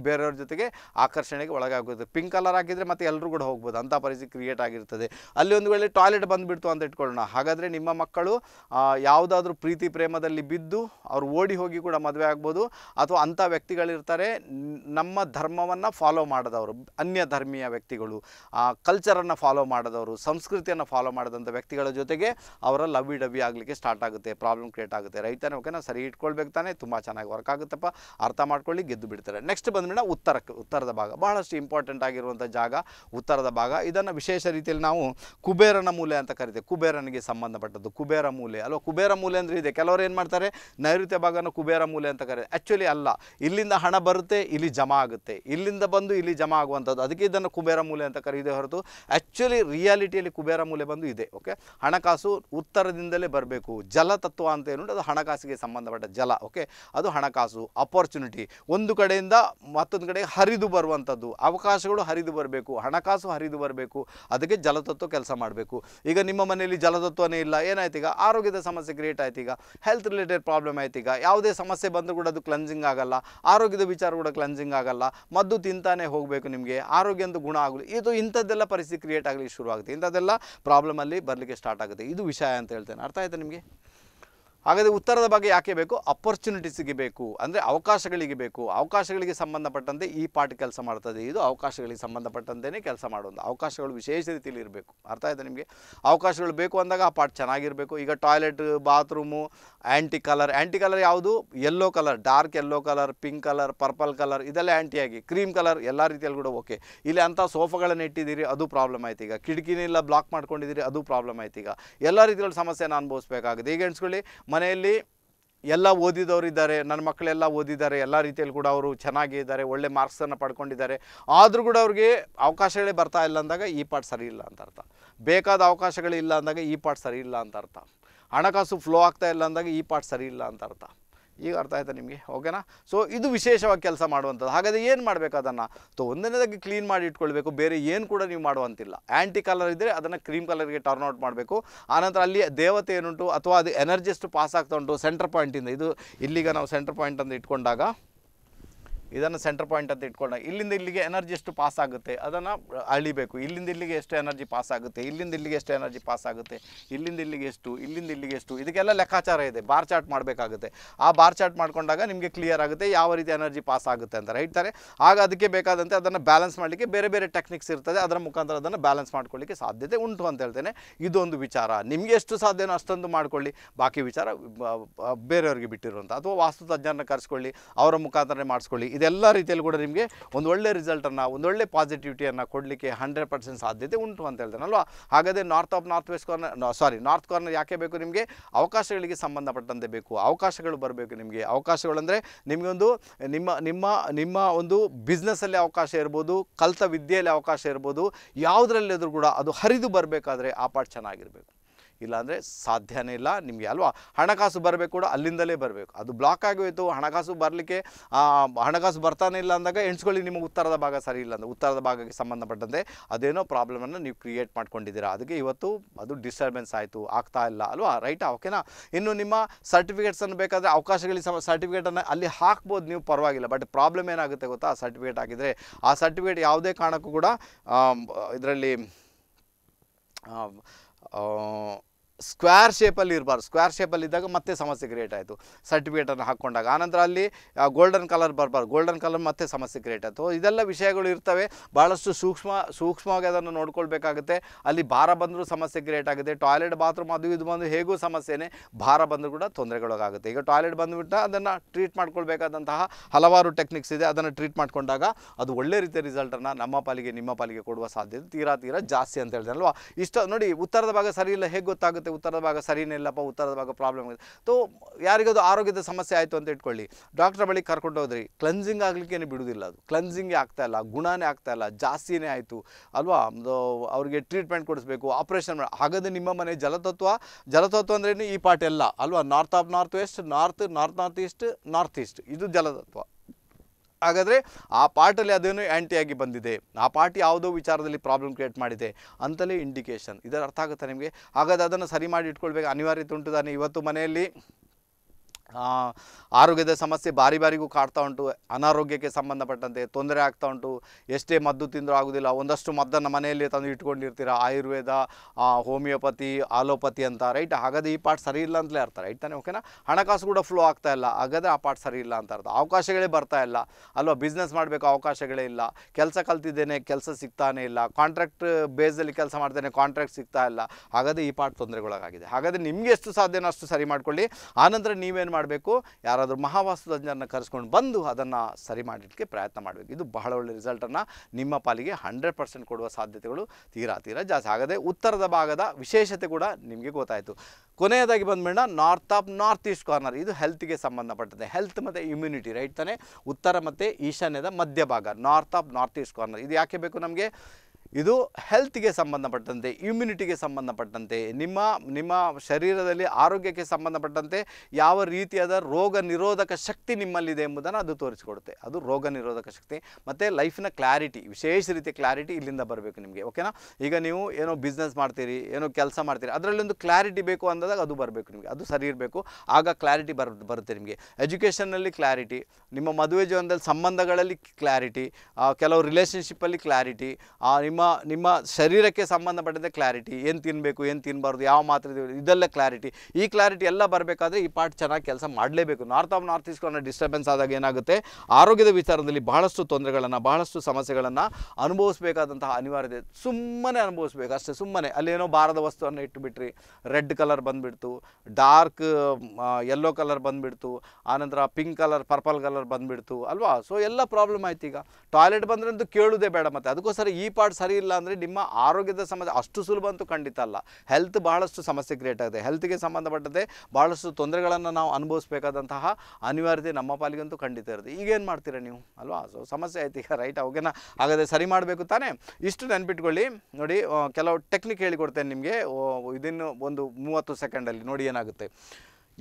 Speaker 1: ಬೇರೆಯವ್ರ ಜೊತೆಗೆ ಆಕರ್ಷಣೆಗೆ ಒಳಗಾಗುತ್ತೆ ಪಿಂಕ್ ಕಲರ್ ಹಾಕಿದರೆ ಮತ್ತೆ ಎಲ್ಲರೂ ಕೂಡ ಹೋಗ್ಬೋದು ಅಂಥ ಪರಿಸ್ಥಿತಿ ಕ್ರಿಯೇಟ್ ಆಗಿರ್ತದೆ ಅಲ್ಲಿ ಒಂದು ವೇಳೆ ಟಾಯ್ಲೆಟ್ ಬಂದುಬಿಡ್ತು ಅಂತ ಇಟ್ಕೊಳ್ಳೋಣ ಹಾಗಾದರೆ ನಿಮ್ಮ ಮಕ್ಕಳು ಯಾವುದಾದ್ರೂ ಪ್ರೀತಿ ಪ್ರೇಮದಲ್ಲಿ ಬಿದ್ದು ಅವ್ರು ಓಡಿ ಹೋಗಿ ಕೂಡ ಮದುವೆ ಆಗ್ಬೋದು ಅಥವಾ ಅಂಥ ವ್ಯಕ್ತಿಗಳಿರ್ತಾರೆ ನಮ್ಮ ಧರ್ಮವನ್ನು ಫಾಲೋ ಮಾಡಿದವರು ಅನ್ಯ ಧರ್ಮೀಯ ವ್ಯಕ್ತಿಗಳು ಕಲ್ಚರನ್ನು ಫಾಲೋ ಮಾಡಿದವರು ಸಂಸ್ಕೃತಿಯನ್ನು ಫಾಲೋ ಮಾಡಿದಂಥ ವ್ಯಕ್ತಿಗಳ ಜೊತೆಗೆ ಅವರ ಲವಿ ಡವಿ ಆಗಲಿಕ್ಕೆ ಸ್ಟಾರ್ಟ್ ಆಗುತ್ತೆ ಪ್ರಾಬ್ಲಮ್ ಕ್ರಿಯೇಟ್ ಆಗುತ್ತೆ ರೈತನ ಓಕೆನಾ ಸರಿ ಇಟ್ಕೊಳ್ಬೇಕು ತಾನೆ ತುಂಬ ಚೆನ್ನಾಗಿ ವರ್ಕ್ ಆಗುತ್ತಪ್ಪ ಅರ್ಥ ಮಾಡ್ಕೊಳ್ಳಿ ಗೆದ್ದು ಬಿಡ್ತಾರೆ ನೆಕ್ಸ್ಟ್ ಬಂದ್ಮೇಲೆ ಉತ್ತರಕ್ಕೆ ಉತ್ತರದ ಭಾಗ ಬಹಳಷ್ಟು ಇಂಪಾರ್ಟೆಂಟ್ ಆಗಿರುವಂಥ ಜಾಗ ಉತ್ತರದ ಭಾಗ ಇದನ್ನು ವಿಶೇಷ ರೀತಿಯಲ್ಲಿ ನಾವು ಕುಬೇರನ ಮೂಲೆ ಅಂತ ಕರಿತೇವೆ ಕುಬೇರನಿಗೆ ಸಂಬಂಧಪಟ್ಟದ್ದು ಕುಬೇರ ಮೂಲೆ ಅಲ್ವಾ ಕುಬೇರ ಮೂಲೆ ಅಂದರೆ ಇದೆ ಕೆಲವರು ಏನು ಮಾಡ್ತಾರೆ ನೈಋತ್ಯ ಭಾಗನ ಕುಬೇರ ಮೂಲೆ ಅಂತ ಕರೀತಾರೆ ಆ್ಯಕ್ಚುಲಿ ಅಲ್ಲ ಇಲ್ಲಿಂದ ಹಣ ಬರುತ್ತೆ ಇಲ್ಲಿ ಜಮಾ ಆಗುತ್ತೆ ಇಲ್ಲಿಂದ ಬಂದು ಇಲ್ಲಿ ಜಮಾ ಆಗುವಂಥದ್ದು ಅದಕ್ಕೆ ಇದನ್ನು ಕುಬೇರ ಮೂಲೆ ಅಂತ ಕರೀದೆ ಹೊರತು ಆ್ಯಕ್ಚುಲಿ ರಿಯಾಲಿಟಿಯಲ್ಲಿ ಕುಬೇರ ಮೂಲೆ ಬಂದು ಇದೆ ಓಕೆ ಹಣಕಾಸು ಉತ್ತರದಿಂದಲೇ ಬರಬೇಕು ಜಲತತ್ವ ಅಂತ ಏನು ಅದು ಹಣಕಾಸಿಗೆ ಸಂಬಂಧಪಟ್ಟ ಜಲ ಓಕೆ ಅದು ಹಣಕಾಸು ಅಪರ್ಚುನಿಟಿ ಒಂದು ಕಡೆಯಿಂದ ಮತ್ತೊಂದು ಕಡೆ ಹರಿದು ಬರುವಂಥದ್ದು ಅವಕಾಶಗಳು ಹರಿದು ಬರಬೇಕು ಹಣಕಾಸು ಹರಿದು ಬರಬೇಕು ಅದಕ್ಕೆ ಜಲತತ್ವ ಕೆಲಸ ಮಾಡಬೇಕು ಈಗ ನಿಮ್ಮ ಮನೆಯಲ್ಲಿ ಜಲತತ್ವನೇ ಇಲ್ಲ ಏನಾಯ್ತು ಈಗ ಆರೋಗ್ಯದ ಸಮಸ್ಯೆ ಕ್ರಿಯೇಟ್ ಆಯ್ತು ಈಗ ಹೆಲ್ತ್ ರಿಲೇಟೆಡ್ ಪ್ರಾಬ್ಲಮ್ ಆಯ್ತು ಈಗ ಯಾವುದೇ ಸಮಸ್ಯೆ ಬಂದರೂ ಕೂಡ ಅದು ಕ್ಲೆನ್ಸಿಂಗ್ ಆಗಲ್ಲ ಆರೋಗ್ಯದ ವಿಚಾರ ಕೂಡ ಕ್ಲೆನ್ಸಿಂಗ್ ಆಗಲ್ಲ ಮದ್ದು ತಿಂತಾನೆ ಹೋಗಬೇಕು ನಿಮಗೆ ಆರೋಗ್ಯ ಅಂತ ಗುಣ ಆಗಲಿ ಇದು ಇಂಥದ್ದೆಲ್ಲ ಪರಿಸ್ಥಿತಿ ಕ್ರಿಯೇಟ್ ಆಗಲಿ ಶುರುವಾಗುತ್ತೆ ಇಂಥದ್ದೆಲ್ಲ ಪ್ರಾಬ್ಲಮಲ್ಲಿ ಬರಲಿಕ್ಕೆ ಸ್ಟಾರ್ಟ್ ಆಗುತ್ತೆ ಇದು ವಿಷಯ ಅಂತ ಹೇಳ್ತೇನೆ ಅರ್ಥ ಆಯ್ತಾ ನಿಮಗೆ ಹಾಗಾದರೆ ಉತ್ತರದ ಬಗ್ಗೆ ಯಾಕೆ ಬೇಕು ಅಪರ್ಚುನಿಟೀಸ್ಗೆ ಬೇಕು ಅಂದರೆ ಅವಕಾಶಗಳಿಗೆ ಬೇಕು ಅವಕಾಶಗಳಿಗೆ ಸಂಬಂಧಪಟ್ಟಂತೆ ಈ ಪಾರ್ಟ್ ಕೆಲಸ ಮಾಡ್ತದೆ ಇದು ಅವಕಾಶಗಳಿಗೆ ಸಂಬಂಧಪಟ್ಟಂತೆಯೇ ಕೆಲಸ ಮಾಡೋದು ಅವಕಾಶಗಳು ವಿಶೇಷ ರೀತಿಯಲ್ಲಿ ಇರಬೇಕು ಅರ್ಥ ಆಯಿತು ನಿಮಗೆ ಅವಕಾಶಗಳು ಬೇಕು ಅಂದಾಗ ಆ ಪಾರ್ಟ್ ಚೆನ್ನಾಗಿರಬೇಕು ಈಗ toilet bathroom anti colour anti colour ಯಾವುದು yellow colour dark yellow colour pink colour purple colour ಇದೆಲ್ಲ ಆ್ಯಂಟಿಯಾಗಿ ಕ್ರೀಮ್ ಕಲರ್ ಎಲ್ಲ ರೀತಿಯಲ್ಲಿ ಕೂಡ ಓಕೆ ಇಲ್ಲಿ ಅಂಥ ಸೋಫಾಗಳನ್ನು ಇಟ್ಟಿದ್ದೀರಿ ಅದು ಪ್ರಾಬ್ಲಮ್ ಆಯ್ತು ಈಗ ಕಿಟಕಿನೆಲ್ಲ ಬ್ಲಾಕ್ ಮಾಡ್ಕೊಂಡಿದ್ದೀರಿ ಅದು ಪ್ರಾಬ್ಲಮ್ ಆಯ್ತು ಈಗ ಎಲ್ಲ ರೀತಿಯಲ್ಲಿ ಸಮಸ್ಯೆನ ಅನುಭವಿಸಬೇಕಾಗಿದೆ ಈಗ ಎಣಿಸ್ಕೊಳ್ಳಿ ಮನೆಯಲ್ಲಿ ಎಲ್ಲ ಇದ್ದಾರೆ ನನ್ನ ಮಕ್ಕಳೆಲ್ಲ ಓದಿದ್ದಾರೆ ಎಲ್ಲ ರೀತಿಯಲ್ಲಿ ಕೂಡ ಅವರು ಚೆನ್ನಾಗಿದ್ದಾರೆ ಒಳ್ಳೆ ಮಾರ್ಕ್ಸನ್ನು ಪಡ್ಕೊಂಡಿದ್ದಾರೆ ಆದರೂ ಕೂಡ ಅವ್ರಿಗೆ ಅವಕಾಶಗಳೇ ಬರ್ತಾ ಇಲ್ಲ ಅಂದಾಗ ಈ ಪಾಠ ಸರಿ ಇಲ್ಲ ಅಂತ ಅರ್ಥ ಬೇಕಾದ ಅವಕಾಶಗಳಿಲ್ಲ ಅಂದಾಗ ಈ ಪಾಠ ಸರಿ ಇಲ್ಲ ಅಂತ ಅರ್ಥ ಹಣಕಾಸು ಫ್ಲೋ ಆಗ್ತಾ ಇಲ್ಲ ಅಂದಾಗ ಈ ಪಾಠ ಸರಿ ಇಲ್ಲ ಅಂತ ಅರ್ಥ ಈಗ ಅರ್ಥ ಆಯ್ತಾ ನಿಮಗೆ ಓಕೆನಾ ಸೊ ಇದು ವಿಶೇಷವಾಗಿ ಕೆಲಸ ಮಾಡುವಂಥದ್ದು ಹಾಗಾದರೆ ಏನು ಮಾಡಬೇಕು ಅದನ್ನು ತೊ ಒಂದನೇದಾಗಿ ಕ್ಲೀನ್ ಮಾಡಿ ಇಟ್ಕೊಳ್ಬೇಕು ಬೇರೆ ಏನು ಕೂಡ ನೀವು ಮಾಡುವಂತಿಲ್ಲ ಆ್ಯಂಟಿ ಕಲರ್ ಇದ್ದರೆ ಅದನ್ನು ಕ್ರೀಮ್ ಕಲರ್ಗೆ ಟರ್ನ್ ಔಟ್ ಮಾಡಬೇಕು ಆನಂತರ ಅಲ್ಲಿ ದೇವತೆ ಏನುಂಟು ಅಥವಾ ಅದು ಎನರ್ಜಿಸ್ಟ್ ಪಾಸ್ ಆಗ್ತಾ ಉಂಟು ಸೆಂಟರ್ ಪಾಯಿಂಟಿಂದ ಇದು ಇಲ್ಲಿಗ ನಾವು ಸೆಂಟರ್ ಪಾಯಿಂಟ್ ಅಂತ ಇಟ್ಕೊಂಡಾಗ ಇದನ್ನು ಸೆಂಟರ್ ಪಾಯಿಂಟ್ ಅಂತ ಇಟ್ಕೊಂಡ ಇಲ್ಲಿಂದ ಇಲ್ಲಿಗೆ ಎನರ್ಜಿ ಎಷ್ಟು ಪಾಸ್ ಆಗುತ್ತೆ ಅದನ್ನು ಅಳಿಬೇಕು ಇಲ್ಲಿಂದ ಇಲ್ಲಿಗೆ ಎಷ್ಟು ಎನರ್ಜಿ ಪಾಸ್ ಆಗುತ್ತೆ ಇಲ್ಲಿಂದ ಇಲ್ಲಿಗೆ ಎಷ್ಟು ಎನರ್ಜಿ ಪಾಸ್ ಆಗುತ್ತೆ ಇಲ್ಲಿಂದ ಇಲ್ಲಿಗೆ ಎಷ್ಟು ಇಲ್ಲಿಂದ ಇಲ್ಲಿಗೆ ಎಷ್ಟು ಇದಕ್ಕೆಲ್ಲ ಲೆಕ್ಕಾಚಾರ ಇದೆ ಬಾರ್ ಚಾರ್ಟ್ ಮಾಡಬೇಕಾಗುತ್ತೆ ಆ ಬಾರ್ ಚಾರ್ಟ್ ಮಾಡ್ಕೊಂಡಾಗ ನಿಮಗೆ ಕ್ಲಿಯರ್ ಆಗುತ್ತೆ ಯಾವ ರೀತಿ ಎನರ್ಜಿ ಪಾಸ್ ಆಗುತ್ತೆ ಅಂತ ಹೇಳ್ತಾರೆ ಆಗ ಅದಕ್ಕೆ ಬೇಕಾದಂತೆ ಅದನ್ನು ಬ್ಯಾಲೆನ್ಸ್ ಮಾಡಲಿಕ್ಕೆ ಬೇರೆ ಬೇರೆ ಟೆಕ್ನಿಕ್ಸ್ ಇರ್ತದೆ ಅದರ ಮುಖಾಂತರ ಅದನ್ನು ಬ್ಯಾಲೆನ್ಸ್ ಮಾಡ್ಕೊಳ್ಳಿಕ್ಕೆ ಸಾಧ್ಯತೆ ಉಂಟು ಅಂತ ಹೇಳ್ತೇನೆ ಇದೊಂದು ವಿಚಾರ ನಿಮಗೆ ಎಷ್ಟು ಸಾಧ್ಯನೋ ಅಷ್ಟೊಂದು ಮಾಡಿಕೊಳ್ಳಿ ಬಾಕಿ ವಿಚಾರ ಬೇರೆಯವರಿಗೆ ಬಿಟ್ಟಿರುವಂಥ ಅಥವಾ ವಾಸ್ತು ತಜ್ಞರನ್ನ ಕರೆಸ್ಕೊಳ್ಳಿ ಅವರ ಮುಖಾಂತರ ಮಾಡಿಸ್ಕೊಳ್ಳಿ ಇದೆಲ್ಲ ರೀತಿಯಲ್ಲಿ ಕೂಡ ನಿಮಗೆ ಒಂದು ಒಳ್ಳೆ ರಿಸಲ್ಟನ್ನು ಒಂದು ಒಳ್ಳೆ ಪಾಸಿಟಿವಿಟಿಯನ್ನು ಕೊಡಲಿಕ್ಕೆ ಹಂಡ್ರೆಡ್ ಪರ್ಸೆಂಟ್ ಸಾಧ್ಯತೆ ಉಂಟು ಅಂತ ಅಲ್ವಾ ಹಾಗಾದರೆ north of north west corner sorry north corner ಯಾಕೆ ಬೇಕು ನಿಮಗೆ ಅವಕಾಶಗಳಿಗೆ ಸಂಬಂಧಪಟ್ಟಂತೆ ಬೇಕು ಅವಕಾಶಗಳು ಬರಬೇಕು ನಿಮಗೆ ಅವಕಾಶಗಳಂದರೆ ನಿಮಗೊಂದು ನಿಮ್ಮ ನಿಮ್ಮ ನಿಮ್ಮ ಒಂದು ಬಿಸ್ನೆಸ್ಸಲ್ಲಿ ಅವಕಾಶ ಇರ್ಬೋದು ಕಲಿತ ವಿದ್ಯೆಯಲ್ಲಿ ಅವಕಾಶ ಇರ್ಬೋದು ಯಾವುದರಲ್ಲಿದ್ರೂ ಕೂಡ ಅದು ಹರಿದು ಬರಬೇಕಾದ್ರೆ ಆ ಪಾಠ ಚೆನ್ನಾಗಿರಬೇಕು ಇಲ್ಲಾಂದರೆ ಸಾಧ್ಯನೇ ಇಲ್ಲ ನಿಮಗೆ ಅಲ್ವಾ ಹಣಕಾಸು ಬರಬೇಕು ಕೂಡ ಅಲ್ಲಿಂದಲೇ ಬರಬೇಕು ಅದು ಬ್ಲಾಕ್ ಆಗೋಯಿತು ಹಣಕಾಸು ಬರಲಿಕ್ಕೆ ಹಣಕಾಸು ಬರ್ತಾನೆ ಇಲ್ಲ ಅಂದಾಗ ಎಣಿಸ್ಕೊಳ್ಳಿ ನಿಮಗೆ ಉತ್ತರದ ಭಾಗ ಸರಿ ಇಲ್ಲ ಅಂದರೆ ಉತ್ತರದ ಭಾಗಕ್ಕೆ ಸಂಬಂಧಪಟ್ಟಂತೆ ಅದೇನೋ ಪ್ರಾಬ್ಲಮನ್ನು ನೀವು ಕ್ರಿಯೇಟ್ ಮಾಡ್ಕೊಂಡಿದ್ದೀರಾ ಅದಕ್ಕೆ ಇವತ್ತು ಅದು ಡಿಸ್ಟರ್ಬೆನ್ಸ್ ಆಯಿತು ಆಗ್ತಾ ಇಲ್ಲ ಅಲ್ವಾ ರೈಟಾ ಓಕೆನಾ ಇನ್ನು ನಿಮ್ಮ ಸರ್ಟಿಫಿಕೇಟ್ಸನ್ನು ಬೇಕಾದರೆ ಅವಕಾಶಗಳಿಗೆ ಸರ್ಟಿಫಿಕೇಟ್ ಸರ್ಟಿಫಿಕೇಟನ್ನು ಅಲ್ಲಿ ಹಾಕ್ಬೋದು ನೀವು ಪರವಾಗಿಲ್ಲ ಬಟ್ ಪ್ರಾಬ್ಲಮ್ ಏನಾಗುತ್ತೆ ಗೊತ್ತಾ ಆ ಸರ್ಟಿಫಿಕೇಟ್ ಹಾಕಿದರೆ ಆ ಸರ್ಟಿಫಿಕೇಟ್ ಯಾವುದೇ ಕಾರಣಕ್ಕೂ ಕೂಡ ಇದರಲ್ಲಿ 哦。ಸ್ಕ್ವೇರ್ ಶೇಪಲ್ಲಿ ಇರಬಾರ್ದು ಸ್ಕ್ವೇರ್ ಶೇಪಲ್ಲಿ ಇದ್ದಾಗ ಮತ್ತೆ ಸಮಸ್ಯೆ ಕ್ರಿಯೇಟ್ ಆಯಿತು ಸರ್ಟಿಫಿಕೇಟನ್ನು ಹಾಕ್ಕೊಂಡಾಗ ಆನಂತರ ಅಲ್ಲಿ ಗೋಲ್ಡನ್ ಕಲರ್ ಬರಬಾರ್ದು ಗೋಲ್ಡನ್ ಕಲರ್ ಮತ್ತೆ ಸಮಸ್ಯೆ ಕ್ರಿಯೇಟ್ ಆಯಿತು ಇದೆಲ್ಲ ವಿಷಯಗಳು ಇರ್ತವೆ ಭಾಳಷ್ಟು ಸೂಕ್ಷ್ಮ ಸೂಕ್ಷ್ಮವಾಗಿ ಅದನ್ನು ನೋಡ್ಕೊಳ್ಬೇಕಾಗುತ್ತೆ ಅಲ್ಲಿ ಭಾರ ಬಂದರೂ ಸಮಸ್ಯೆ ಕ್ರಿಯೇಟ್ ಆಗುತ್ತೆ ಟಾಯ್ಲೆಟ್ ಬಾತ್ರೂಮ್ ಅದು ಇದು ಬಂದು ಹೇಗೂ ಸಮಸ್ಯೆನೇ ಭಾರ ಬಂದರೂ ಕೂಡ ತೊಂದರೆಗಳೊಳಗಾಗುತ್ತೆ ಈಗ ಟಾಯ್ಲೆಟ್ ಬಂದುಬಿಟ್ಟು ಅದನ್ನು ಟ್ರೀಟ್ ಮಾಡ್ಕೊಳ್ಬೇಕಾದಂತಹ ಹಲವಾರು ಟೆಕ್ನಿಕ್ಸ್ ಇದೆ ಅದನ್ನು ಟ್ರೀಟ್ ಮಾಡಿಕೊಂಡಾಗ ಅದು ಒಳ್ಳೆ ರೀತಿಯ ರಿಸಲ್ಟನ್ನು ನಮ್ಮ ಪಾಲಿಗೆ ನಿಮ್ಮ ಪಾಲಿಗೆ ಕೊಡುವ ಸಾಧ್ಯತೆ ತೀರಾ ತೀರಾ ಜಾಸ್ತಿ ಅಂತ ಹೇಳಿದೆ ಅಲ್ವಾ ಇಷ್ಟ ನೋಡಿ ಉತ್ತರದ ಭಾಗ ಸರಿ ಇಲ್ಲ ಹೇಗೆ ಗೊತ್ತಾಗುತ್ತೆ ಉತ್ತರದ ಭಾಗ ಇಲ್ಲಪ್ಪ ಉತ್ತರದ ಭಾಗ ಪ್ರಾಬ್ಲಮ್ ಆಗಿದೆ ತೋ ಯಾರಿಗದು ಆರೋಗ್ಯದ ಸಮಸ್ಯೆ ಆಯಿತು ಅಂತ ಇಟ್ಕೊಳ್ಳಿ ಡಾಕ್ಟ್ರ ಬಳಿ ಕರ್ಕೊಂಡು ಹೋದ್ರಿ ಕ್ಲೆನ್ಸಿಂಗ್ ಆಗಲಿಕ್ಕೇನೆ ಬಿಡುವುದಿಲ್ಲ ಅದು ಕ್ಲೆನ್ಸಿಂಗ್ ಆಗ್ತಾ ಇಲ್ಲ ಗುಣನೇ ಆಗ್ತಾ ಇಲ್ಲ ಜಾಸ್ತಿನೇ ಆಯಿತು ಅಲ್ವಾ ಅವರಿಗೆ ಟ್ರೀಟ್ಮೆಂಟ್ ಕೊಡಿಸ್ಬೇಕು ಆಪ್ರೇಷನ್ ಮಾಡಿ ಹಾಗಾದ್ರೆ ನಿಮ್ಮ ಮನೆ ಜಲತತ್ವ ಜಲತತ್ವ ಅಂದ್ರೇನು ಈ ಪಾರ್ಟ್ ಎಲ್ಲ ಅಲ್ವಾ north of north west north north north east north east ಇದು ಜಲತತ್ವ ಹಾಗಾದರೆ ಆ ಪಾರ್ಟಲ್ಲಿ ಅದೇನು ಆ್ಯಂಟಿಯಾಗಿ ಬಂದಿದೆ ಆ ಪಾರ್ಟಿ ಯಾವುದೋ ವಿಚಾರದಲ್ಲಿ ಪ್ರಾಬ್ಲಮ್ ಕ್ರಿಯೇಟ್ ಮಾಡಿದೆ ಅಂತಲೇ ಇಂಡಿಕೇಶನ್ ಇದರ ಅರ್ಥ ಆಗುತ್ತೆ ನಿಮಗೆ ಹಾಗಾದರೆ ಅದನ್ನು ಸರಿ ಮಾಡಿ ಇಟ್ಕೊಳ್ಬೇಕು ಅನಿವಾರ್ಯತೆ ಉಂಟು ಇವತ್ತು ಮನೆಯಲ್ಲಿ ಆರೋಗ್ಯದ ಸಮಸ್ಯೆ ಬಾರಿ ಬಾರಿಗೂ ಕಾಡ್ತಾ ಉಂಟು ಅನಾರೋಗ್ಯಕ್ಕೆ ಸಂಬಂಧಪಟ್ಟಂತೆ ತೊಂದರೆ ಆಗ್ತಾ ಉಂಟು ಎಷ್ಟೇ ಮದ್ದು ತಿಂದರೂ ಆಗೋದಿಲ್ಲ ಒಂದಷ್ಟು ಮದ್ದನ್ನು ಮನೆಯಲ್ಲಿ ತಂದು ಇಟ್ಕೊಂಡಿರ್ತೀರ ಆಯುರ್ವೇದ ಹೋಮಿಯೋಪತಿ ಆಲೋಪತಿ ಅಂತ ರೈಟ್ ಹಾಗಾದರೆ ಈ ಪಾರ್ಟ್ ಸರಿ ಇಲ್ಲ ಅಂತಲೇ ಅರ್ಥ ರೈಟ್ ತಾನೆ ಓಕೆನಾ ಹಣಕಾಸು ಕೂಡ ಫ್ಲೋ ಆಗ್ತಾ ಇಲ್ಲ ಹಾಗಾದರೆ ಆ ಪಾರ್ಟ್ ಸರಿ ಇಲ್ಲ ಅಂತ ಅರ್ಥ ಅವಕಾಶಗಳೇ ಬರ್ತಾ ಇಲ್ಲ ಅಲ್ವಾ ಬಿಸ್ನೆಸ್ ಮಾಡಬೇಕು ಅವಕಾಶಗಳೇ ಇಲ್ಲ ಕೆಲಸ ಕಲ್ತಿದ್ದೇನೆ ಕೆಲಸ ಸಿಗ್ತಾನೇ ಇಲ್ಲ ಕಾಂಟ್ರಾಕ್ಟ್ ಬೇಸಲ್ಲಿ ಕೆಲಸ ಮಾಡ್ತೇನೆ ಕಾಂಟ್ರಾಕ್ಟ್ ಸಿಗ್ತಾ ಇಲ್ಲ ಹಾಗಾದರೆ ಈ ಪಾರ್ಟ್ ತೊಂದರೆಗೊಳಗಾಗಿದೆ ಹಾಗಾದರೆ ನಿಮಗೆ ಎಷ್ಟು ಸಾಧ್ಯನೋ ಅಷ್ಟು ಸರಿ ಮಾಡ್ಕೊಳ್ಳಿ ಆನಂತರ ನೀವೇನು ಮಾಡಿ ಮಾಡಬೇಕು ಯಾರಾದರೂ ಮಹಾವಾಸ್ತು ತಜ್ಞರನ್ನ ಕರೆಸ್ಕೊಂಡು ಬಂದು ಅದನ್ನು ಸರಿ ಮಾಡಲಿಕ್ಕೆ ಪ್ರಯತ್ನ ಮಾಡಬೇಕು ಇದು ಬಹಳ ಒಳ್ಳೆಯ ರಿಸಲ್ಟನ್ನು ನಿಮ್ಮ ಪಾಲಿಗೆ ಹಂಡ್ರೆಡ್ ಪರ್ಸೆಂಟ್ ಕೊಡುವ ಸಾಧ್ಯತೆಗಳು ತೀರಾ ತೀರಾ ಜಾಸ್ತಿ ಆಗದೆ ಉತ್ತರದ ಭಾಗದ ವಿಶೇಷತೆ ಕೂಡ ನಿಮಗೆ ಗೊತ್ತಾಯಿತು ಕೊನೆಯದಾಗಿ ಬಂದ್ಬಿಡ north of north east corner ಇದು ಹೆಲ್ತ್ಗೆ ಸಂಬಂಧಪಟ್ಟಂತೆ ಹೆಲ್ತ್ ಮತ್ತು ಇಮ್ಯುನಿಟಿ ರೈಟ್ ತಾನೇ ಉತ್ತರ ಮತ್ತು ಈಶಾನ್ಯದ ಮಧ್ಯಭಾಗ north of north east corner ಇದು ಯಾಕೆ ಬೇಕು ನಮಗೆ ಇದು ಹೆಲ್ತ್ಗೆ ಸಂಬಂಧಪಟ್ಟಂತೆ ಇಮ್ಯುನಿಟಿಗೆ ಸಂಬಂಧಪಟ್ಟಂತೆ ನಿಮ್ಮ ನಿಮ್ಮ ಶರೀರದಲ್ಲಿ ಆರೋಗ್ಯಕ್ಕೆ ಸಂಬಂಧಪಟ್ಟಂತೆ ಯಾವ ರೀತಿಯಾದ ರೋಗ ನಿರೋಧಕ ಶಕ್ತಿ ನಿಮ್ಮಲ್ಲಿದೆ ಎಂಬುದನ್ನು ಅದು ತೋರಿಸಿಕೊಡುತ್ತೆ ಅದು ರೋಗ ನಿರೋಧಕ ಶಕ್ತಿ ಮತ್ತು ಲೈಫ್ನ ಕ್ಲಾರಿಟಿ ವಿಶೇಷ ರೀತಿಯ ಕ್ಲಾರಿಟಿ ಇಲ್ಲಿಂದ ಬರಬೇಕು ನಿಮಗೆ ಓಕೆನಾ ಈಗ ನೀವು ಏನೋ ಬಿಸ್ನೆಸ್ ಮಾಡ್ತೀರಿ ಏನೋ ಕೆಲಸ ಮಾಡ್ತೀರಿ ಅದರಲ್ಲಿ ಒಂದು ಕ್ಲಾರಿಟಿ ಬೇಕು ಅಂದಾಗ ಅದು ಬರಬೇಕು ನಿಮಗೆ ಅದು ಸರಿ ಇರಬೇಕು ಆಗ ಕ್ಲಾರಿಟಿ ಬರ ಬರುತ್ತೆ ನಿಮಗೆ ಎಜುಕೇಷನಲ್ಲಿ ಕ್ಲಾರಿಟಿ ನಿಮ್ಮ ಮದುವೆ ಜೀವನದಲ್ಲಿ ಸಂಬಂಧಗಳಲ್ಲಿ ಕ್ಲಾರಿಟಿ ಕೆಲವು ರಿಲೇಷನ್ಶಿಪ್ಪಲ್ಲಿ ಕ್ಲಾರಿಟಿ ನಿಮ್ಮ ನಿಮ್ಮ ಶರೀರಕ್ಕೆ ಸಂಬಂಧಪಟ್ಟಂತೆ ಕ್ಲಾರಿಟಿ ಏನು ತಿನ್ನಬೇಕು ಏನು ತಿನ್ನಬಾರ್ದು ಯಾವ ಮಾತ್ರ ಇದೆಲ್ಲ ಕ್ಲಾರಿಟಿ ಈ ಕ್ಲಾರಿಟಿ ಎಲ್ಲ ಬರಬೇಕಾದ್ರೆ ಈ ಪಾರ್ಟ್ ಚೆನ್ನಾಗಿ ಕೆಲಸ ಮಾಡಲೇಬೇಕು north of north east disturbance ಆದಾಗ ಏನಾಗುತ್ತೆ ಆರೋಗ್ಯದ ವಿಚಾರದಲ್ಲಿ ಬಹಳಷ್ಟು ತೊಂದರೆಗಳನ್ನು ಬಹಳಷ್ಟು ಸಮಸ್ಯೆಗಳನ್ನು ಅನುಭವಿಸಬೇಕಾದಂತಹ ಅನಿವಾರ್ಯತೆ ಸುಮ್ಮನೆ ಅನುಭವಿಸ್ಬೇಕು ಅಷ್ಟೇ ಸುಮ್ಮನೆ ಅಲ್ಲೇನೋ ಬಾರದ ವಸ್ತುವನ್ನು ಇಟ್ಟುಬಿಟ್ರಿ ರೆಡ್ ಕಲರ್ ಬಂದುಬಿಡ್ತು ಡಾರ್ಕ್ ಯೆಲ್ಲೋ ಕಲರ್ ಬಂದುಬಿಡ್ತು ಆನಂತರ ಪಿಂಕ್ ಕಲರ್ ಪರ್ಪಲ್ ಕಲರ್ ಬಂದುಬಿಡ್ತು ಅಲ್ವಾ ಸೊ ಎಲ್ಲ ಪ್ರಾಬ್ಲಮ್ ಆಯ್ತು ಈಗ ಟಾಯ್ಲೆಟ್ ಬಂದರೆ ಅಂತೂ ಕೇಳೋದೇ ಬೇಡ ಮತ್ತೆ ಅದಕ್ಕೋಸ್ಕರ ಈ ಪಾರ್ಟ್ ಸರಿ ಇಲ್ಲ ಅಂದರೆ ನಿಮ್ಮ ಆರೋಗ್ಯದ ಸಮಸ್ಯೆ ಅಷ್ಟು ಸುಲಭ ಅಂತೂ ಖಂಡಿತ ಅಲ್ಲ ಹೆಲ್ತ್ ಬಹಳಷ್ಟು ಸಮಸ್ಯೆ ಕ್ರಿಯೇಟ್ ಆಗಿದೆ ಹೆಲ್ತ್ಗೆ ಸಂಬಂಧಪಟ್ಟಂತೆ ಬಹಳಷ್ಟು ತೊಂದರೆಗಳನ್ನು ನಾವು ಅನುಭವಿಸಬೇಕಾದಂತಹ ಅನಿವಾರ್ಯತೆ ನಮ್ಮ ಪಾಲಿಗಂತೂ ಖಂಡಿತ ಇರುತ್ತೆ ಈಗೇನು ಮಾಡ್ತೀರಾ ನೀವು ಅಲ್ವಾ ಸೊ ಸಮಸ್ಯೆ ಐತಿ ಈಗ ರೈಟ್ ಅವಾಗೇನ ಹಾಗಾದರೆ ಸರಿ ಮಾಡಬೇಕು ತಾನೇ ಇಷ್ಟು ನೆನ್ಪಿಟ್ಕೊಳ್ಳಿ ನೋಡಿ ಕೆಲವು ಟೆಕ್ನಿಕ್ ಹೇಳಿಕೊಡ್ತೇನೆ ನಿಮಗೆ ಇದನ್ನು ಒಂದು ಮೂವತ್ತು ಸೆಕೆಂಡಲ್ಲಿ ನೋಡಿ ಏನಾಗುತ್ತೆ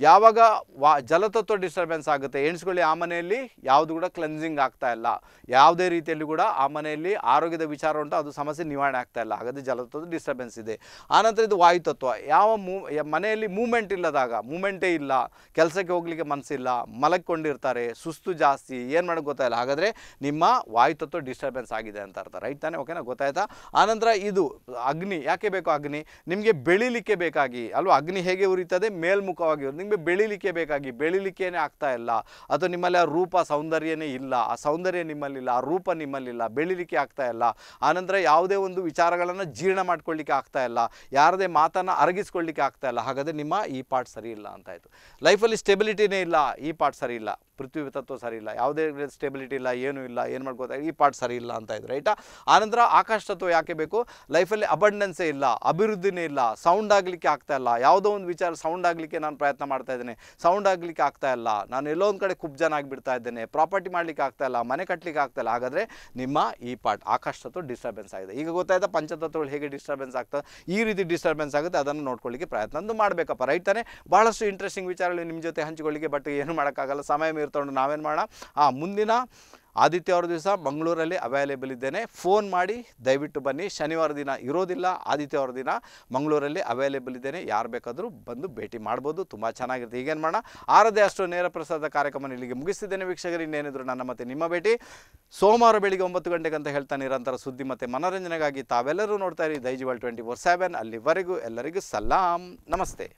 Speaker 1: ಯಾವಾಗ ವಾ ಜಲತತ್ವ ಡಿಸ್ಟರ್ಬೆನ್ಸ್ ಆಗುತ್ತೆ ಎಣಿಸ್ಕೊಳ್ಳಿ ಆ ಮನೆಯಲ್ಲಿ ಯಾವುದು ಕೂಡ ಕ್ಲೆನ್ಸಿಂಗ್ ಆಗ್ತಾ ಇಲ್ಲ ಯಾವುದೇ ರೀತಿಯಲ್ಲಿ ಕೂಡ ಆ ಮನೆಯಲ್ಲಿ ಆರೋಗ್ಯದ ವಿಚಾರ ಉಂಟು ಅದು ಸಮಸ್ಯೆ ನಿವಾರಣೆ ಆಗ್ತಾ ಇಲ್ಲ ಹಾಗಾದರೆ ಜಲತತ್ವದ ಡಿಸ್ಟರ್ಬೆನ್ಸ್ ಇದೆ ಆನಂತರ ಇದು ವಾಯುತತ್ವ ಯಾವ ಮೂ ಮನೆಯಲ್ಲಿ ಮೂಮೆಂಟ್ ಇಲ್ಲದಾಗ ಮೂಮೆಂಟೇ ಇಲ್ಲ ಕೆಲಸಕ್ಕೆ ಹೋಗ್ಲಿಕ್ಕೆ ಮನಸ್ಸಿಲ್ಲ ಮಲಕ್ಕೊಂಡಿರ್ತಾರೆ ಸುಸ್ತು ಜಾಸ್ತಿ ಏನು ಮಾಡೋಕ್ಕೆ ಗೊತ್ತಾಯಿಲ್ಲ ಹಾಗಾದರೆ ನಿಮ್ಮ ವಾಯುತತ್ವ ಡಿಸ್ಟರ್ಬೆನ್ಸ್ ಆಗಿದೆ ಅಂತ ಅರ್ಥ ರೈಟ್ ತಾನೆ ಓಕೆನಾ ಗೊತ್ತಾಯ್ತಾ ಆನಂತರ ಇದು ಅಗ್ನಿ ಯಾಕೆ ಬೇಕು ಅಗ್ನಿ ನಿಮಗೆ ಬೆಳಿಲಿಕ್ಕೆ ಬೇಕಾಗಿ ಅಲ್ವಾ ಅಗ್ನಿ ಹೇಗೆ ಉರಿತದೆ ಮೇಲ್ಮುಖವಾಗಿ ನಿಮಗೆ ಬೆಳಿಲಿಕ್ಕೆ ಬೇಕಾಗಿ ಬೆಳಿಲಿಕ್ಕೇ ಆಗ್ತಾ ಇಲ್ಲ ಅಥವಾ ನಿಮ್ಮಲ್ಲಿ ಆ ರೂಪ ಸೌಂದರ್ಯನೇ ಇಲ್ಲ ಆ ಸೌಂದರ್ಯ ನಿಮ್ಮಲ್ಲಿಲ್ಲ ಆ ರೂಪ ನಿಮ್ಮಲ್ಲಿಲ್ಲ ಬೆಳಿಲಿಕ್ಕೆ ಆಗ್ತಾ ಇಲ್ಲ ಆನಂತರ ಯಾವುದೇ ಒಂದು ವಿಚಾರಗಳನ್ನು ಜೀರ್ಣ ಮಾಡ್ಕೊಳ್ಳಿಕ್ಕೆ ಆಗ್ತಾ ಇಲ್ಲ ಯಾರದೇ ಮಾತನ್ನು ಅರಗಿಸ್ಕೊಳ್ಳಿಕ್ಕೆ ಆಗ್ತಾ ಇಲ್ಲ ಹಾಗಾದರೆ ನಿಮ್ಮ ಈ ಪಾರ್ಟ್ ಸರಿ ಇಲ್ಲ ಅಂತಾಯಿತು ಲೈಫಲ್ಲಿ ಸ್ಟೆಬಿಲಿಟಿನೇ ಇಲ್ಲ ಈ ಪಾರ್ಟ್ ಸರಿ ಇಲ್ಲ ಪೃಥ್ವಿ ತತ್ವ ಸರಿ ಇಲ್ಲ ಯಾವುದೇ ಸ್ಟೇಬಿಲಿಟಿ ಇಲ್ಲ ಏನೂ ಇಲ್ಲ ಏನು ಮಾಡ್ಕೋತಾ ಈ ಪಾರ್ಟ್ ಸರಿ ಇಲ್ಲ ಅಂತ ಇದ್ರು ರೈಟಾ ಆನಂತರ ಆಕಾಶ ತತ್ವ ಯಾಕೆ ಬೇಕು ಲೈಫಲ್ಲಿ ಅಬಂಡೆನ್ಸೇ ಇಲ್ಲ ಅಭಿವೃದ್ಧಿನೇ ಇಲ್ಲ ಸೌಂಡ್ ಆಗಲಿಕ್ಕೆ ಆಗ್ತಾ ಇಲ್ಲ ಯಾವುದೋ ಒಂದು ವಿಚಾರ ಸೌಂಡ್ ಆಗಲಿಕ್ಕೆ ನಾನು ಪ್ರಯತ್ನ ಮಾಡ್ತಾ ಇದ್ದೇನೆ ಸೌಂಡ್ ಆಗಲಿಕ್ಕೆ ಆಗ್ತಾ ಇಲ್ಲ ನಾನು ಎಲ್ಲೋ ಒಂದು ಕಡೆ ಕುಬ್ಜನ ಆಗಿಬಿಡ್ತಾ ಇದ್ದೇನೆ ಪ್ರಾಪರ್ಟಿ ಮಾಡಲಿಕ್ಕೆ ಆಗ್ತಾ ಇಲ್ಲ ಮನೆ ಕಟ್ಟಲಿಕ್ಕೆ ಆಗ್ತಾ ಇಲ್ಲ ಹಾಗಾದರೆ ನಿಮ್ಮ ಈ ಪಾರ್ಟ್ ಆಕಾಶ ತತ್ವ ಡಿಸ್ಟರ್ಬೆನ್ಸ್ ಆಗಿದೆ ಈಗ ಗೊತ್ತಾಯ್ತಾ ಪಂಚತತ್ವಗಳು ಹೇಗೆ ಡಿಸ್ಟರ್ಬೆನ್ಸ್ ಆಗ್ತದೆ ಈ ರೀತಿ ಡಿಸ್ಟರ್ಬೆನ್ಸ್ ಆಗುತ್ತೆ ಅದನ್ನು ನೋಡ್ಕೊಳ್ಳಿಕ್ಕೆ ಪ್ರಯತ್ನ ಮಾಡಬೇಕಪ್ಪ ರೈಟ್ ತಾನೆ ಬಹಳಷ್ಟು ಇಂಟ್ರೆಸ್ಟಿಂಗ್ ವಿಚಾರಗಳು ನಿಮ್ಮ ಜೊತೆ ಹಂಚಿಕೊಳ್ಳಿಕ್ಕೆ ಬಟ್ ಏನು ಮಾಡೋಕ್ಕಾಗಲ್ಲ ಸಮಯ ನೀರು ನಾವೇನು ಮಾಡೋಣ ಆ ಮುಂದಿನ ಆದಿತ್ಯವಾರ ದಿವಸ ಮಂಗಳೂರಲ್ಲಿ ಅವೈಲೇಬಲ್ ಇದ್ದೇನೆ ಫೋನ್ ಮಾಡಿ ದಯವಿಟ್ಟು ಬನ್ನಿ ಶನಿವಾರ ದಿನ ಇರೋದಿಲ್ಲ ಆದಿತ್ಯವಾರ ದಿನ ಮಂಗಳೂರಲ್ಲಿ ಅವೈಲೇಬಲ್ ಇದ್ದೇನೆ ಯಾರು ಬೇಕಾದರೂ ಬಂದು ಭೇಟಿ ಮಾಡ್ಬೋದು ತುಂಬ ಚೆನ್ನಾಗಿರುತ್ತೆ ಈಗೇನು ಮಾಡೋಣ ಆರದೇ ಅಷ್ಟು ನೇರ ಪ್ರಸಾದ ಕಾರ್ಯಕ್ರಮ ಇಲ್ಲಿಗೆ ಮುಗಿಸಿದ್ದೇನೆ ವೀಕ್ಷಕರು ಇನ್ನೇನಿದ್ರು ನನ್ನ ಮತ್ತೆ ನಿಮ್ಮ ಭೇಟಿ ಸೋಮವಾರ ಬೆಳಿಗ್ಗೆ ಒಂಬತ್ತು ಗಂಟೆಗೆ ಅಂತ ಹೇಳ್ತಾ ನಿರಂತರ ಸುದ್ದಿ ಮತ್ತು ಮನೋರಂಜನೆಗಾಗಿ ತಾವೆಲ್ಲರೂ ನೋಡ್ತಾ ಇರಿ ದೈಜಿವಾಲ್ ಟ್ವೆಂಟಿ ಫೋರ್ ಸೆವೆನ್ ಅಲ್ಲಿವರೆಗೂ ಎಲ್ಲರಿಗೂ ಸಲಾಂ ನಮಸ್ತೆ